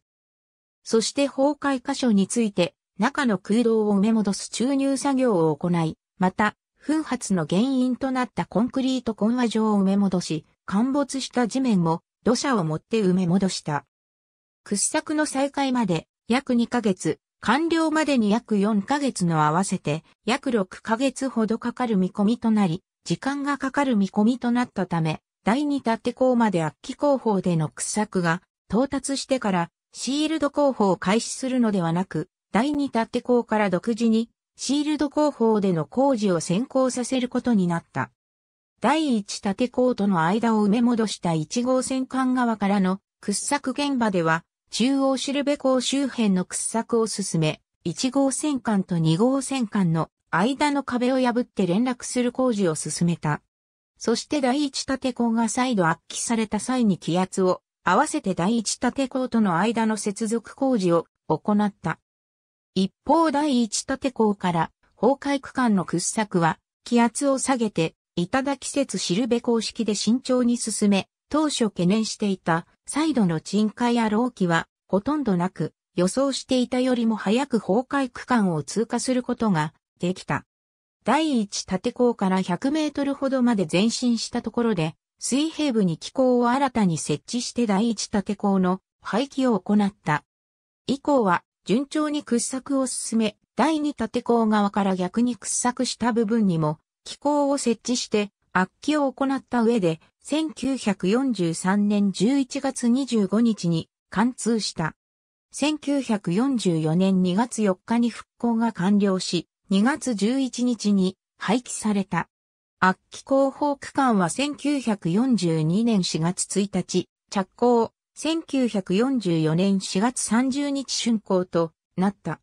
そして崩壊箇所について中の空洞を埋め戻す注入作業を行い、また、噴発の原因となったコンクリート混和状を埋め戻し、陥没した地面も土砂を持って埋め戻した。掘削の再開まで約2ヶ月、完了までに約4ヶ月の合わせて約6ヶ月ほどかかる見込みとなり、時間がかかる見込みとなったため、第2立港まで悪気工法での掘削が到達してからシールド工法を開始するのではなく、第2立港から独自にシールド工法での工事を先行させることになった。第1縦港との間を埋め戻した1号線間側からの掘削現場では、中央シルベ港周辺の掘削を進め、1号線間と2号線間の間の壁を破って連絡する工事を進めた。そして第1縦港が再度圧起された際に気圧を合わせて第1縦港との間の接続工事を行った。一方第1縦港から崩壊区間の掘削は気圧を下げていただ季節知るべ公式で慎重に進め、当初懸念していた、再度の沈下や老期は、ほとんどなく、予想していたよりも早く崩壊区間を通過することができた。第一縦港から100メートルほどまで前進したところで、水平部に機構を新たに設置して第一縦港の廃棄を行った。以降は順調に掘削を進め、第二縦港側から逆に掘削した部分にも機構を設置して、悪気を行った上で、1943年11月25日に貫通した。1944年2月4日に復興が完了し、2月11日に廃棄された。悪気広報区間は1942年4月1日、着工、1944年4月30日竣工となった。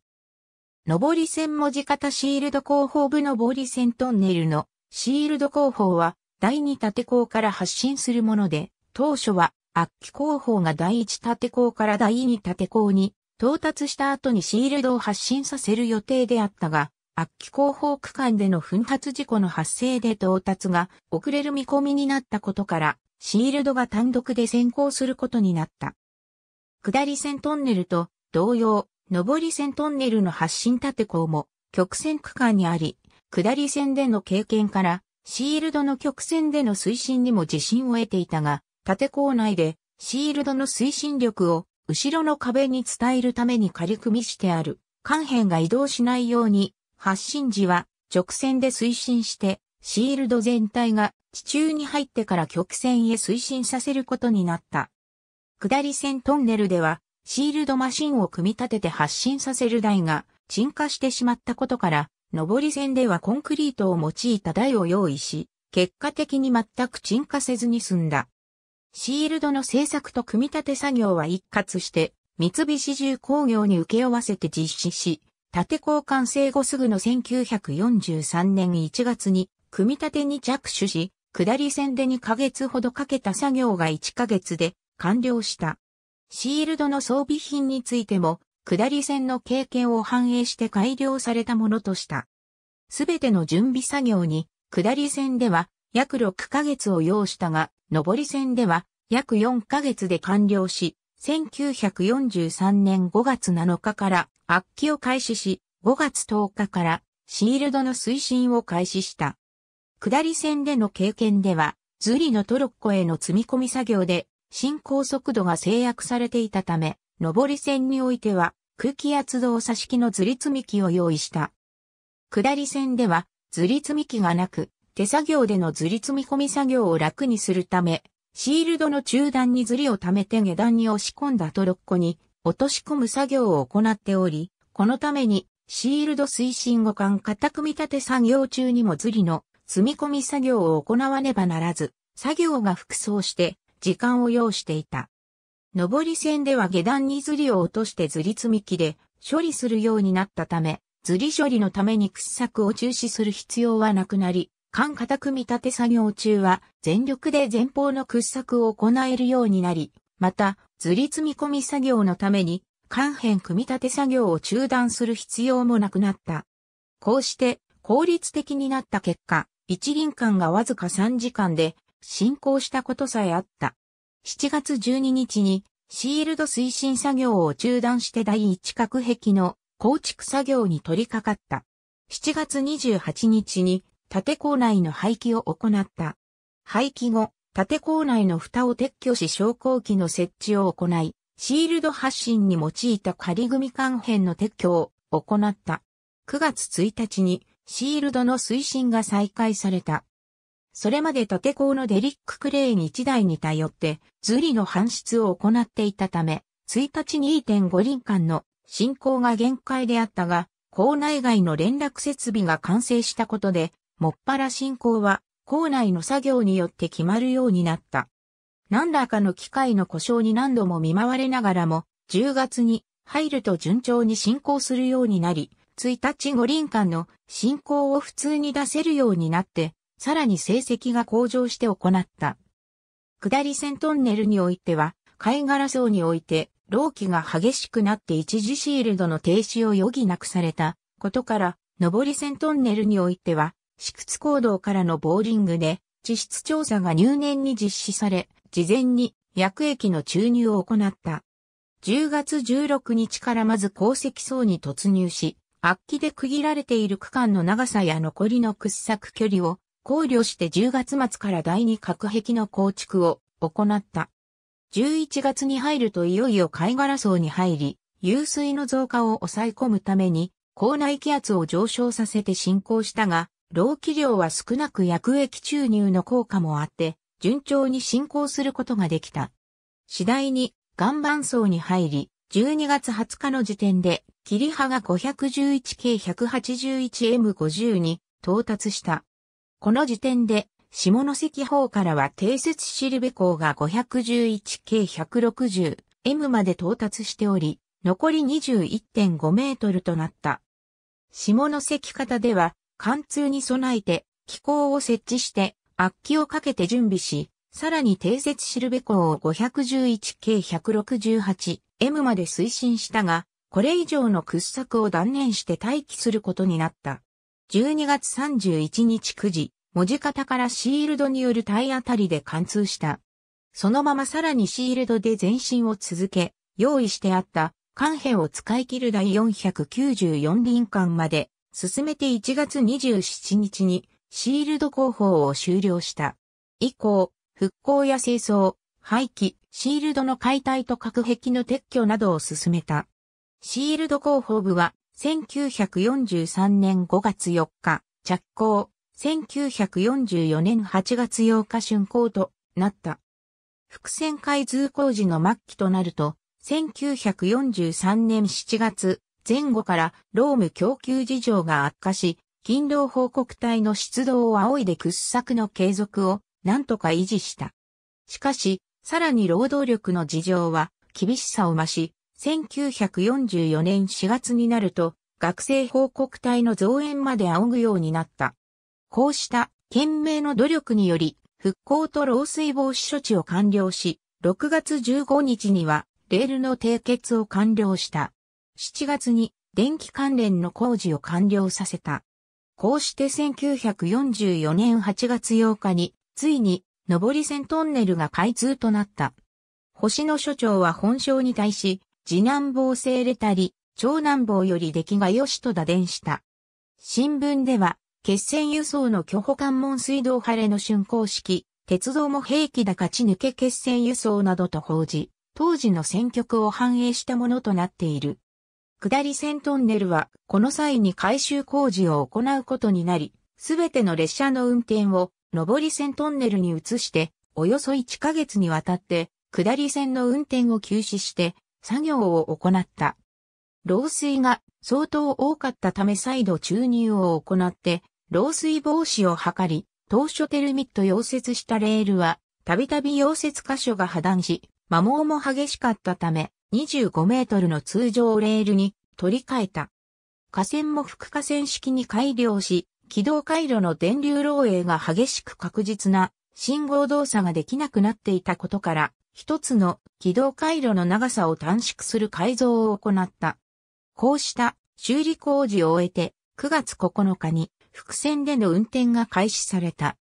上り線文字型シールド広報部上り線トンネルのシールド広報は第二縦港から発信するもので、当初は悪気広報が第一縦港から第二縦港に到達した後にシールドを発信させる予定であったが、悪気広報区間での奮発事故の発生で到達が遅れる見込みになったことから、シールドが単独で先行することになった。下り線トンネルと同様、上り線トンネルの発進立校も曲線区間にあり、下り線での経験から、シールドの曲線での推進にも自信を得ていたが、縦構内でシールドの推進力を後ろの壁に伝えるために仮組みしてある、関辺が移動しないように、発進時は直線で推進して、シールド全体が地中に入ってから曲線へ推進させることになった。下り線トンネルでは、シールドマシンを組み立てて発進させる台が沈下してしまったことから、上り線ではコンクリートを用いた台を用意し、結果的に全く沈下せずに済んだ。シールドの製作と組み立て作業は一括して、三菱重工業に請け負わせて実施し、縦交換生後すぐの1943年1月に、組み立てに着手し、下り線で2ヶ月ほどかけた作業が1ヶ月で完了した。シールドの装備品についても、下り線の経験を反映して改良されたものとした。すべての準備作業に、下り線では約6ヶ月を要したが、上り線では約4ヶ月で完了し、1943年5月7日から悪気を開始し、5月10日からシールドの推進を開始した。下り線での経験では、ズリのトロッコへの積み込み作業で進行速度が制約されていたため、上り線においては空気圧動差式のずり積み機を用意した。下り線ではずり積み機がなく、手作業でのずり積み込み作業を楽にするため、シールドの中段にずりを溜めて下段に押し込んだトロッコに落とし込む作業を行っており、このためにシールド推進互換型組み立て作業中にもずりの積み込み作業を行わねばならず、作業が複装して時間を要していた。上り線では下段にずりを落としてずり積み機で処理するようになったため、ずり処理のために掘削を中止する必要はなくなり、間固組み立て作業中は全力で前方の掘削を行えるようになり、また、ずり積み込み作業のために、間辺組み立て作業を中断する必要もなくなった。こうして、効率的になった結果、一輪間がわずか3時間で進行したことさえあった。7月12日にシールド推進作業を中断して第一核壁の構築作業に取り掛かった。7月28日に建構内の廃棄を行った。廃棄後、建構内の蓋を撤去し昇降機の設置を行い、シールド発進に用いた仮組管片の撤去を行った。9月1日にシールドの推進が再開された。それまで縦工のデリッククレーン1台に頼って、ズリの搬出を行っていたため、1日2.5輪間の進行が限界であったが、校内外の連絡設備が完成したことで、もっぱら進行は校内の作業によって決まるようになった。何らかの機械の故障に何度も見舞われながらも、10月に入ると順調に進行するようになり、1日5輪間の進行を普通に出せるようになって、さらに成績が向上して行った。下り線トンネルにおいては、貝殻層において、老期が激しくなって一時シールドの停止を余儀なくされたことから、上り線トンネルにおいては、私屈行動からのボーリングで、地質調査が入念に実施され、事前に薬液の注入を行った。10月16日からまず鉱石層に突入し、悪気で区切られている区間の長さや残りの掘削距離を考慮して10月末から第2隔壁の構築を行った。11月に入るといよいよ貝殻層に入り、湧水の増加を抑え込むために、口内気圧を上昇させて進行したが、老気量は少なく薬液注入の効果もあって、順調に進行することができた。次第に岩盤層に入り、12月20日の時点で、切りが 511K181M50 に到達した。この時点で、下関方からは定説しるべ港が 511K160M まで到達しており、残り21.5メートルとなった。下関方では、貫通に備えて、機構を設置して、圧機をかけて準備し、さらに定説しるべ港を 511K168M まで推進したが、これ以上の掘削を断念して待機することになった。12月31日9時、文字型からシールドによる体当たりで貫通した。そのままさらにシールドで前進を続け、用意してあった艦兵を使い切る第494輪艦まで進めて1月27日にシールド工法を終了した。以降、復興や清掃、廃棄、シールドの解体と隔壁の撤去などを進めた。シールド工法部は1943年5月4日、着工、1944年8月8日竣工となった。伏線開通工事の末期となると、1943年7月、前後から労務供給事情が悪化し、勤労報告隊の出動を仰いで掘削の継続を何とか維持した。しかし、さらに労働力の事情は厳しさを増し、1944年4月になると、学生報告隊の増援まで仰ぐようになった。こうした懸命の努力により、復興と漏水防止処置を完了し、6月15日にはレールの締結を完了した。7月に電気関連の工事を完了させた。こうして1944年8月8日に、ついに、上り線トンネルが開通となった。星野所長は本省に対し、次男坊聖レタリ、長男坊より出来が良しと打電した。新聞では、決戦輸送の巨歩関門水道晴れの竣工式、鉄道も兵器だ勝ち抜け決戦輸送などと報じ、当時の戦局を反映したものとなっている。下り線トンネルは、この際に改修工事を行うことになり、すべての列車の運転を、上り線トンネルに移して、およそ1ヶ月にわたって、下り線の運転を休止して、作業を行った。漏水が相当多かったため再度注入を行って、漏水防止を図り、当初テルミット溶接したレールは、たびたび溶接箇所が破断し、摩耗も激しかったため、25メートルの通常レールに取り替えた。架線も副架線式に改良し、軌道回路の電流漏洩が激しく確実な信号動作ができなくなっていたことから、一つの軌道回路の長さを短縮する改造を行った。こうした修理工事を終えて、9月9日に伏線での運転が開始された。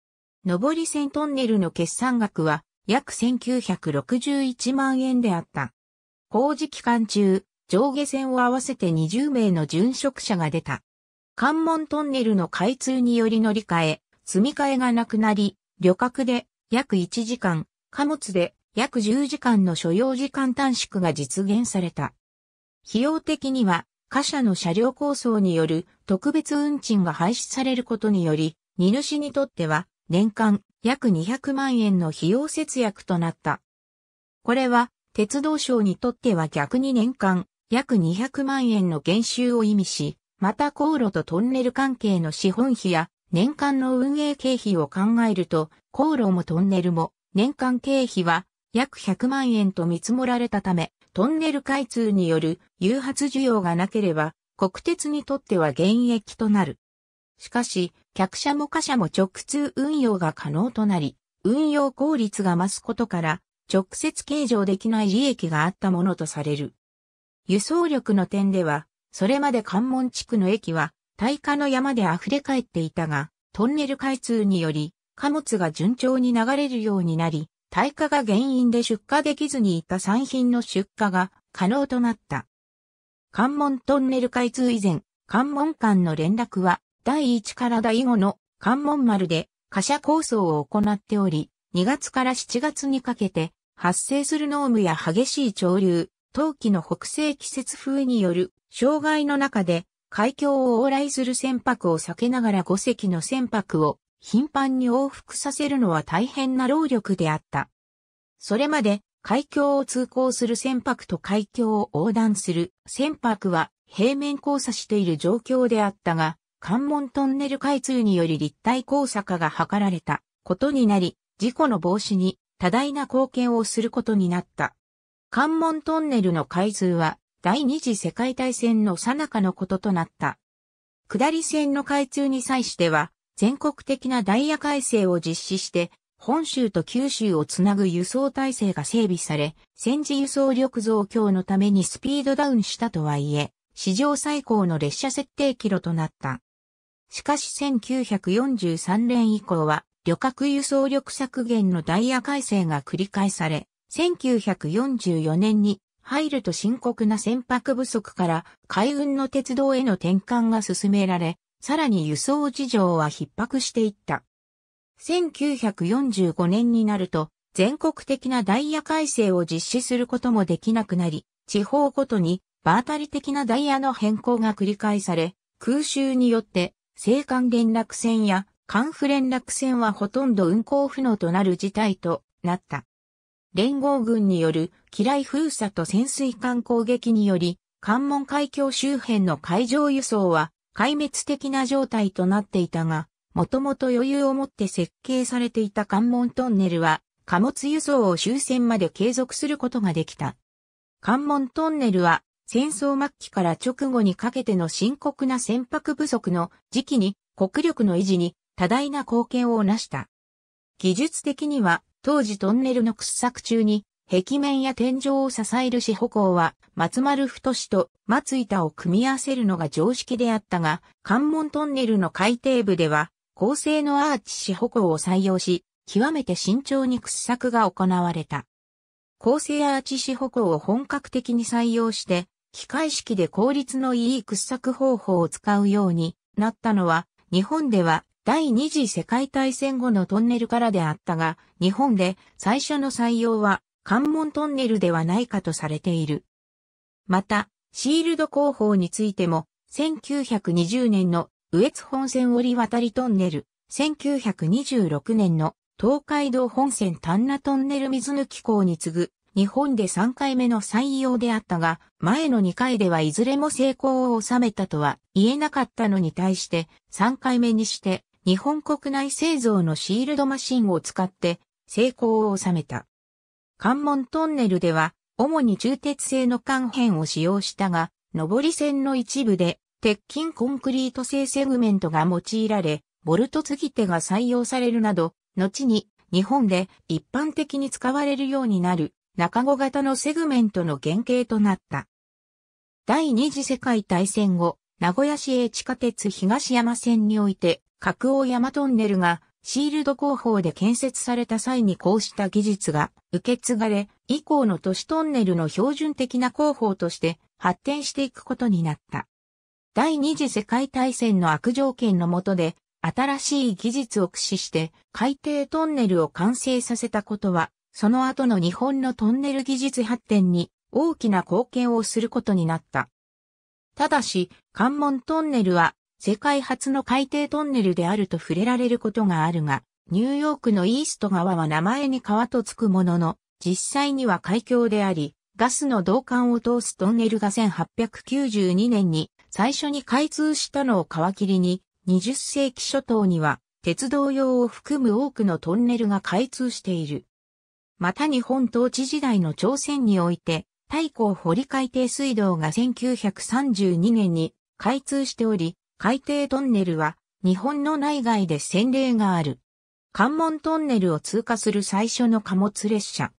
上り線トンネルの決算額は約1961万円であった。工事期間中、上下線を合わせて20名の殉職者が出た。関門トンネルの開通により乗り換え、積み替えがなくなり、旅客で約1時間、貨物で約10時間の所要時間短縮が実現された。費用的には、貨車の車両構想による特別運賃が廃止されることにより、荷主にとっては年間約200万円の費用節約となった。これは、鉄道省にとっては逆に年間約200万円の減収を意味し、また航路とトンネル関係の資本費や年間の運営経費を考えると、航路もトンネルも年間経費は約100万円と見積もられたため、トンネル開通による誘発需要がなければ、国鉄にとっては減益となる。しかし、客車も貨車も直通運用が可能となり、運用効率が増すことから、直接計上できない利益があったものとされる。輸送力の点では、それまで関門地区の駅は、耐火の山で溢れ返っていたが、トンネル開通により、貨物が順調に流れるようになり、耐火が原因で出荷できずにいた産品の出荷が可能となった。関門トンネル開通以前、関門間の連絡は第1から第5の関門丸で貨車構想を行っており、2月から7月にかけて発生する濃霧や激しい潮流、冬季の北西季節風による障害の中で海峡を往来する船舶を避けながら5隻の船舶を頻繁に往復させるのは大変な労力であった。それまで海峡を通行する船舶と海峡を横断する船舶は平面交差している状況であったが、関門トンネル開通により立体交差化が図られたことになり、事故の防止に多大な貢献をすることになった。関門トンネルの開通は第二次世界大戦の最中のこととなった。下り線の開通に際しては、全国的なダイヤ改正を実施して、本州と九州をつなぐ輸送体制が整備され、戦時輸送力増強のためにスピードダウンしたとはいえ、史上最高の列車設定キロとなった。しかし1943年以降は、旅客輸送力削減のダイヤ改正が繰り返され、1944年に入ると深刻な船舶不足から海運の鉄道への転換が進められ、さらに輸送事情は逼迫していった。1945年になると、全国的なダイヤ改正を実施することもできなくなり、地方ごとに場当たり的なダイヤの変更が繰り返され、空襲によって青函連絡船や関府連絡船はほとんど運行不能となる事態となった。連合軍による機雷封鎖と潜水艦攻撃により、関門海峡周辺の海上輸送は壊滅的な状態となっていたが、もともと余裕を持って設計されていた関門トンネルは、貨物輸送を終戦まで継続することができた。関門トンネルは、戦争末期から直後にかけての深刻な船舶不足の時期に国力の維持に多大な貢献を成した。技術的には当時トンネルの掘削中に、壁面や天井を支える支保工は、松丸太と松板を組み合わせるのが常識であったが、関門トンネルの海底部では、高性のアーチ支保工を採用し、極めて慎重に掘削が行われた。高性アーチ支保工を本格的に採用して、機械式で効率のいい掘削方法を使うようになったのは、日本では第二次世界大戦後のトンネルからであったが、日本で最初の採用は関門トンネルではないかとされている。また、シールド工法についても、1920年の羽越本線折渡りトンネル、1926年の東海道本線丹那トンネル水抜き港に次ぐ日本で3回目の採用であったが、前の2回ではいずれも成功を収めたとは言えなかったのに対して、3回目にして日本国内製造のシールドマシンを使って成功を収めた。関門トンネルでは、主に中鉄製の管片を使用したが、上り線の一部で、鉄筋コンクリート製セグメントが用いられ、ボルト継ぎ手が採用されるなど、後に日本で一般的に使われるようになる中子型のセグメントの原型となった。第二次世界大戦後、名古屋市営地下鉄東山線において角王山トンネルがシールド工法で建設された際にこうした技術が受け継がれ、以降の都市トンネルの標準的な工法として発展していくことになった。第二次世界大戦の悪条件の下で、新しい技術を駆使して海底トンネルを完成させたことは、その後の日本のトンネル技術発展に大きな貢献をすることになった。ただし、関門トンネルは世界初の海底トンネルであると触れられることがあるが、ニューヨークのイースト川は名前に川とつくものの、実際には海峡であり、ガスの導管を通すトンネルが1892年に最初に開通したのを皮切りに、20世紀初頭には鉄道用を含む多くのトンネルが開通している。また日本統治時代の朝鮮において、太古堀海底水道が1932年に開通しており、海底トンネルは日本の内外で先例がある。関門トンネルを通過する最初の貨物列車。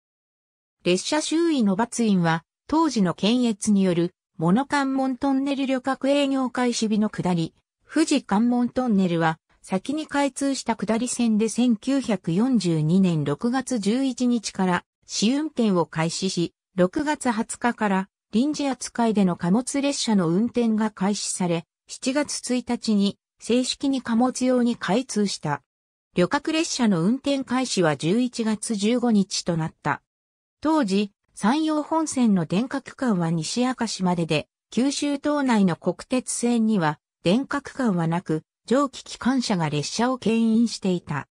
列車周囲の罰印は当時の検閲によるモノ関門トンネル旅客営業開始日の下り、富士関門トンネルは先に開通した下り線で1942年6月11日から試運転を開始し、6月20日から臨時扱いでの貨物列車の運転が開始され、7月1日に正式に貨物用に開通した。旅客列車の運転開始は11月15日となった。当時、山陽本線の電化区間は西明石までで、九州島内の国鉄線には電化区間はなく、蒸気機関車が列車を牽引していた。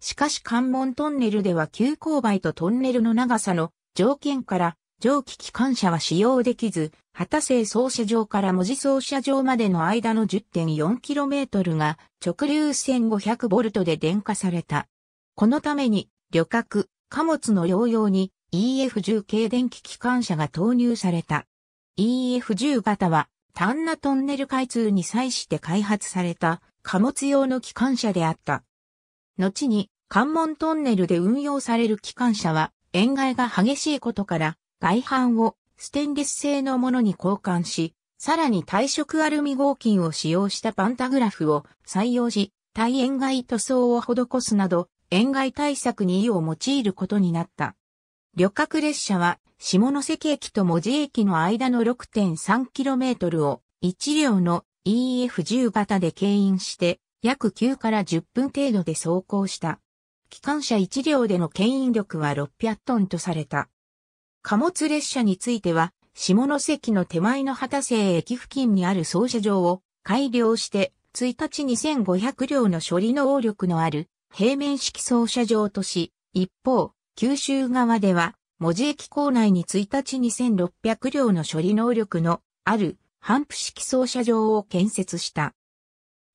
しかし関門トンネルでは急勾配とトンネルの長さの条件から蒸気機関車は使用できず、畑生総社場から文字総社場までの間の 10.4km が直流 1500V で電化された。このために旅客、貨物の両用に EF10 系電気機関車が投入された。EF10 型は単なトンネル開通に際して開発された貨物用の機関車であった。後に関門トンネルで運用される機関車は、塩害が激しいことから、外板をステンレス製のものに交換し、さらに退色アルミ合金を使用したパンタグラフを採用し、対円外塗装を施すなど、円外対策に意を用いることになった。旅客列車は、下関駅と文字駅の間の 6.3km を1両の EF10 型で牽引して、約9から10分程度で走行した。機関車1両での牽引力は600トンとされた。貨物列車については、下関の手前の旗瀬駅付近にある操車場を改良して、1日2500両の処理能力のある平面式操車場とし、一方、九州側では、文字駅構内に1日2600両の処理能力のある反布式操車場を建設した。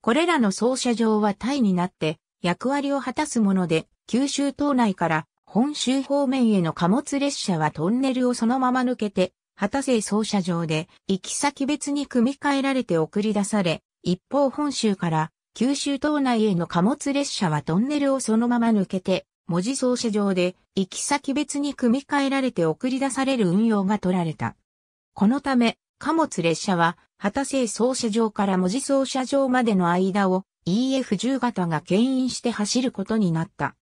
これらの操車場はタイになって役割を果たすもので、九州島内から本州方面への貨物列車はトンネルをそのまま抜けて、畑瀬操車場で行き先別に組み替えられて送り出され、一方本州から九州島内への貨物列車はトンネルをそのまま抜けて、文字操車場で行き先別に組み替えられて送り出される運用が取られた。このため、貨物列車は、畑瀬操車場から文字操車場までの間を EF10 型が牽引して走ることになった。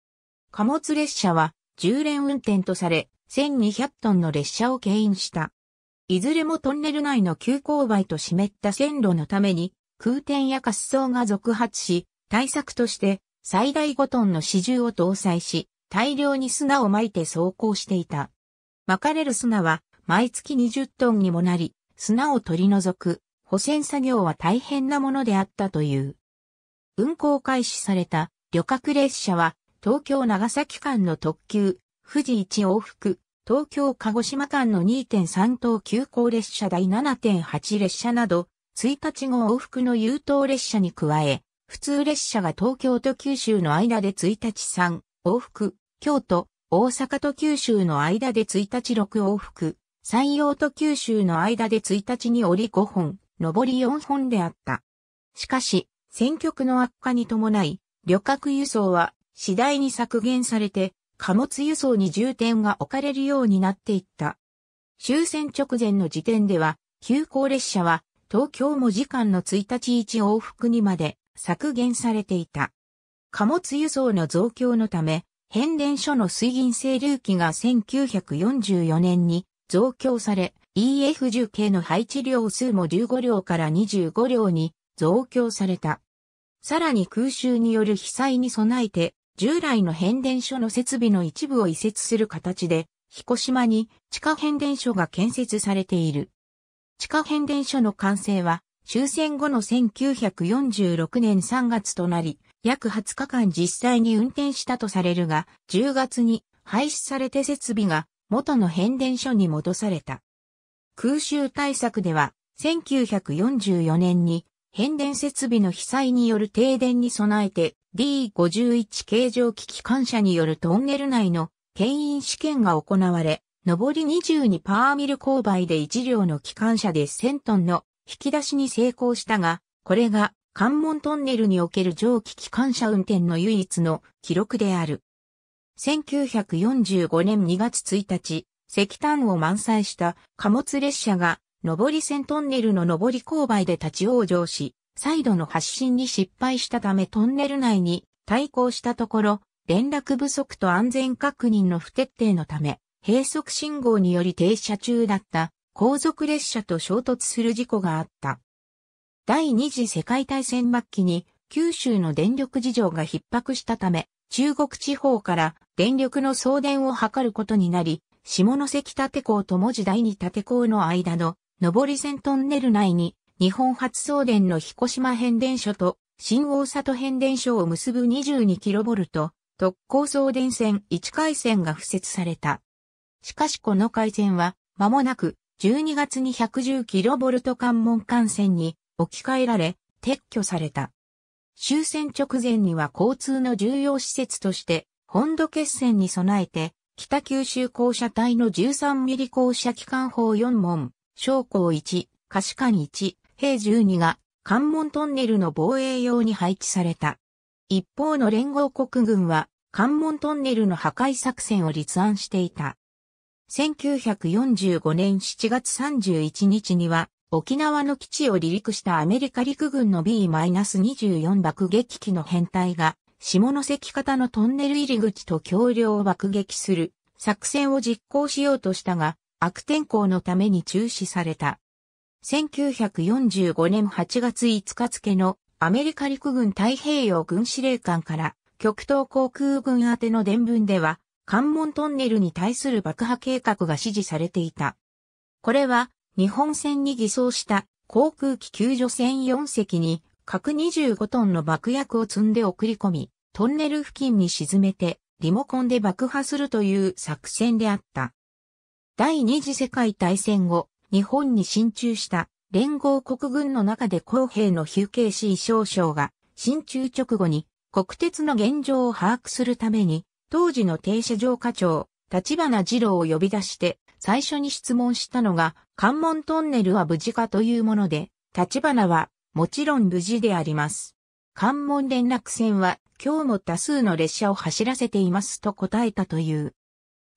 貨物列車は10連運転とされ、1200トンの列車を牽引した。いずれもトンネル内の急勾配と湿った線路のために、空転や滑走が続発し、対策として最大5トンの支柱を搭載し、大量に砂を撒いて走行していた。撒かれる砂は毎月20トンにもなり、砂を取り除く保線作業は大変なものであったという。運行開始された旅客列車は東京長崎間の特急、富士1往復、東京鹿児島間の2.3等急行列車第7.8列車など、1日号往復の優等列車に加え、普通列車が東京と九州の間で1日3往復、京都、大阪と九州の間で1日6往復、山陽と九州の間で1日に折り5本、上り4本であった。しかし、選挙区の悪化に伴い、旅客輸送は次第に削減されて、貨物輸送に重点が置かれるようになっていった。終戦直前の時点では、急行列車は東京も時間の1日1往復にまで削減されていた。貨物輸送の増強のため、変電所の水銀整流機が1944年に増強され、EF10 系の配置量数も15両から25両に増強された。さらに空襲による被災に備えて従来の変電所の設備の一部を移設する形で、彦島に地下変電所が建設されている。地下変電所の完成は終戦後の1946年3月となり、約20日間実際に運転したとされるが、10月に廃止されて設備が元の変電所に戻された。空襲対策では、1944年に変電設備の被災による停電に備えて D51 形状機機関車によるトンネル内の牽引試験が行われ、上り22パーミル勾配で1両の機関車で1000トンの引き出しに成功したが、これが関門トンネルにおける蒸気機関車運転の唯一の記録である。1945年2月1日、石炭を満載した貨物列車が上り線トンネルの上り勾配で立ち往生し、再度の発進に失敗したためトンネル内に対抗したところ、連絡不足と安全確認の不徹底のため、閉塞信号により停車中だった後続列車と衝突する事故があった。第二次世界大戦末期に九州の電力事情が逼迫したため、中国地方から電力の送電を図ることになり、下関立港と文字第二立港の間の上り線トンネル内に日本初送電の彦島変電所と新大里変電所を結ぶ 22kV 特攻送電線1回線が付設された。しかしこの回線は間もなく12月に 110kV 関門幹線に置き換えられ撤去された。終戦直前には交通の重要施設として本土決戦に備えて北九州校舎隊の13ミリ校舎機関砲4門、将校1、可視官1、兵12が関門トンネルの防衛用に配置された。一方の連合国軍は関門トンネルの破壊作戦を立案していた。1945年7月31日には沖縄の基地を離陸したアメリカ陸軍の B-24 爆撃機の編隊が下関型のトンネル入り口と橋梁を爆撃する作戦を実行しようとしたが悪天候のために中止された。1945年8月5日付のアメリカ陸軍太平洋軍司令官から極東航空軍宛ての伝文では関門トンネルに対する爆破計画が指示されていた。これは日本船に偽装した航空機救助船4隻に各25トンの爆薬を積んで送り込み、トンネル付近に沈めてリモコンで爆破するという作戦であった。第二次世界大戦後、日本に進駐した連合国軍の中で公平のヒュケイシー少将が進駐直後に国鉄の現状を把握するために当時の停車場課長、立花二郎を呼び出して最初に質問したのが関門トンネルは無事かというもので、立花はもちろん無事であります。関門連絡船は今日も多数の列車を走らせていますと答えたという。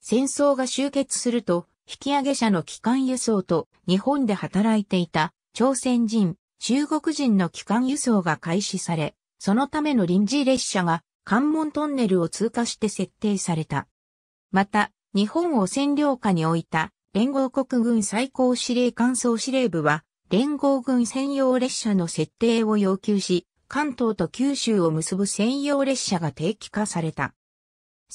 戦争が終結すると引き上げ者の機関輸送と日本で働いていた朝鮮人、中国人の機関輸送が開始され、そのための臨時列車が関門トンネルを通過して設定された。また、日本を占領下に置いた連合国軍最高司令官総司令部は、連合軍専用列車の設定を要求し、関東と九州を結ぶ専用列車が定期化された。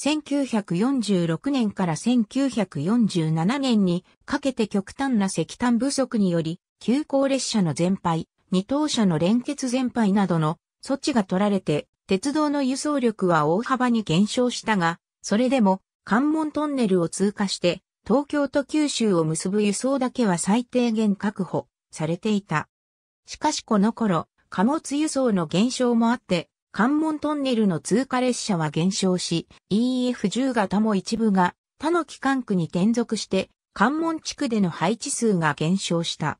1946年から1947年にかけて極端な石炭不足により、急行列車の全廃、二等車の連結全廃などの措置が取られて、鉄道の輸送力は大幅に減少したが、それでも関門トンネルを通過して、東京と九州を結ぶ輸送だけは最低限確保されていた。しかしこの頃、貨物輸送の減少もあって、関門トンネルの通過列車は減少し、EF10 型も一部が他の機関区に転属して、関門地区での配置数が減少した。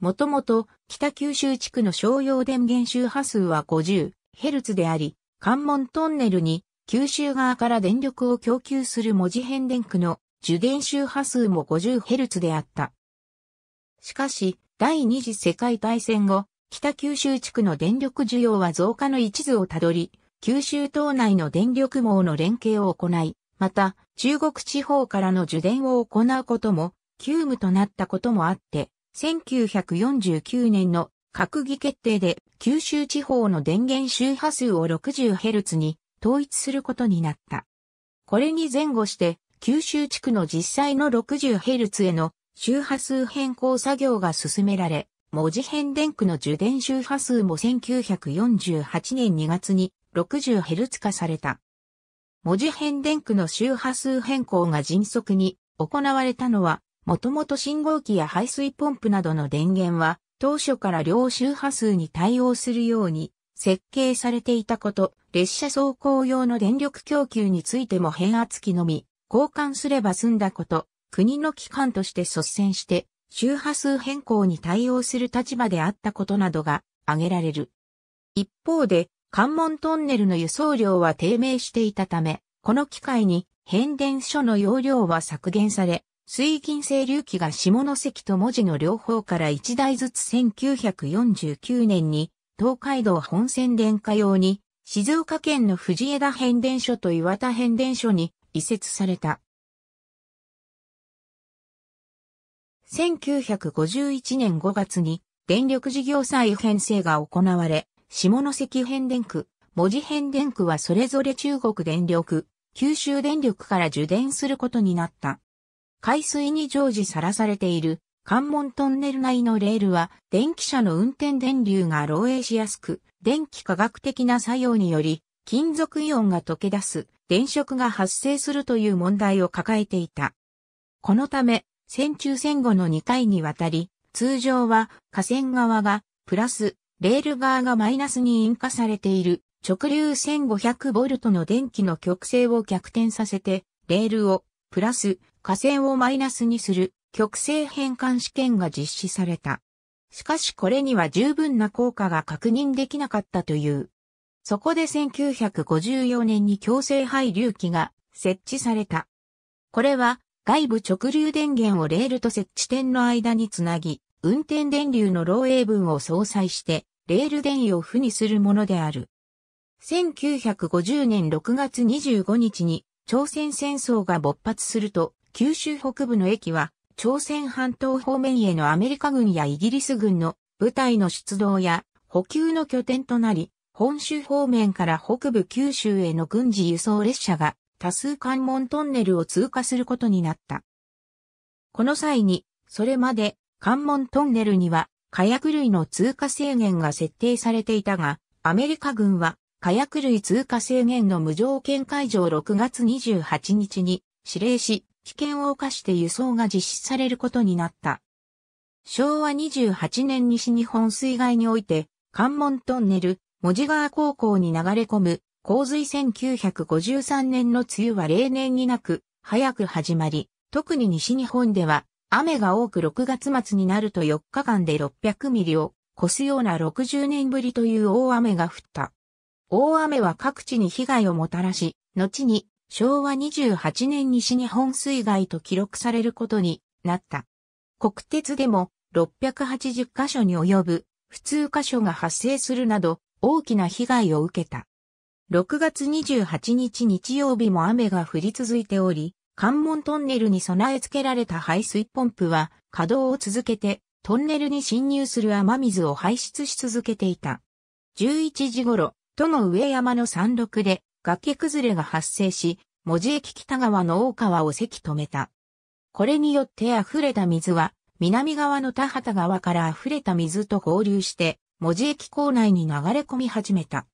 もともと北九州地区の商用電源周波数は 50Hz であり、関門トンネルに九州側から電力を供給する文字変電区の受電周波数も 50Hz であった。しかし、第二次世界大戦後、北九州地区の電力需要は増加の一途をたどり、九州島内の電力網の連携を行い、また、中国地方からの受電を行うことも、急務となったこともあって、1949年の閣議決定で九州地方の電源周波数を 60Hz に統一することになった。これに前後して、九州地区の実際の 60Hz への周波数変更作業が進められ、文字変電区の受電周波数も1948年2月に 60Hz 化された。文字変電区の周波数変更が迅速に行われたのは、もともと信号機や排水ポンプなどの電源は、当初から両周波数に対応するように設計されていたこと、列車走行用の電力供給についても変圧器のみ、交換すれば済んだこと、国の機関として率先して周波数変更に対応する立場であったことなどが挙げられる。一方で、関門トンネルの輸送量は低迷していたため、この機会に変電所の容量は削減され、水銀清流機が下関と文字の両方から1台ずつ1949年に東海道本線電化用に静岡県の藤枝変電所と岩田変電所に移設された。1951年5月に電力事業再編成が行われ、下関変電区、文字変電区はそれぞれ中国電力、九州電力から受電することになった。海水に常時さらされている関門トンネル内のレールは電気車の運転電流が漏洩しやすく、電気科学的な作用により金属イオンが溶け出す電飾が発生するという問題を抱えていた。このため戦中戦後の2回にわたり、通常は河川側がプラス、レール側がマイナスに引火されている直流 1500V の電気の極性を逆転させて、レールをプラス、河川をマイナスにする極性変換試験が実施された。しかしこれには十分な効果が確認できなかったという。そこで1954年に強制配流器が設置された。これは外部直流電源をレールと設置点の間につなぎ、運転電流の漏洩分を相殺して、レール電位を負にするものである。1950年6月25日に朝鮮戦争が勃発すると、九州北部の駅は朝鮮半島方面へのアメリカ軍やイギリス軍の部隊の出動や補給の拠点となり、本州方面から北部九州への軍事輸送列車が多数関門トンネルを通過することになった。この際に、それまで関門トンネルには火薬類の通過制限が設定されていたが、アメリカ軍は火薬類通過制限の無条件解除を6月28日に指令し、危険を犯して輸送が実施されることになった。昭和28年西日本水害において、関門トンネル、文字川高校に流れ込む洪水1953年の梅雨は例年になく、早く始まり、特に西日本では、雨が多く6月末になると4日間で600ミリを越すような60年ぶりという大雨が降った。大雨は各地に被害をもたらし、後に昭和28年西日本水害と記録されることになった。国鉄でも680箇所に及ぶ普通箇所が発生するなど大きな被害を受けた。6月28日日曜日も雨が降り続いており、関門トンネルに備え付けられた排水ポンプは稼働を続けてトンネルに侵入する雨水を排出し続けていた。11時頃、都の上山の山麓で崖崩れが発生し、文字駅北側の大川をせき止めた。これによって溢れた水は、南側の田畑川から溢れた水と合流して、文字駅構内に流れ込み始めた。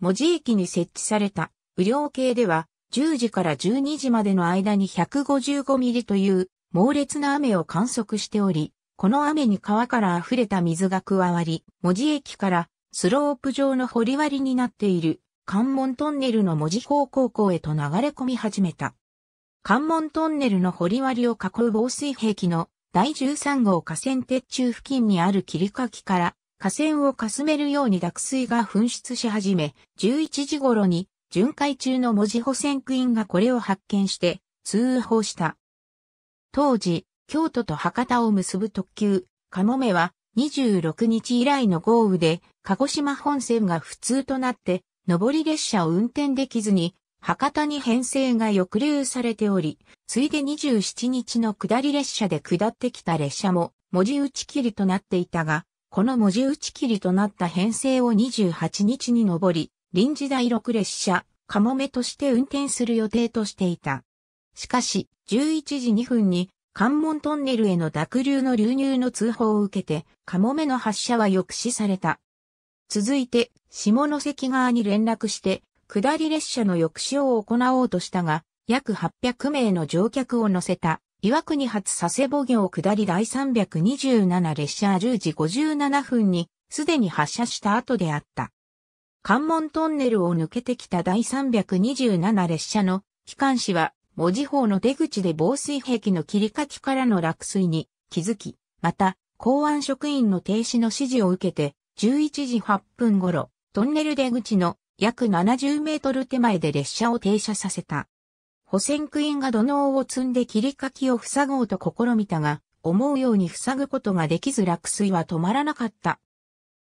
文字駅に設置された雨量計では10時から12時までの間に155ミリという猛烈な雨を観測しており、この雨に川から溢れた水が加わり、文字駅からスロープ状の掘り割りになっている関門トンネルの文字方向へと流れ込み始めた。関門トンネルの掘り割りを囲う防水壁の第13号河川鉄柱付近にある切り欠きから河川をかすめるように濁水が噴出し始め、11時頃に巡回中の文字補選区員がこれを発見して通報した。当時、京都と博多を結ぶ特急、かもめは26日以来の豪雨で鹿児島本線が不通となって上り列車を運転できずに博多に編成が抑留されており、ついで27日の下り列車で下ってきた列車も文字打ち切りとなっていたが、この文字打ち切りとなった編成を28日に上り、臨時第6列車、かもめとして運転する予定としていた。しかし、11時2分に関門トンネルへの濁流の流入の通報を受けて、カモメの発射は抑止された。続いて、下関側に連絡して、下り列車の抑止を行おうとしたが、約800名の乗客を乗せた岩国発佐世保行下り第327列車10時57分にすでに発車した後であった。関門トンネルを抜けてきた第327列車の機関士は文字法の出口で防水壁の切り欠きからの落水に気づき、また公安職員の停止の指示を受けて11時8分頃トンネル出口の約70メートル手前で列車を停車させた。保線クイーンが土のを積んで切り欠きを塞ごうと試みたが、思うように塞ぐことができず落水は止まらなかった。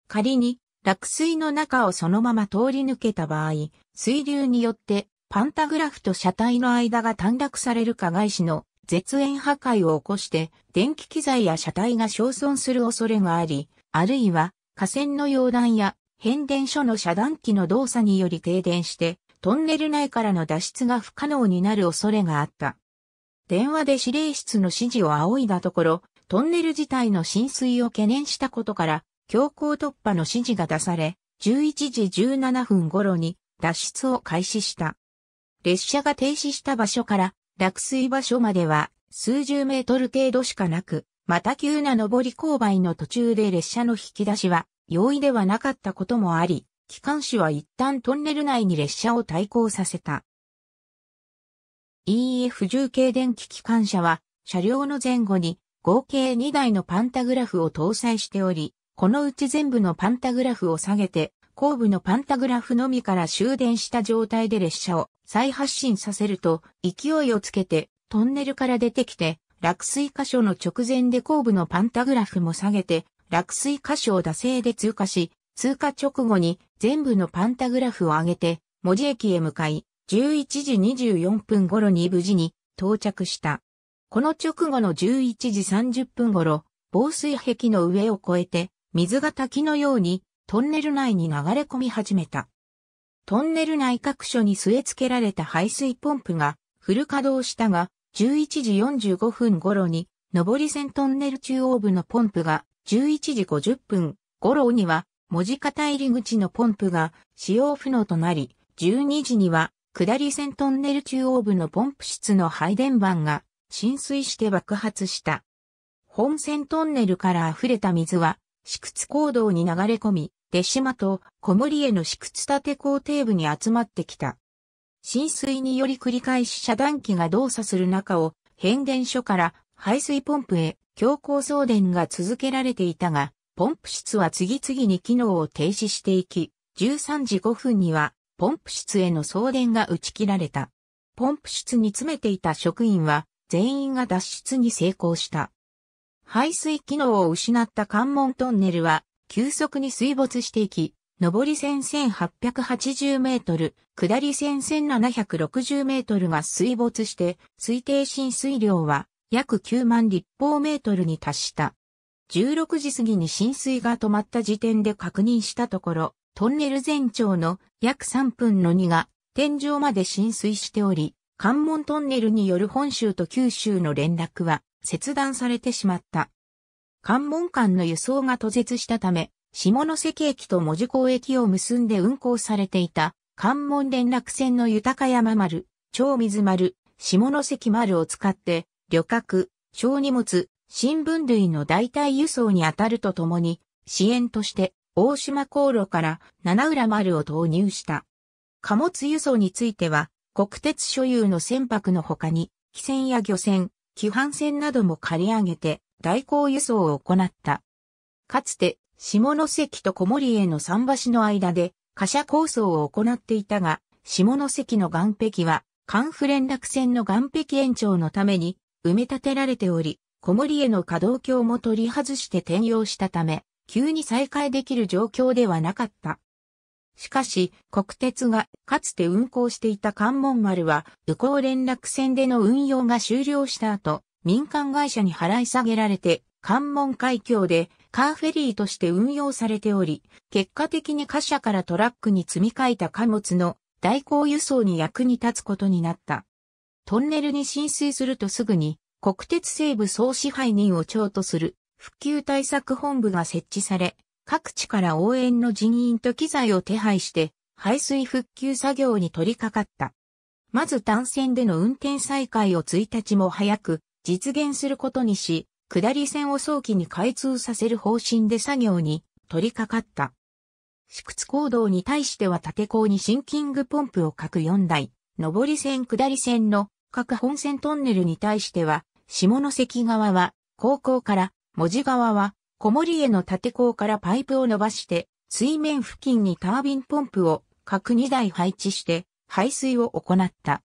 仮に、落水の中をそのまま通り抜けた場合、水流によってパンタグラフと車体の間が短絡される加害子の絶縁破壊を起こして電気機材や車体が焼損する恐れがあり、あるいは架線の溶断や変電所の遮断機の動作により停電してトンネル内からの脱出が不可能になる恐れがあった。電話で指令室の指示を仰いだところ、トンネル自体の浸水を懸念したことから、強行突破の指示が出され、11時17分頃に脱出を開始した。列車が停止した場所から落水場所までは数十メートル程度しかなく、また急な上り勾配の途中で列車の引き出しは容易ではなかったこともあり、機関士は一旦トンネル内に列車を対向させた。e f 重軽電気機関車は、車両の前後に合計2台のパンタグラフを搭載しており、このうち全部のパンタグラフを下げて、後部のパンタグラフのみから終電した状態で列車を再発進させると、勢いをつけてトンネルから出てきて、落水箇所の直前で後部のパンタグラフも下げて、落水箇所を惰性で通過し、通過直後に全部のパンタグラフを上げて、文字駅へ向かい、11時24分頃に無事に到着した。この直後の11時30分頃、防水壁の上を越えて、水が滝のようにトンネル内に流れ込み始めた。トンネル内各所に据え付けられた排水ポンプがフル稼働したが、11時45分頃に、上り線トンネル中央部のポンプが11時50分頃には文字型入り口のポンプが使用不能となり、12時には下り線トンネル中央部のポンプ室の配電盤が浸水して爆発した。本線トンネルから溢れた水は、市屈坑道に流れ込み、出島と小森への市屈立工程部に集まってきた。浸水により繰り返し遮断機が動作する中を変電所から排水ポンプへ強行送電が続けられていたが、ポンプ室は次々に機能を停止していき、13時5分にはポンプ室への送電が打ち切られた。ポンプ室に詰めていた職員は全員が脱出に成功した。排水機能を失った関門トンネルは急速に水没していき、上り線1880メートル、下り線1760メートルが水没して、推定浸水量は約9万立方メートルに達した。16時過ぎに浸水が止まった時点で確認したところ、トンネル全長の約3分の2が天井まで浸水しており、関門トンネルによる本州と九州の連絡は切断されてしまった。関門間の輸送が途絶したため、下関駅と文字港駅を結んで運行されていた関門連絡船の豊山丸、超水丸、下関丸を使って、旅客、小荷物、新聞類の代替輸送に当たるとともに、支援として大島航路から七浦丸を投入した。貨物輸送については、国鉄所有の船舶の他に、汽船や漁船、基板船なども借り上げて代行輸送を行った。かつて、下関と小森への桟橋の間で、貨車構想を行っていたが、下関の岸壁は、関府連絡船の岸壁延長のために埋め立てられており、小森への可動橋も取り外して転用したため、急に再開できる状況ではなかった。しかし、国鉄がかつて運行していた関門丸は、宇高連絡船での運用が終了した後、民間会社に払い下げられて、関門海峡でカーフェリーとして運用されており、結果的に貨車からトラックに積み替えた貨物の代行輸送に役に立つことになった。トンネルに浸水するとすぐに国鉄西部総支配人を長とする復旧対策本部が設置され、各地から応援の人員と機材を手配して、排水復旧作業に取り掛かった。まず単線での運転再開を1日も早く実現することにし、下り線を早期に開通させる方針で作業に取り掛かった。市屈行動に対しては縦港にシンキングポンプを各4台、上り線下り線の各本線トンネルに対しては、下関側は、高校から、文字側は、小森への縦港からパイプを伸ばして、水面付近にタービンポンプを各2台配置して、排水を行った。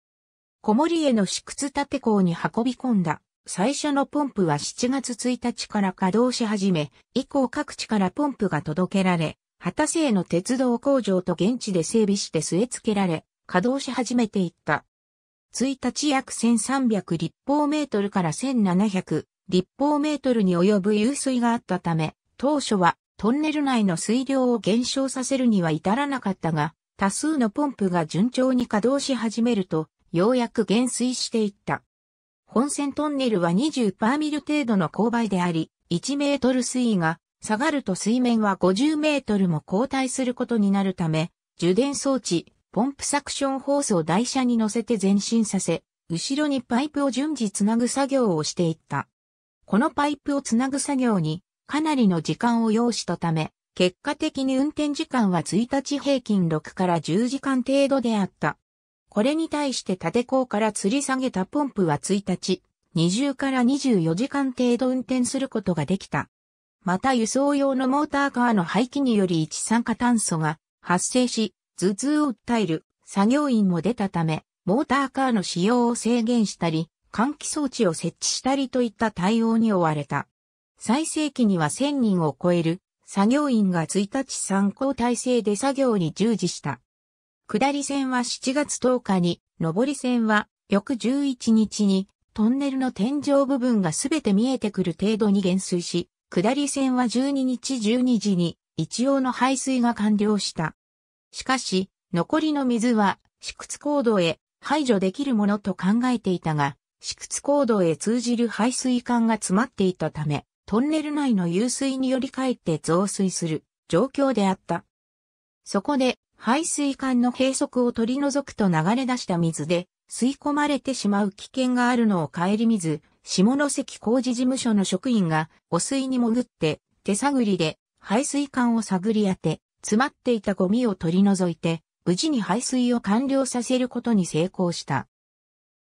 小森への市屈縦港に運び込んだ。最初のポンプは7月1日から稼働し始め、以降各地からポンプが届けられ、畑瀬の鉄道工場と現地で整備して据え付けられ、稼働し始めていった。1日約1300立方メートルから1700立方メートルに及ぶ湧水があったため、当初はトンネル内の水量を減少させるには至らなかったが、多数のポンプが順調に稼働し始めると、ようやく減衰していった。本線トンネルは20パーミル程度の勾配であり、1メートル水位が下がると水面は50メートルも後退することになるため、受電装置、ポンプサクションホースを台車に乗せて前進させ、後ろにパイプを順次つなぐ作業をしていった。このパイプをつなぐ作業にかなりの時間を要したため、結果的に運転時間は1日平均6から10時間程度であった。これに対して立坑から吊り下げたポンプは1日、20から24時間程度運転することができた。また輸送用のモーターカーの排気により一酸化炭素が発生し、頭痛を訴える作業員も出たため、モーターカーの使用を制限したり、換気装置を設置したりといった対応に追われた。最盛期には1000人を超える作業員が1日参考体制で作業に従事した。下り線は7月10日に、上り線は翌11日にトンネルの天井部分がすべて見えてくる程度に減衰し、下り線は12日12時に一応の排水が完了した。しかし、残りの水は、試屈高度へ排除できるものと考えていたが、試屈高度へ通じる排水管が詰まっていたため、トンネル内の湧水により帰って増水する状況であった。そこで、排水管の閉塞を取り除くと流れ出した水で、吸い込まれてしまう危険があるのを顧みず、下関工事事務所の職員が、汚水に潜って、手探りで、排水管を探り当て、詰まっていたゴミを取り除いて、無事に排水を完了させることに成功した。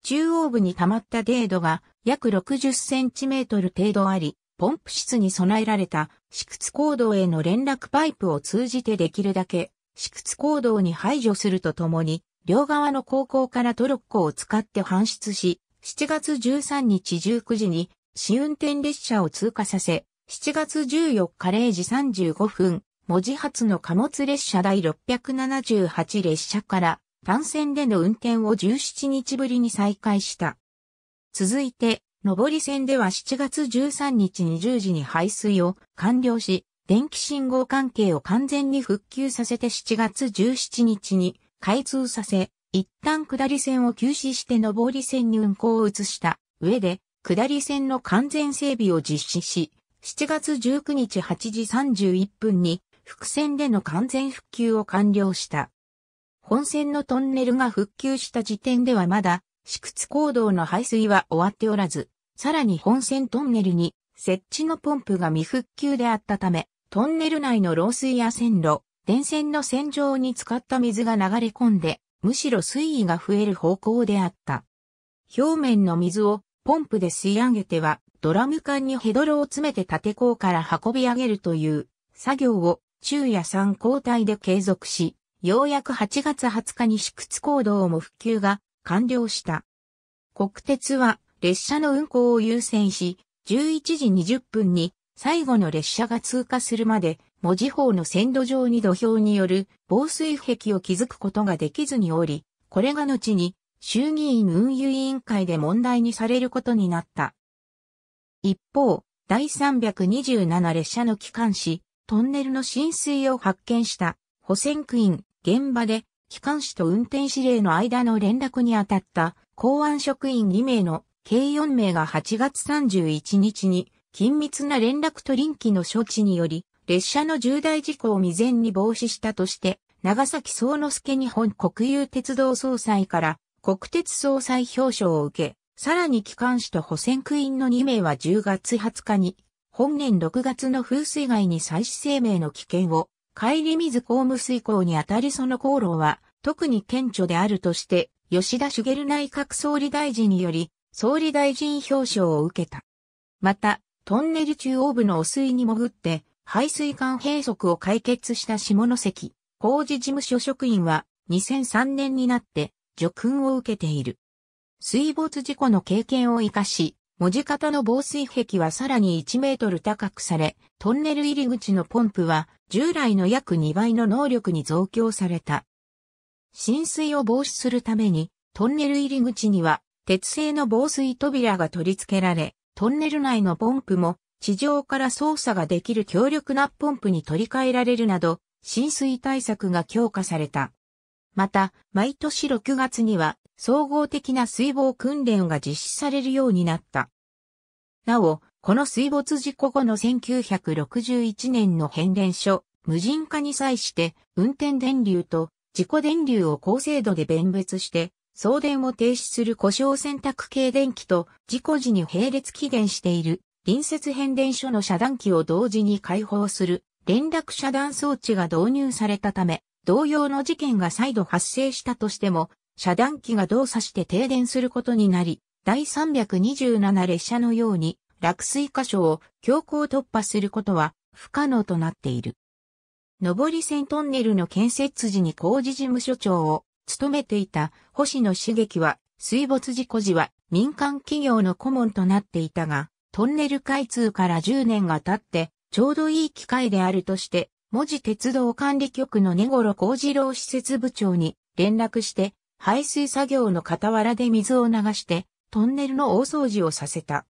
中央部に溜まった程度が約60センチメートル程度あり、ポンプ室に備えられた支屈行動への連絡パイプを通じてできるだけ支屈行動に排除するとともに、両側の高校からトロッコを使って搬出し、7月13日19時に試運転列車を通過させ、7月14日0時35分、文字発の貨物列車第678列車から単線での運転を17日ぶりに再開した。続いて、上り線では7月13日20時に排水を完了し、電気信号関係を完全に復旧させて7月17日に開通させ、一旦下り線を休止して上り線に運行を移した上で、下り線の完全整備を実施し、7月19日8時31分に伏線での完全復旧を完了した。本線のトンネルが復旧した時点ではまだ、市屈坑道の排水は終わっておらず、さらに本線トンネルに設置のポンプが未復旧であったため、トンネル内の漏水や線路、電線の線上に使った水が流れ込んで、むしろ水位が増える方向であった。表面の水をポンプで吸い上げては、ドラム缶にヘドロを詰めて縦坑から運び上げるという作業を昼夜3交代で継続し、ようやく8月20日に宿屈行動も復旧が完了した。国鉄は列車の運行を優先し、11時20分に最後の列車が通過するまで、文字法の線路上に土俵による防水壁を築くことができずにおり、これが後に衆議院運輸委員会で問題にされることになった。一方、第327列車の機関紙、トンネルの浸水を発見した保線区員、現場で機関士と運転指令の間の連絡に当たった公安職員2名の計4名が8月31日に緊密な連絡と臨機の処置により列車の重大事故を未然に防止したとして長崎総之助日本国有鉄道総裁から国鉄総裁表彰を受け、さらに機関士と保線区員の2名は10月20日に本年6月の風水害に再始生命の危険を、帰り水公務水港にあたりその航路は、特に顕著であるとして、吉田茂内閣総理大臣により、総理大臣表彰を受けた。また、トンネル中央部の汚水に潜って、排水管閉塞を解決した下関、工事事務所職員は、2003年になって、除訓を受けている。水没事故の経験を活かし、文字型の防水壁はさらに1メートル高くされ、トンネル入り口のポンプは従来の約2倍の能力に増強された。浸水を防止するために、トンネル入り口には鉄製の防水扉が取り付けられ、トンネル内のポンプも地上から操作ができる強力なポンプに取り替えられるなど、浸水対策が強化された。また、毎年6月には総合的な水防訓練が実施されるようになった。なお、この水没事故後の1961年の変電所、無人化に際して運転電流と自己電流を高精度で弁別して、送電を停止する故障選択系電気と事故時に並列起電している隣接変電所の遮断機を同時に解放する連絡遮断装置が導入されたため、同様の事件が再度発生したとしても遮断機が動作して停電することになり、第327列車のように落水箇所を強行突破することは不可能となっている。上り線トンネルの建設時に工事事務所長を務めていた星野茂樹は水没事故時は民間企業の顧問となっていたが、トンネル開通から10年が経ってちょうどいい機会であるとして、文字鉄道管理局の根頃幸次郎施設部長に連絡して排水作業の傍らで水を流して、トンネルの大掃除をさせた。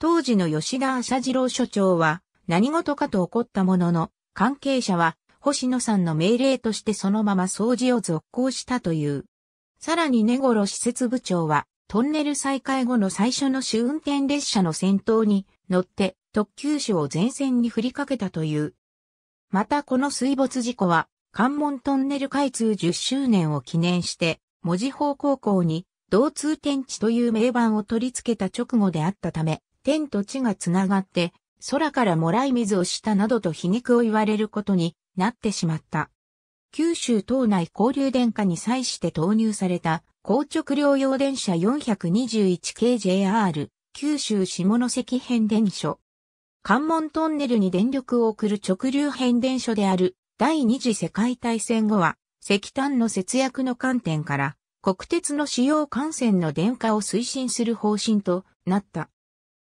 当時の吉田浅次郎所長は、何事かと怒ったものの、関係者は、星野さんの命令としてそのまま掃除を続行したという。さらに根頃施設部長は、トンネル再開後の最初の試運転列車の先頭に乗って、特急車を前線に振りかけたという。またこの水没事故は、関門トンネル開通10周年を記念して、文字方高校に、同通天地という名板を取り付けた直後であったため、天と地がつながって、空からもらい水をしたなどと皮肉を言われることになってしまった。九州島内交流電化に際して投入された、高直療用電車421 k JR、九州下関変電所。関門トンネルに電力を送る直流変電所である第二次世界大戦後は、石炭の節約の観点から、国鉄の使用幹線の電化を推進する方針となった。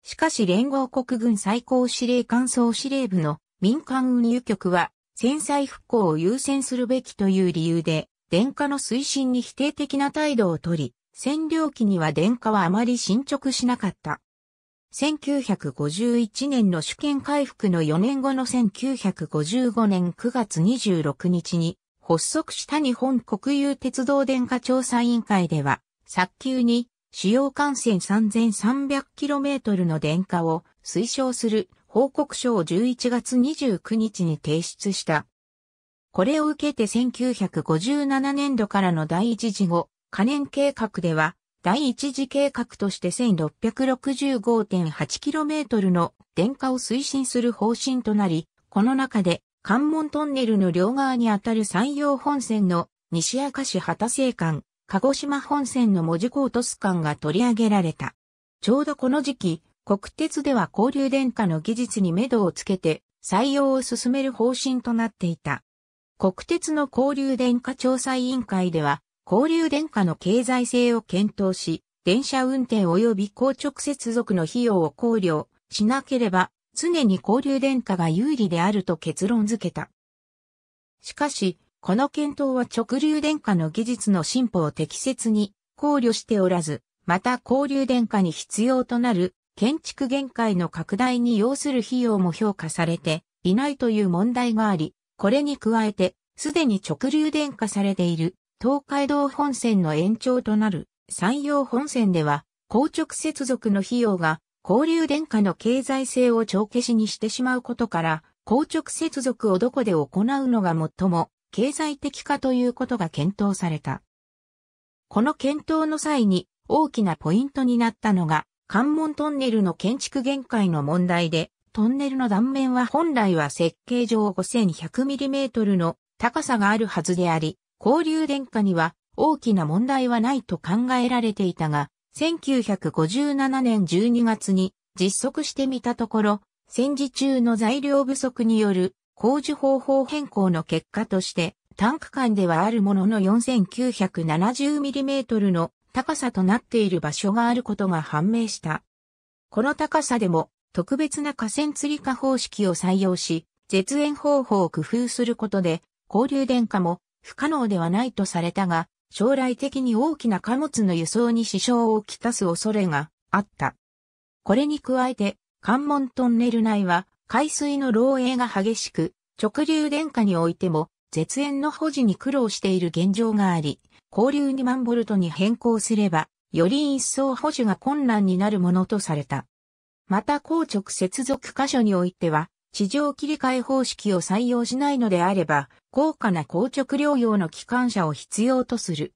しかし連合国軍最高司令官総司令部の民間運輸局は、戦災復興を優先するべきという理由で、電化の推進に否定的な態度をとり、占領期には電化はあまり進捗しなかった。1951年の主権回復の4年後の1955年9月26日に発足した日本国有鉄道電化調査委員会では、早急に主要幹線 3300km の電化を推奨する報告書を11月29日に提出した。これを受けて1957年度からの第一次後、可燃計画では、第一次計画として 1665.8km の電化を推進する方針となり、この中で関門トンネルの両側にあたる山陽本線の西明石畑生間、鹿児島本線の門司港都市間が取り上げられた。ちょうどこの時期、国鉄では交流電化の技術に目処をつけて採用を進める方針となっていた。国鉄の交流電化調査委員会では、交流電化の経済性を検討し、電車運転及び高直接続の費用を考慮しなければ、常に交流電化が有利であると結論付けた。しかし、この検討は直流電化の技術の進歩を適切に考慮しておらず、また交流電化に必要となる建築限界の拡大に要する費用も評価されていないという問題があり、これに加えて、すでに直流電化されている東海道本線の延長となる山陽本線では、硬直接続の費用が、交流電化の経済性を帳消しにしてしまうことから、硬直接続をどこで行うのが最も経済的かということが検討された。この検討の際に大きなポイントになったのが、関門トンネルの建築限界の問題で、トンネルの断面は本来は設計上 5100mm の高さがあるはずであり、交流電化には大きな問題はないと考えられていたが、1957年12月に実測してみたところ、戦時中の材料不足による工事方法変更の結果として、タンク間ではあるものの 4970mm の高さとなっている場所があることが判明した。この高さでも特別な河川釣り化方式を採用し、絶縁方法を工夫することで、交流電化も不可能ではないとされたが、将来的に大きな貨物の輸送に支障をきたす恐れがあった。これに加えて、関門トンネル内は海水の漏洩が激しく、直流電化においても絶縁の保持に苦労している現状があり、交流2万ボルトに変更すれば、より一層保持が困難になるものとされた。また硬直接続箇所においては、地上切り替え方式を採用しないのであれば、高価な硬直療養の機関車を必要とする。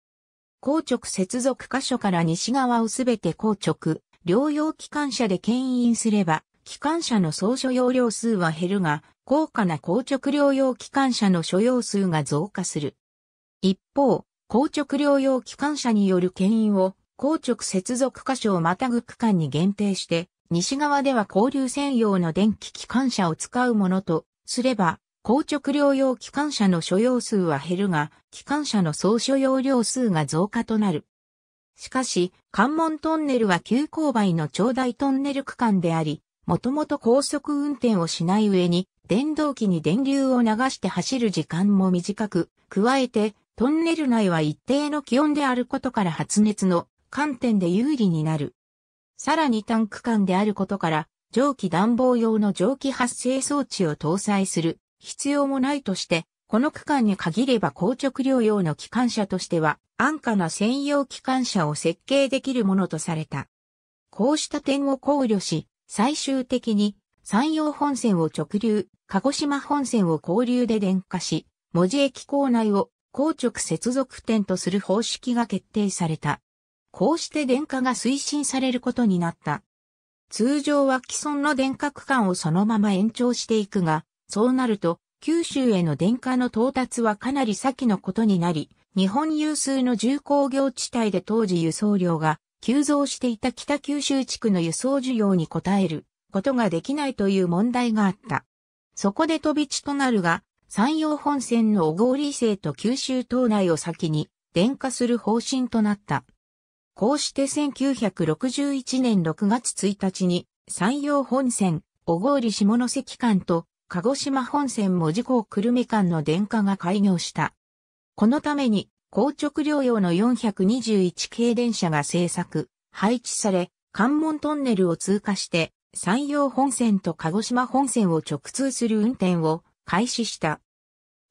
硬直接続箇所から西側をすべて硬直、療養機関車で牽引すれば、機関車の総所要量数は減るが、高価な硬直療養機関車の所要数が増加する。一方、硬直療養機関車による牽引を、硬直接続箇所をまたぐ区間に限定して、西側では交流専用の電気機関車を使うものとすれば、硬直療用機関車の所要数は減るが、機関車の総所要量数が増加となる。しかし、関門トンネルは急勾配の長大トンネル区間であり、もともと高速運転をしない上に、電動機に電流を流して走る時間も短く、加えて、トンネル内は一定の気温であることから発熱の観点で有利になる。さらにタンク間であることから、蒸気暖房用の蒸気発生装置を搭載する必要もないとして、この区間に限れば硬直療養の機関車としては安価な専用機関車を設計できるものとされた。こうした点を考慮し、最終的に山陽本線を直流、鹿児島本線を交流で電化し、文字駅構内を硬直接続点とする方式が決定された。こうして電化が推進されることになった。通常は既存の電化区間をそのまま延長していくが、そうなると、九州への電化の到達はかなり先のことになり、日本有数の重工業地帯で当時輸送量が急増していた北九州地区の輸送需要に応えることができないという問題があった。そこで飛び地となるが、山陽本線の小郡伊勢と九州島内を先に電化する方針となった。こうして1961年6月1日に山陽本線、小郡下関間と鹿児島本線も事港久留米間の電化が開業した。このために硬直療養の421系電車が製作、配置され、関門トンネルを通過して山陽本線と鹿児島本線を直通する運転を開始した。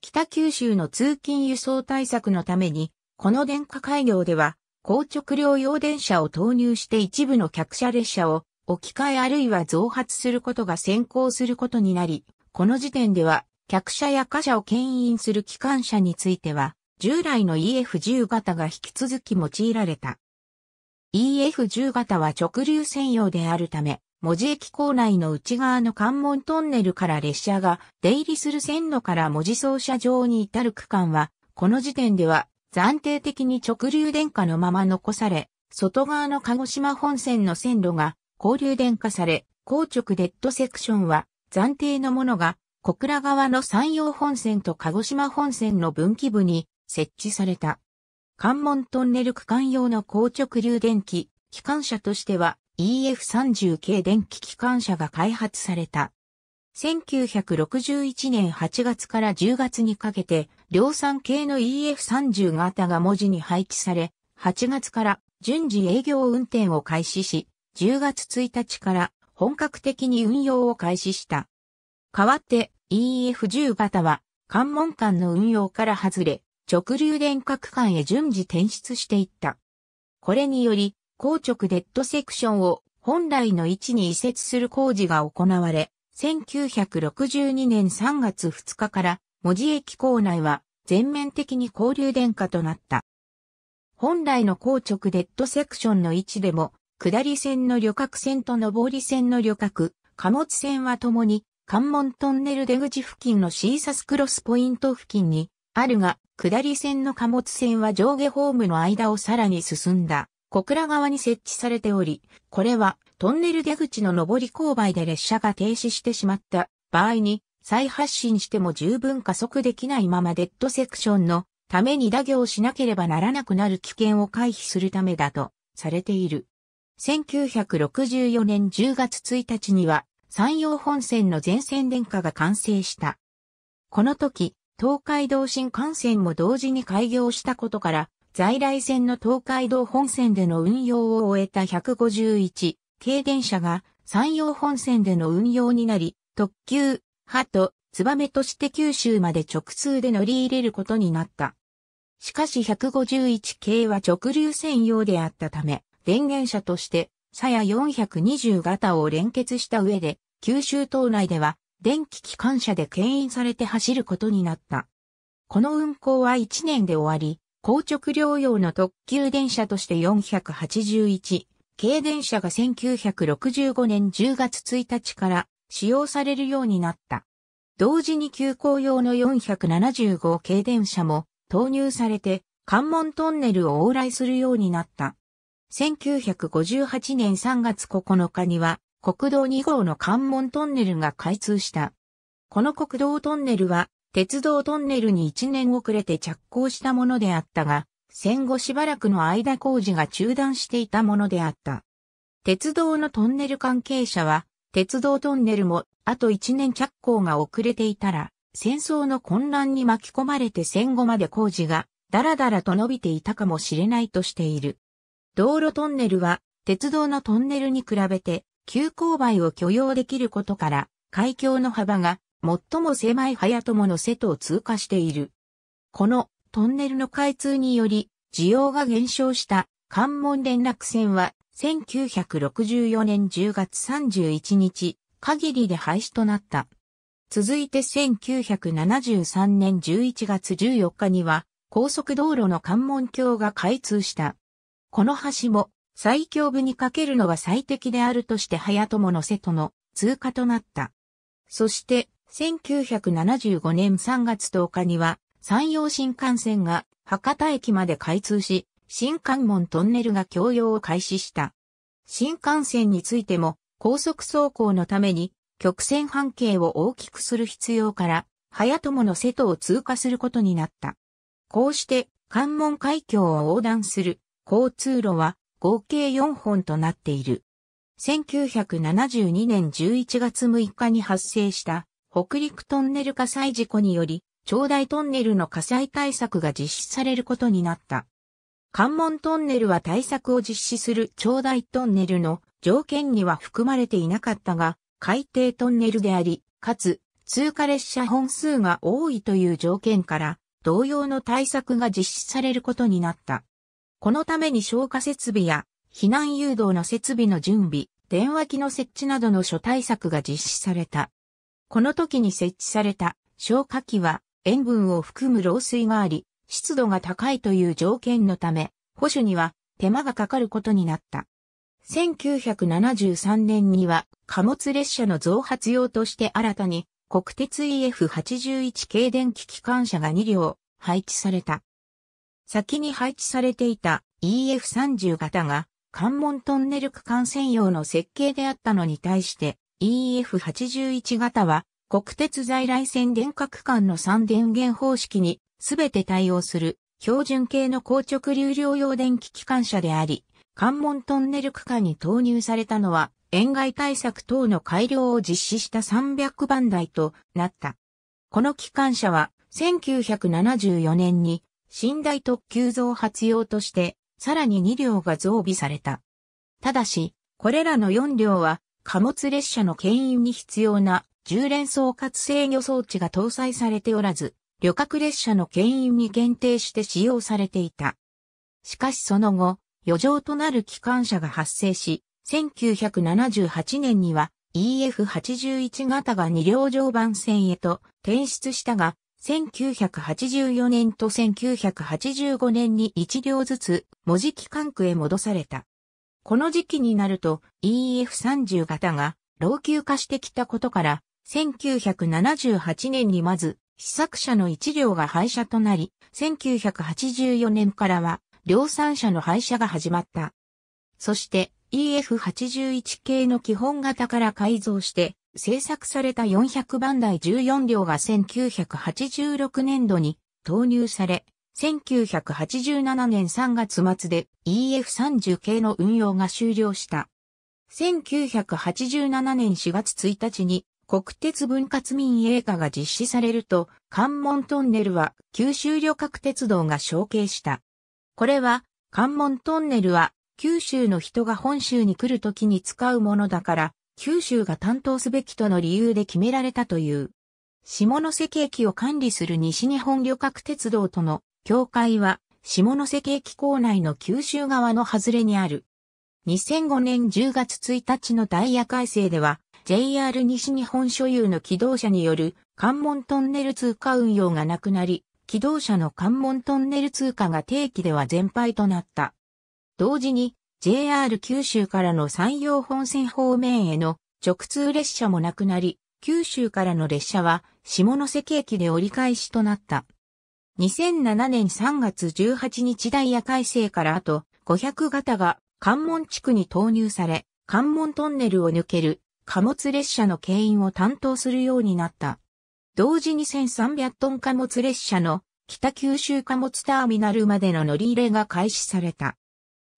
北九州の通勤輸送対策のために、この電化開業では高直両用電車を投入して一部の客車列車を置き換えあるいは増発することが先行することになり、この時点では客車や貨車を牽引する機関車については、従来の EF10 型が引き続き用いられた。EF10 型は直流専用であるため、文字駅構内の内側の関門トンネルから列車が出入りする線路から文字操車場に至る区間は、この時点では暫定的に直流電化のまま残され、外側の鹿児島本線の線路が交流電化され、硬直デッドセクションは暫定のものが小倉側の山陽本線と鹿児島本線の分岐部に設置された。関門トンネル区間用の硬直流電気、機関車としては EF30 系電気機関車が開発された。1961年8月から10月にかけて量産系の EF30 型が文字に配置され、8月から順次営業運転を開始し、10月1日から本格的に運用を開始した。代わって EF10 型は関門間の運用から外れ、直流電化区間へ順次転出していった。これにより、硬直デッドセクションを本来の位置に移設する工事が行われ、1962年3月2日から門司駅構内は全面的に交流電化となった。本来の高直デッドセクションの位置でも、下り線の旅客線と上り線の旅客、貨物線はともに、関門トンネル出口付近のシーサスクロスポイント付近に、あるが、下り線の貨物線は上下ホームの間をさらに進んだ、小倉側に設置されており、これは、トンネル出口の上り勾配で列車が停止してしまった場合に、再発信しても十分加速できないままデッドセクションのために打行しなければならなくなる危険を回避するためだとされている。1964年10月1日には山陽本線の全線電化が完成した。この時、東海道新幹線も同時に開業したことから、在来線の東海道本線での運用を終えた151系電車が山陽本線での運用になり、特急、鳩、メとして九州まで直通で乗り入れることになった。しかし151系は直流専用であったため、電源車として、さや420型を連結した上で、九州島内では、電気機関車で牽引されて走ることになった。この運行は1年で終わり、硬直療養の特急電車として481、軽電車が1965年10月1日から使用されるようになった。同時に急行用の475系電車も投入されて関門トンネルを往来するようになった。1958年3月9日には国道2号の関門トンネルが開通した。この国道トンネルは鉄道トンネルに1年遅れて着工したものであったが、戦後しばらくの間工事が中断していたものであった。鉄道のトンネル関係者は鉄道トンネルも、あと1年着工が遅れていたら、戦争の混乱に巻き込まれて戦後まで工事が、だらだらと伸びていたかもしれないとしている。道路トンネルは、鉄道のトンネルに比べて、急勾配を許容できることから、海峡の幅が、最も狭い早友の瀬戸を通過している。この、トンネルの開通により、需要が減少した、関門連絡線は、1964年10月31日限りで廃止となった。続いて1973年11月14日には高速道路の関門橋が開通した。この橋も最強部にかけるのが最適であるとして早友の瀬戸の通過となった。そして1975年3月10日には山陽新幹線が博多駅まで開通し、新関門トンネルが供用を開始した。新幹線についても高速走行のために曲線半径を大きくする必要から、早友の瀬戸を通過することになった。こうして関門海峡を横断する交通路は合計4本となっている。1972年11月6日に発生した北陸トンネル火災事故により、長大トンネルの火災対策が実施されることになった。関門トンネルは対策を実施する長大トンネルの条件には含まれていなかったが、海底トンネルであり、かつ、通過列車本数が多いという条件から、同様の対策が実施されることになった。このために消火設備や避難誘導の設備の準備、電話機の設置などの諸対策が実施された。この時に設置された消火器は塩分を含む漏水があり、湿度が高いという条件のため、保守には手間がかかることになった。1973年には貨物列車の増発用として新たに国鉄 EF81 系電気機関車が2両配置された。先に配置されていた EF30 型が関門トンネル区間専用の設計であったのに対して EF81 型は国鉄在来線電化区間の3電源方式にすべて対応する標準系の硬直流量用電気機関車であり、関門トンネル区間に投入されたのは、塩害対策等の改良を実施した300番台となった。この機関車は、1974年に寝台特急増発用として、さらに2両が増備された。ただし、これらの4両は、貨物列車の牽引に必要な重連装滑制御装置が搭載されておらず、旅客列車の牽引に限定して使用されていた。しかしその後、余剰となる機関車が発生し、1978年には EF81 型が2両常磐線へと転出したが、1984年と1985年に1両ずつ文字機関区へ戻された。この時期になると EF30 型が老朽化してきたことから、1978年にまず試作車の一両が廃車となり、1984年からは量産車の廃車が始まった。そして EF81 系の基本型から改造して製作された400番台14両が1986年度に投入され、1987年3月末で EF30 系の運用が終了した。1987年4月1日に国鉄分割民営化が実施されると、関門トンネルは九州旅客鉄道が承継した。これは、関門トンネルは九州の人が本州に来るときに使うものだから、九州が担当すべきとの理由で決められたという。下関駅を管理する西日本旅客鉄道との境界は、下関駅構内の九州側の外れにある。2005年10月1日のダイヤ改正では、JR 西日本所有の機動車による関門トンネル通過運用がなくなり、機動車の関門トンネル通過が定期では全廃となった。同時に JR 九州からの山陽本線方面への直通列車もなくなり、九州からの列車は下関駅で折り返しとなった。2007年3月18日ダイヤ改正から後、500型が関門地区に投入され、関門トンネルを抜ける貨物列車の牽引を担当するようになった。同時に1300トン貨物列車の北九州貨物ターミナルまでの乗り入れが開始された。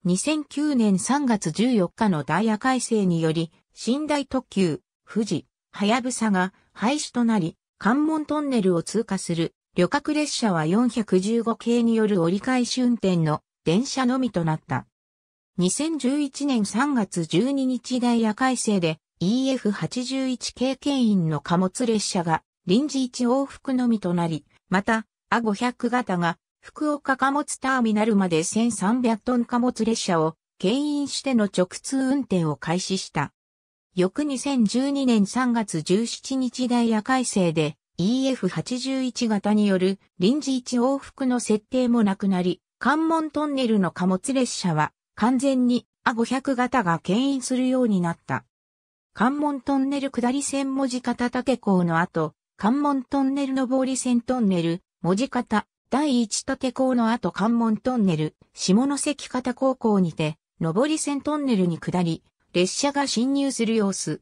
2009年3月14日のダイヤ改正により、寝台特急、富士、はやぶさが廃止となり、関門トンネルを通過する旅客列車は415系による折り返し運転の電車のみとなった。2011年3月12日ダイヤ改正で EF81 経験員の貨物列車が臨時1往復のみとなり、また、A500 型が福岡貨物ターミナルまで1300トン貨物列車を牽引しての直通運転を開始した。翌2012年3月17日ダイヤ改正で EF81 型による臨時1往復の設定もなくなり、関門トンネルの貨物列車は完全に A500 型が牽引するようになった。関門トンネル下り線文字型竹港の後、関門トンネル上り線トンネル、文字型、第一縦港の後関門トンネル、下関方高校にて、上り線トンネルに下り、列車が進入する様子。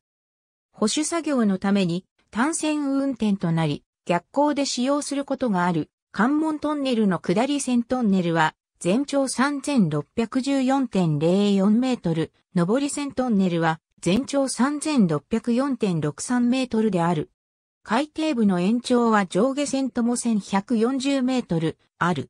保守作業のために、単線運転となり、逆行で使用することがある、関門トンネルの下り線トンネルは、全長3614.04メートル、上り線トンネルは全長3604.63メートルである。海底部の延長は上下線とも1140メートルある。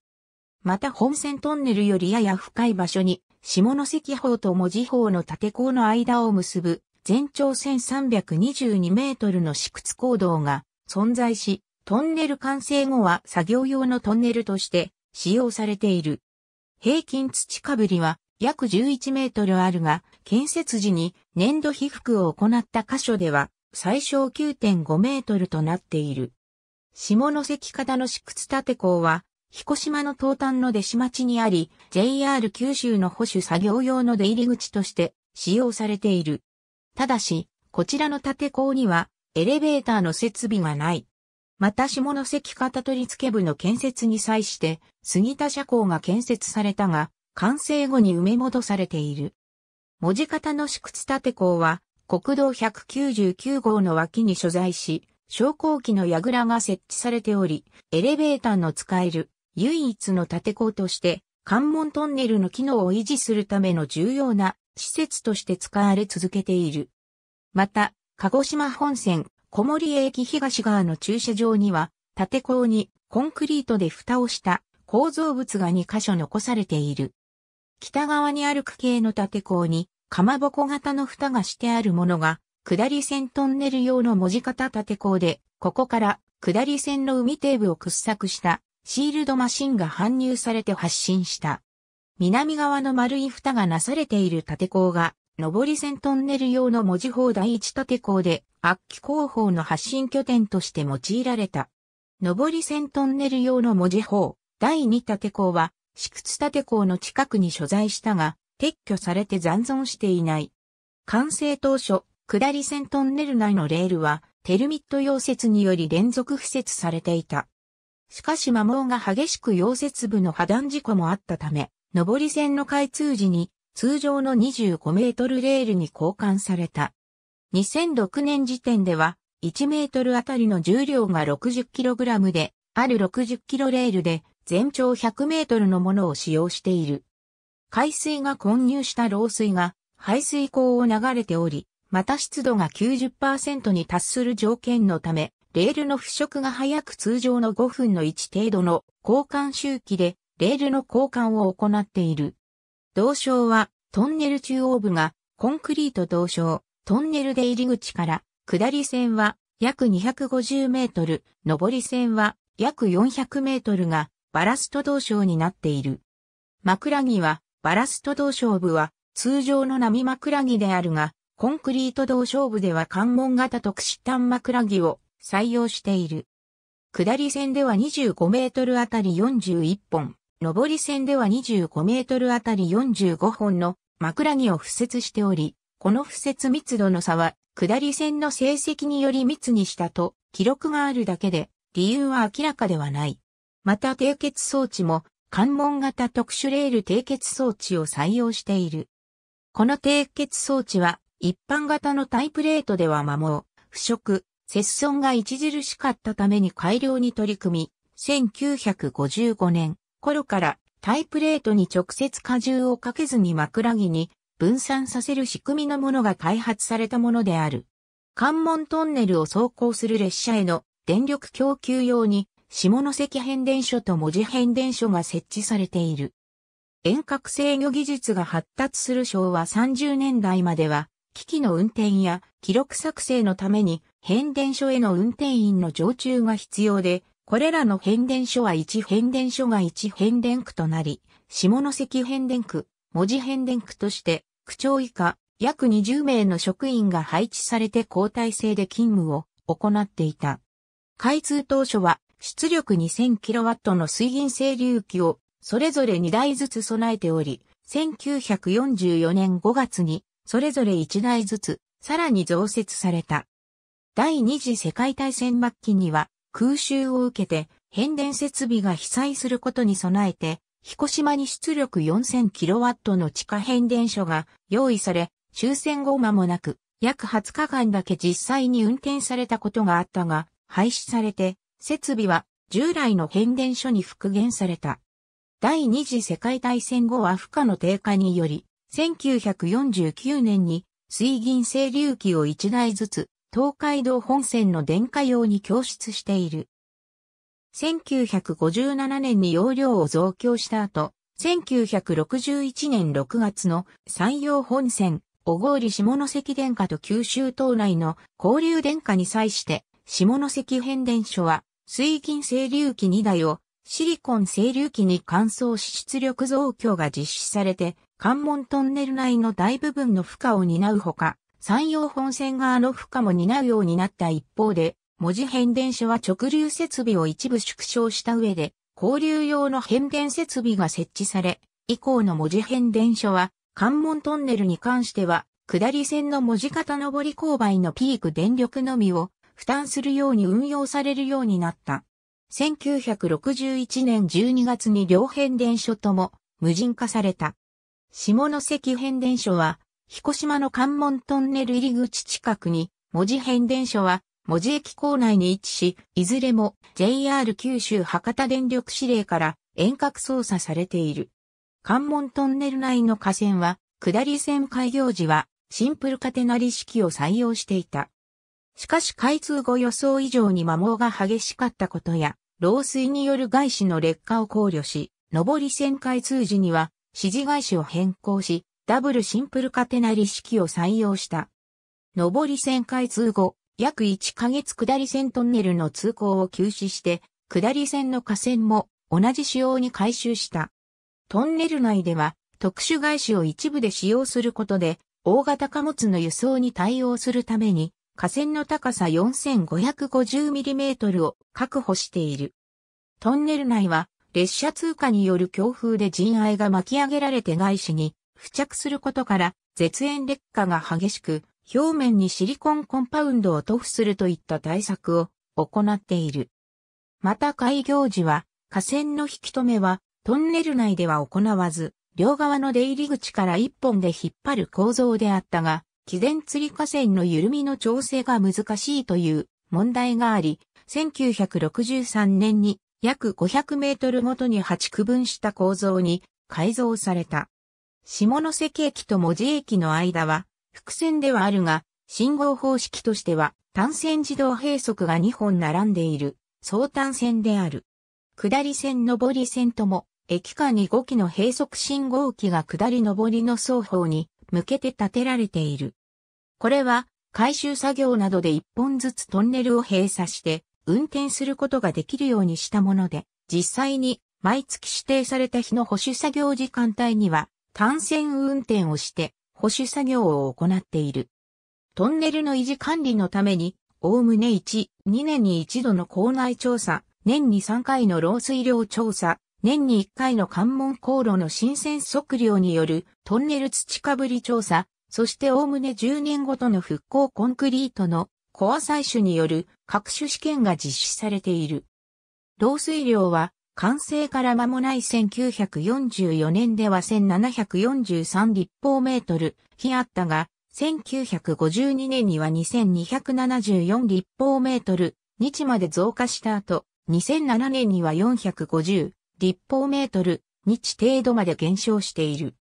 また本線トンネルよりやや深い場所に、下関方と文字方の縦港の間を結ぶ、全長1322メートルの四屈坑道が存在し、トンネル完成後は作業用のトンネルとして使用されている。平均土かぶりは約11メートルあるが、建設時に粘土被覆を行った箇所では、最小9.5メートルとなっている。下関方の敷屈立港は、彦島の東端の出島地にあり、JR 九州の保守作業用の出入り口として使用されている。ただし、こちらの立港にはエレベーターの設備がない。また下関方取付部の建設に際して、杉田車港が建設されたが、完成後に埋め戻されている。文字型の宿地立港は、国道199号の脇に所在し、昇降機の櫓が設置されており、エレベーターの使える唯一の立港として、関門トンネルの機能を維持するための重要な施設として使われ続けている。また、鹿児島本線小森駅東側の駐車場には、立港にコンクリートで蓋をした構造物が2箇所残されている。北側に歩く系の縦口に、かまぼこ型の蓋がしてあるものが、下り線トンネル用の文字型縦口で、ここから下り線の海底部を掘削したシールドマシンが搬入されて発進した。南側の丸い蓋がなされている縦口が、上り線トンネル用の文字砲第一縦口で、悪気工法の発信拠点として用いられた。上り線トンネル用の文字砲第二縦口は、四屈立港の近くに所在したが、撤去されて残存していない。完成当初、下り線トンネル内のレールは、テルミット溶接により連続敷設されていた。しかし摩耗が激しく溶接部の破断事故もあったため、上り線の開通時に通常の25メートルレールに交換された。2006年時点では1メートルあたりの重量が 60kg で、ある 60kg レールで全長100メートルのものを使用している。海水が混入した漏水が排水口を流れており、また湿度が90%に達する条件のため、レールの腐食が早く通常の5分の1程度の交換周期でレールの交換を行っている。同床はトンネル中央部がコンクリート同床、トンネル出入り口から下り線は約250メートル、上り線は約400メートルがバラスト同床になっている。枕木は、バラスト同床部は、通常の波枕木であるが、コンクリート同床部では関門型特殊端枕木を採用している。下り線では25メートルあたり41本、上り線では25メートルあたり45本の枕木を敷設しており、この敷設密度の差は、下り線の成績により密にしたと記録があるだけで、理由は明らかではない。また締結装置も関門型特殊レール締結装置を採用している。この締結装置は一般型のタイプレートでは摩耗、腐食、節損が著しかったために改良に取り組み、1955年頃からタイプレートに直接荷重をかけずに枕木に分散させる仕組みのものが開発されたものである。関門トンネルを走行する列車への電力供給用に下関変電所と文字変電所が設置されている。遠隔制御技術が発達する昭和30年代までは、機器の運転や記録作成のために変電所への運転員の常駐が必要で、これらの変電所は1変電所が1変電区となり、下関変電区、文字変電区として、区長以下約20名の職員が配置されて交代制で勤務を行っていた。開通当初は出力 2000kW の水銀整流機をそれぞれ2台ずつ備えており、1944年5月にそれぞれ1台ずつさらに増設された。第二次世界大戦末期には空襲を受けて変電設備が被災することに備えて、彦島に出力 4000kW の地下変電所が用意され、終戦後間もなく約20日間だけ実際に運転されたことがあったが、廃止されて設備は従来の変電所に復元された。第二次世界大戦後は負荷の低下により、1949年に水銀整流機を1台ずつ東海道本線の電化用に供出している。1957年に容量を増強した後、1961年6月の山陽本線、小郡下関電化と九州島内の交流電化に際して、下関変電所は水銀清流機2台をシリコン清流機に乾燥し出力増強が実施されて、関門トンネル内の大部分の負荷を担うほか、山陽本線側の負荷も担うようになった一方で、文字変電所は直流設備を一部縮小した上で、交流用の変電設備が設置され、以降の文字変電所は、関門トンネルに関しては、下り線の文字型上り勾配のピーク電力のみを負担するように運用されるようになった。1961年12月に両変電所とも無人化された。下関変電所は、彦島の関門トンネル入り口近くに、文字変電所は、文字駅構内に位置し、いずれも JR 九州博多電力指令から遠隔操作されている。関門トンネル内の河川は、下り線開業時はシンプルカテナリ式を採用していた。しかし開通後予想以上に摩耗が激しかったことや、漏水による外資の劣化を考慮し、上り線開通時には、指示外資を変更し、ダブルシンプルカテナリ式を採用した。上り線開通後、約1ヶ月下り線トンネルの通行を休止して、下り線の架線も同じ仕様に改修した。トンネル内では、特殊外資を一部で使用することで、大型貨物の輸送に対応するために、河川の高さ 4550mm を確保している。トンネル内は列車通過による強風で陣愛が巻き上げられて外視に付着することから絶縁劣化が激しく表面にシリコンコンパウンドを塗布するといった対策を行っている。また開業時は河川の引き止めはトンネル内では行わず両側の出入り口から一本で引っ張る構造であったが貴電釣り河川の緩みの調整が難しいという問題があり、1963年に約500メートルごとに8区分した構造に改造された。下関駅と門司駅の間は複線ではあるが、信号方式としては単線自動閉塞が2本並んでいる相単線である。下り線上り線とも駅間に5機の閉塞信号機が下り上りの双方に向けて建てられている。これは回収作業などで一本ずつトンネルを閉鎖して運転することができるようにしたもので、実際に毎月指定された日の保守作業時間帯には単線運転をして保守作業を行っている。トンネルの維持管理のために、おおむね1、2年に1度の校内調査、年に3回の漏水量調査、年に1回の関門航路の新鮮測量によるトンネル土かぶり調査、そしておおむね10年ごとの復興コンクリートのコア採取による各種試験が実施されている。漏水量は完成から間もない1944年では1743立方メートル日あったが、1952年には2274立方メートル日まで増加した後、2007年には450立方メートル日程度まで減少している。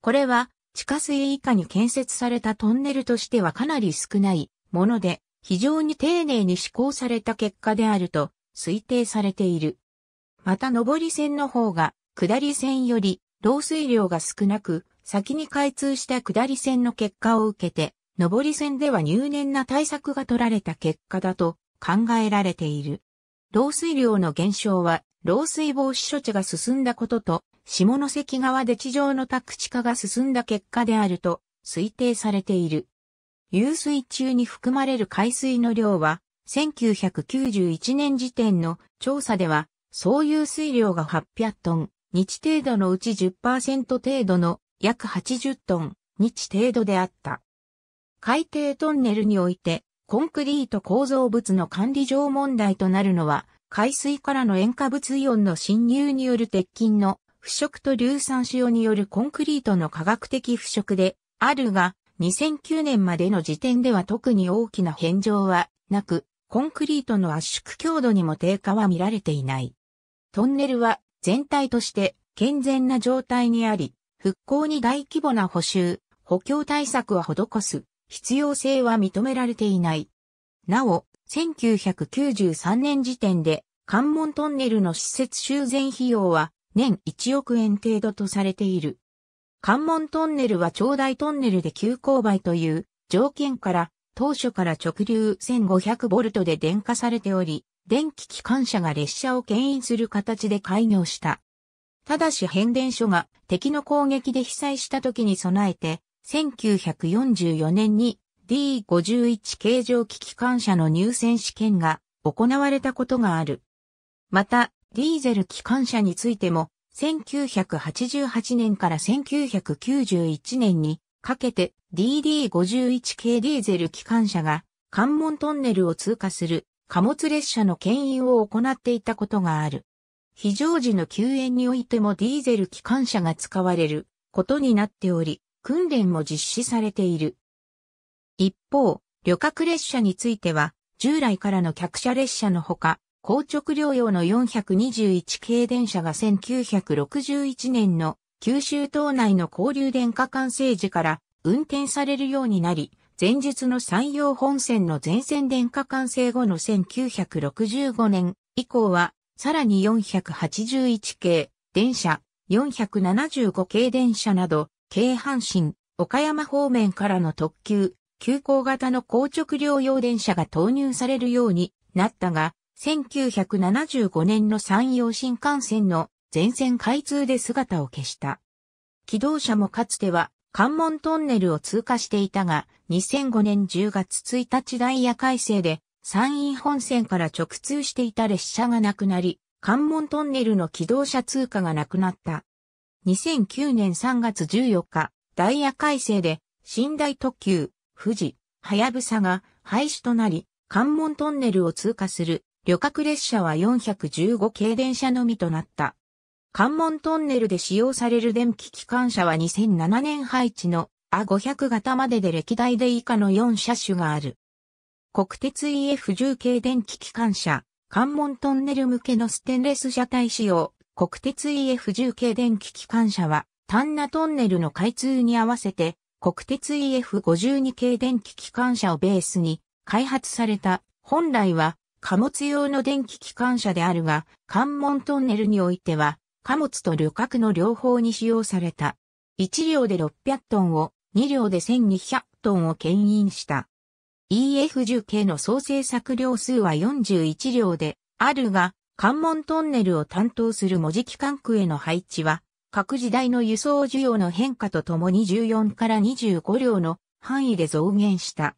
これは地下水以下に建設されたトンネルとしてはかなり少ないもので非常に丁寧に施行された結果であると推定されている。また上り線の方が下り線より漏水量が少なく先に開通した下り線の結果を受けて上り線では入念な対策が取られた結果だと考えられている。漏水量の減少は漏水防止処置が進んだことと、下関川で地上の宅地化が進んだ結果であると推定されている。湧水中に含まれる海水の量は、1991年時点の調査では、総湧水量が800トン、日程度のうち10%程度の約80トン、日程度であった。海底トンネルにおいて、コンクリート構造物の管理上問題となるのは、海水からの塩化物イオンの侵入による鉄筋の腐食と硫酸塩によるコンクリートの科学的腐食であるが、2009年までの時点では特に大きな変状はなく、コンクリートの圧縮強度にも低下は見られていない。トンネルは全体として健全な状態にあり、復興に大規模な補修、補強対策は施す必要性は認められていない。なお、1993年時点で関門トンネルの施設修繕費用は年1億円程度とされている。関門トンネルは長大トンネルで急勾配という条件から当初から直流 1500V で電化されており、電気機関車が列車を牽引する形で開業した。ただし変電所が敵の攻撃で被災した時に備えて、1944年に D51 形状機機関車の入選試験が行われたことがある。また、ディーゼル機関車についても、1988年から1991年にかけて DD51 系ディーゼル機関車が関門トンネルを通過する貨物列車の牽引を行っていたことがある。非常時の救援においてもディーゼル機関車が使われることになっており、訓練も実施されている。一方、旅客列車については、従来からの客車列車のほか、硬直療養の421系電車が1961年の九州島内の交流電化管制時から運転されるようになり、前述の山陽本線の全線電化完成後の1965年以降は、さらに481系電車、475系電車など、京阪神、岡山方面からの特急、急行型の硬直療養電車が投入されるようになったが、1975年の山陽新幹線の全線開通で姿を消した。機動車もかつては関門トンネルを通過していたが、2005年10月1日ダイヤ改正で山陰本線から直通していた列車がなくなり、関門トンネルの機動車通過がなくなった。2009年3月14日、ダイヤ改正で寝台特急、富士、はやぶさが廃止となり、関門トンネルを通過する旅客列車は415系電車のみとなった。関門トンネルで使用される電気機関車は2007年配置の A500 型までで歴代で以下の4車種がある。国鉄 EF10 系電気機関車、関門トンネル向けのステンレス車体使用、国鉄 EF10 系電気機関車は、丹那トンネルの開通に合わせて、国鉄 EF52 系電気機関車をベースに、開発された、本来は貨物用の電気機関車であるが、関門トンネルにおいては、貨物と旅客の両方に使用された。1両で600トンを、2両で1200トンを牽引した。EF10 系の総製作量数は41両で、あるが、関門トンネルを担当する文字機関区への配置は、各時代の輸送需要の変化とともに14から25両の範囲で増減した。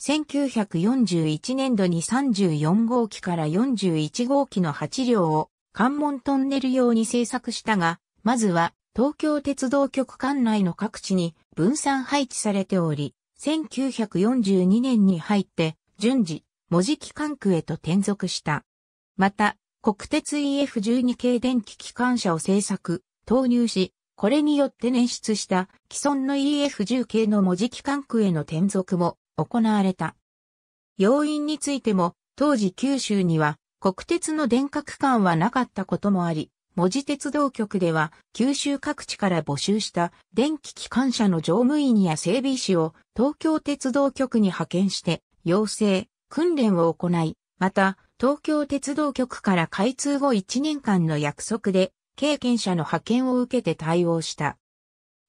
1941年度に34号機から41号機の8両を関門トンネル用に製作したが、まずは東京鉄道局管内の各地に分散配置されており、1942年に入って順次、文字機関区へと転属した。また、国鉄 EF12 系電気機関車を製作、投入し、これによって捻出した既存の EF10 系の文字機関区への転属も行われた。要因についても、当時九州には国鉄の電化区間はなかったこともあり、文字鉄道局では九州各地から募集した電気機関車の乗務員や整備士を東京鉄道局に派遣して養成、訓練を行い、また東京鉄道局から開通後1年間の約束で経験者の派遣を受けて対応した。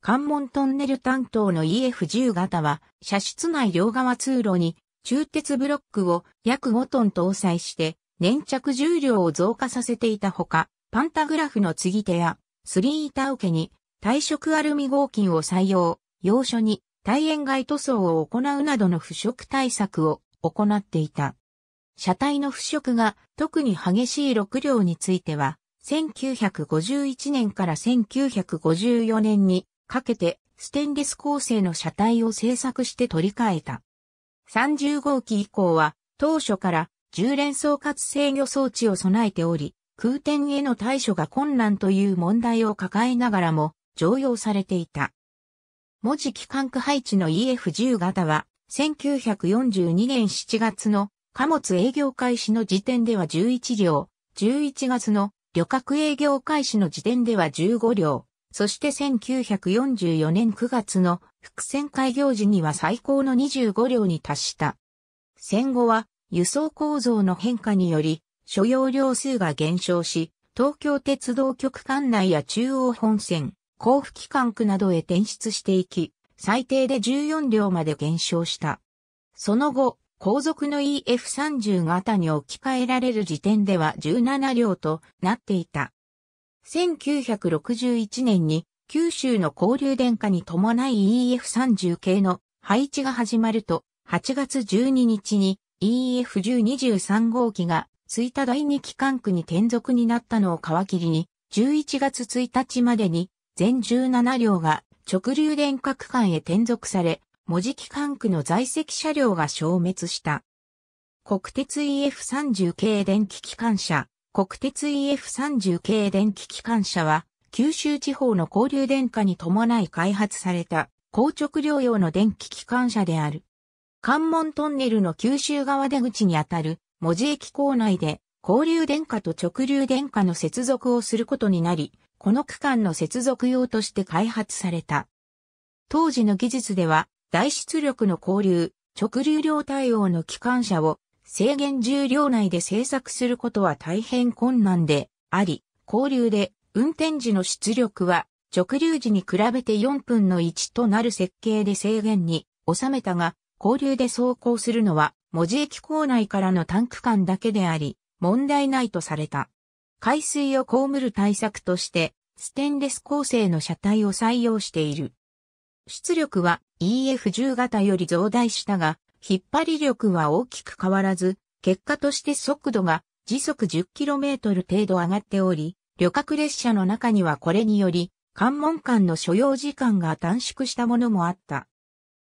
関門トンネル担当の EF10 型は、車室内両側通路に中鉄ブロックを約5トン搭載して、粘着重量を増加させていたほか、パンタグラフの継ぎ手や、スリー板受けに、耐色アルミ合金を採用、要所に、大円外塗装を行うなどの腐食対策を行っていた。車体の腐食が特に激しい6両については、1951年から1954年にかけてステンレス構成の車体を製作して取り替えた。30号機以降は当初から重連装括制御装置を備えており、空転への対処が困難という問題を抱えながらも常用されていた。文字機関区配置の EF10 型は1942年7月の貨物営業開始の時点では11両、11月の旅客営業開始の時点では15両、そして1944年9月の伏線開業時には最高の25両に達した。戦後は輸送構造の変化により、所要量数が減少し、東京鉄道局管内や中央本線、交付機関区などへ転出していき、最低で14両まで減少した。その後、後続の EF30 型に置き換えられる時点では17両となっていた。1961年に九州の交流電化に伴い EF30 系の配置が始まると、8月12日に EF1023 号機が追加第二機関区に転属になったのを皮切りに、11月1日までに全17両が直流電化区間へ転属され、文字機関区の在籍車両が消滅した。国鉄 EF30 系電気機関車国鉄 EF30 系電気機関車は、九州地方の交流電化に伴い開発された、硬直療養の電気機関車である。関門トンネルの九州側出口にあたる、門司駅構内で、交流電化と直流電化の接続をすることになり、この区間の接続用として開発された。当時の技術では、大出力の交流、直流量対応の機関車を制限重量内で制作することは大変困難であり、交流で運転時の出力は直流時に比べて4分の1となる設計で制限に収めたが、交流で走行するのは文字駅構内からのタンク間だけであり、問題ないとされた。海水をこむる対策として、ステンレス構成の車体を採用している。出力は EF10 型より増大したが、引っ張り力は大きく変わらず、結果として速度が時速 10km 程度上がっており、旅客列車の中にはこれにより、関門間の所要時間が短縮したものもあった。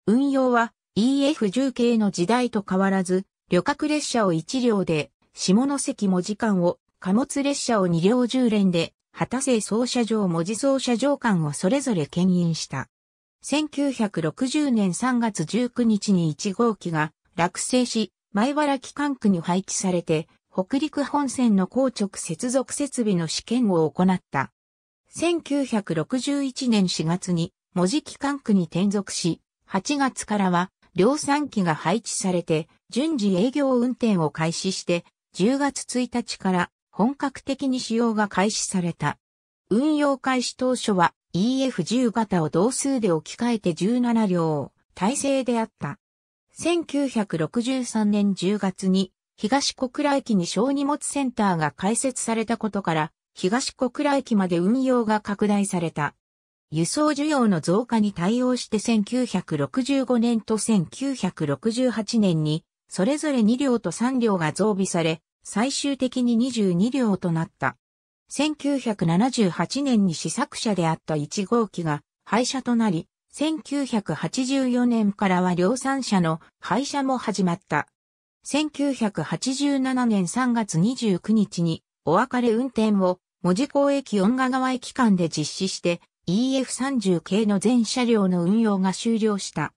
運用は EF10 系の時代と変わらず、旅客列車を1両で、下関文字間を、貨物列車を2両10連で、畑瀬操車場文字操車場間をそれぞれ牽引した。1960年3月19日に1号機が落成し、前原機関区に配置されて、北陸本線の硬直接続設備の試験を行った。1961年4月に文字機関区に転属し、8月からは量産機が配置されて、順次営業運転を開始して、10月1日から本格的に使用が開始された。運用開始当初は EF10 型を同数で置き換えて17両、体制であった。1963年10月に、東小倉駅に小荷物センターが開設されたことから、東小倉駅まで運用が拡大された。輸送需要の増加に対応して1965年と1968年に、それぞれ2両と3両が増備され、最終的に22両となった。1978年に試作車であった1号機が廃車となり、1984年からは量産車の廃車も始まった。1987年3月29日にお別れ運転を文字港駅音賀川駅間で実施して EF30 系の全車両の運用が終了した。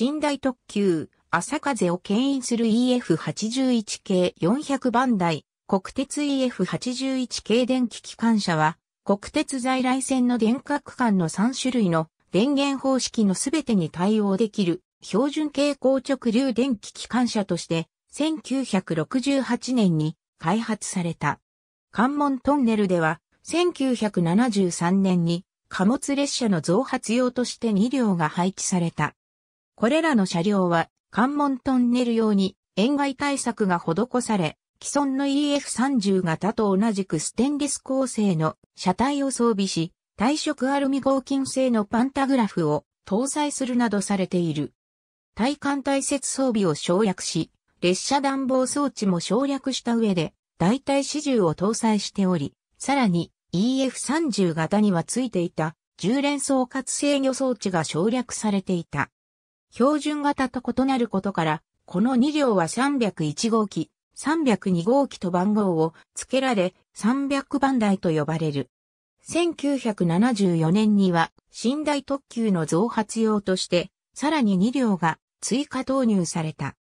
寝台特急、朝風を牽引する EF81 系400番台、国鉄 EF81 系電気機関車は、国鉄在来線の電化区間の3種類の電源方式のすべてに対応できる標準系硬直流電気機関車として1968年に開発された。関門トンネルでは1973年に貨物列車の増発用として2両が配置された。これらの車両は関門トンネル用に塩害対策が施され、既存の EF30 型と同じくステンレス構成の車体を装備し、耐色アルミ合金製のパンタグラフを搭載するなどされている。体幹耐接装備を省略し、列車暖房装置も省略した上で、代替支柱を搭載しており、さらに EF30 型には付いていた重連装括制御装置が省略されていた。標準型と異なることから、この2両は301号機、302号機と番号を付けられ300番台と呼ばれる。1974年には寝台特急の増発用としてさらに2両が追加投入された。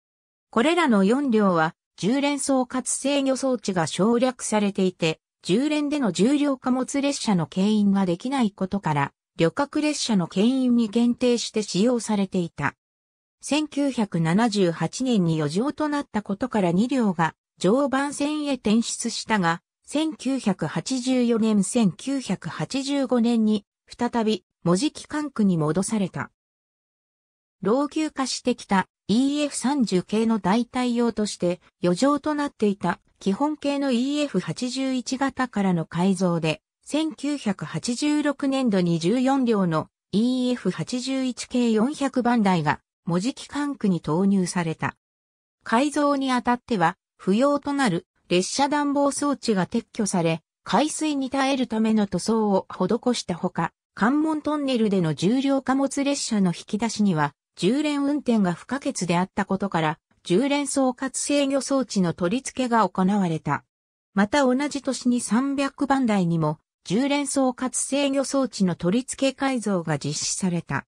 これらの4両は10連総括制御装置が省略されていて、10連での重量貨物列車の牽引ができないことから、旅客列車の牽引に限定して使用されていた。1978年に余剰となったことから2両が常磐線へ転出したが、1984年1985年に再び文字機関区に戻された。老朽化してきた EF30 系の代替用として余剰となっていた基本系の EF81 型からの改造で、1986年度に14両の EF81 系400番台が文字機関区に投入された。改造にあたっては、不要となる列車暖房装置が撤去され、海水に耐えるための塗装を施したほか、関門トンネルでの重量貨物列車の引き出しには、重連運転が不可欠であったことから、重連総括制御装置の取り付けが行われた。また同じ年に300番台にも、重連総括制御装置の取り付け改造が実施された。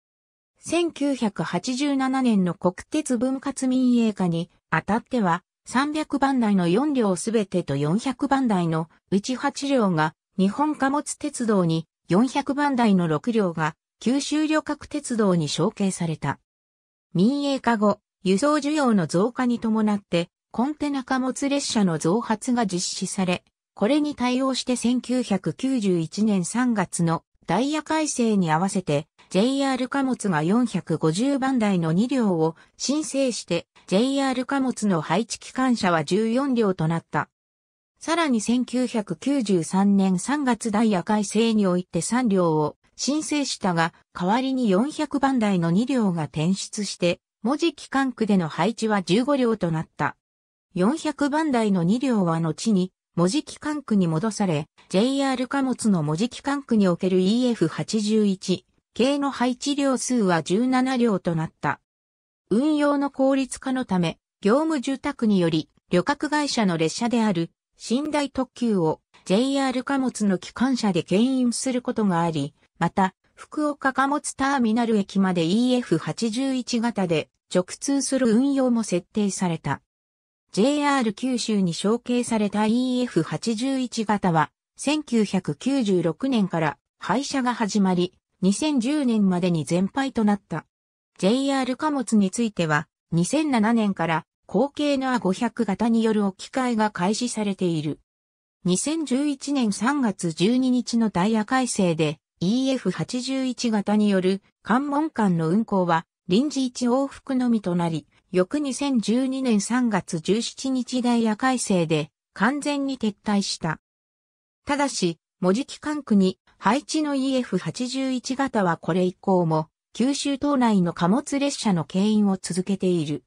1987年の国鉄分割民営化にあたっては、300番台の4両すべてと400番台のうち8両が日本貨物鉄道に400番台の6両が九州旅客鉄道に承継された。民営化後、輸送需要の増加に伴ってコンテナ貨物列車の増発が実施され、これに対応して1991年3月のダイヤ改正に合わせて JR 貨物が450番台の2両を申請して、JR 貨物の配置機関車は14両となった。さらに1993年3月ダイヤ改正において3両を申請したが、代わりに400番台の2両が転出して、文字機関区での配置は15両となった。400番台の2両は後に、文字機関区に戻され、JR 貨物の文字機関区における EF81、計の配置量数は17両となった。運用の効率化のため、業務受託により、旅客会社の列車である、寝台特急を JR 貨物の機関車で牽引することがあり、また、福岡貨物ターミナル駅まで EF81 型で直通する運用も設定された。JR 九州に承継された EF81 型は、1996年から廃車が始まり、2010年までに全廃となった。JR 貨物については、2007年から後継の A500 型による置き換えが開始されている。2011年3月12日のダイヤ改正で EF81 型による関門間の運行は臨時1往復のみとなり、翌2012年3月17日ダイヤ改正で完全に撤退した。ただし、文字機関区に配置の EF81 型はこれ以降も、九州島内の貨物列車の牽引を続けている。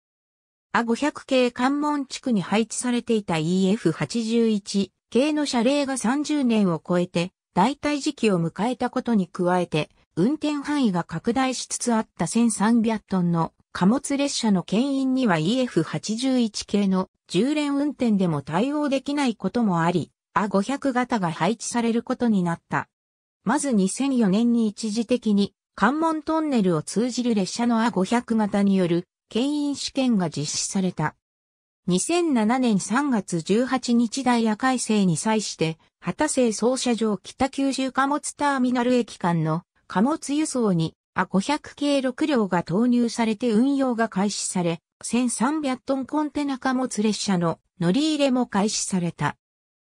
A500 系関門地区に配置されていた EF81 系の車齢が30年を超えて、代替時期を迎えたことに加えて、運転範囲が拡大しつつあった1300トンの貨物列車の牽引には EF81 系の10連運転でも対応できないこともあり、A500 型が配置されることになった。まず2004年に一時的に関門トンネルを通じる列車の A500 型による牽引試験が実施された。2007年3月18日ダイヤ改正に際して、畑製総車場北九州貨物ターミナル駅間の貨物輸送に A500 系6両が投入されて運用が開始され、1300トンコンテナ貨物列車の乗り入れも開始された。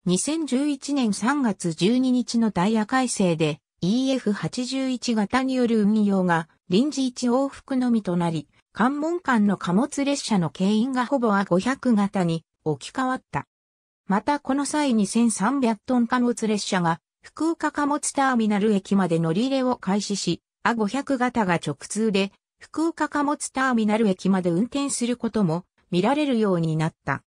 2011年3月12日のダイヤ改正で EF81 型による運用が臨時1往復のみとなり、関門間の貨物列車の経因がほぼは500型に置き換わった。またこの際に1300トン貨物列車が福岡貨物ターミナル駅まで乗り入れを開始し、a 500型が直通で福岡貨物ターミナル駅まで運転することも見られるようになった。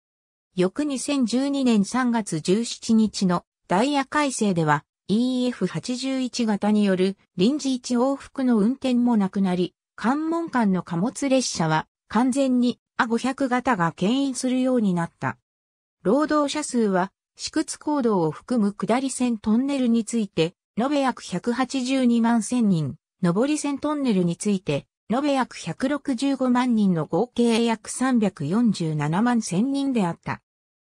翌2012年3月17日のダイヤ改正では EF81 型による臨時1往復の運転もなくなり、関門間の貨物列車は完全に A500 型が牽引するようになった。労働者数は、市屈行動を含む下り線トンネルについて、延べ約182万1000人、上り線トンネルについて延べ約165万人の合計約347万1000人であった。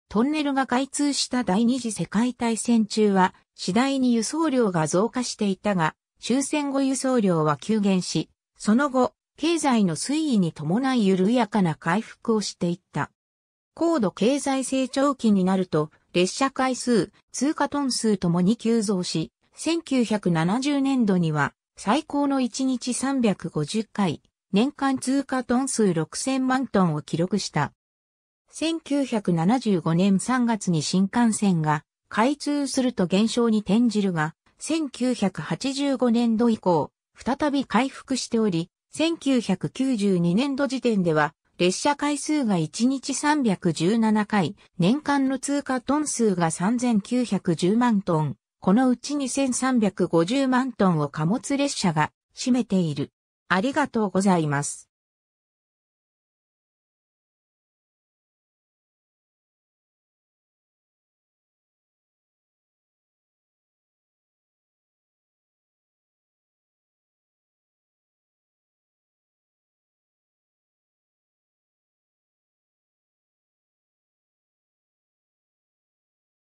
トンネルが開通した第二次世界大戦中は、次第に輸送量が増加していたが、終戦後輸送量は急減し、その後、経済の推移に伴い緩やかな回復をしていった。高度経済成長期になると、列車回数、通過トン数ともに急増し、1970年度には最高の1日350回、年間通過トン数6000万トンを記録した。1975年3月に新幹線が開通すると減少に転じるが、1985年度以降、再び回復しており、1992年度時点では、列車回数が1日317回、年間の通過トン数が3910万トン、このうち2350万トンを貨物列車が占めている。ありがとうございます。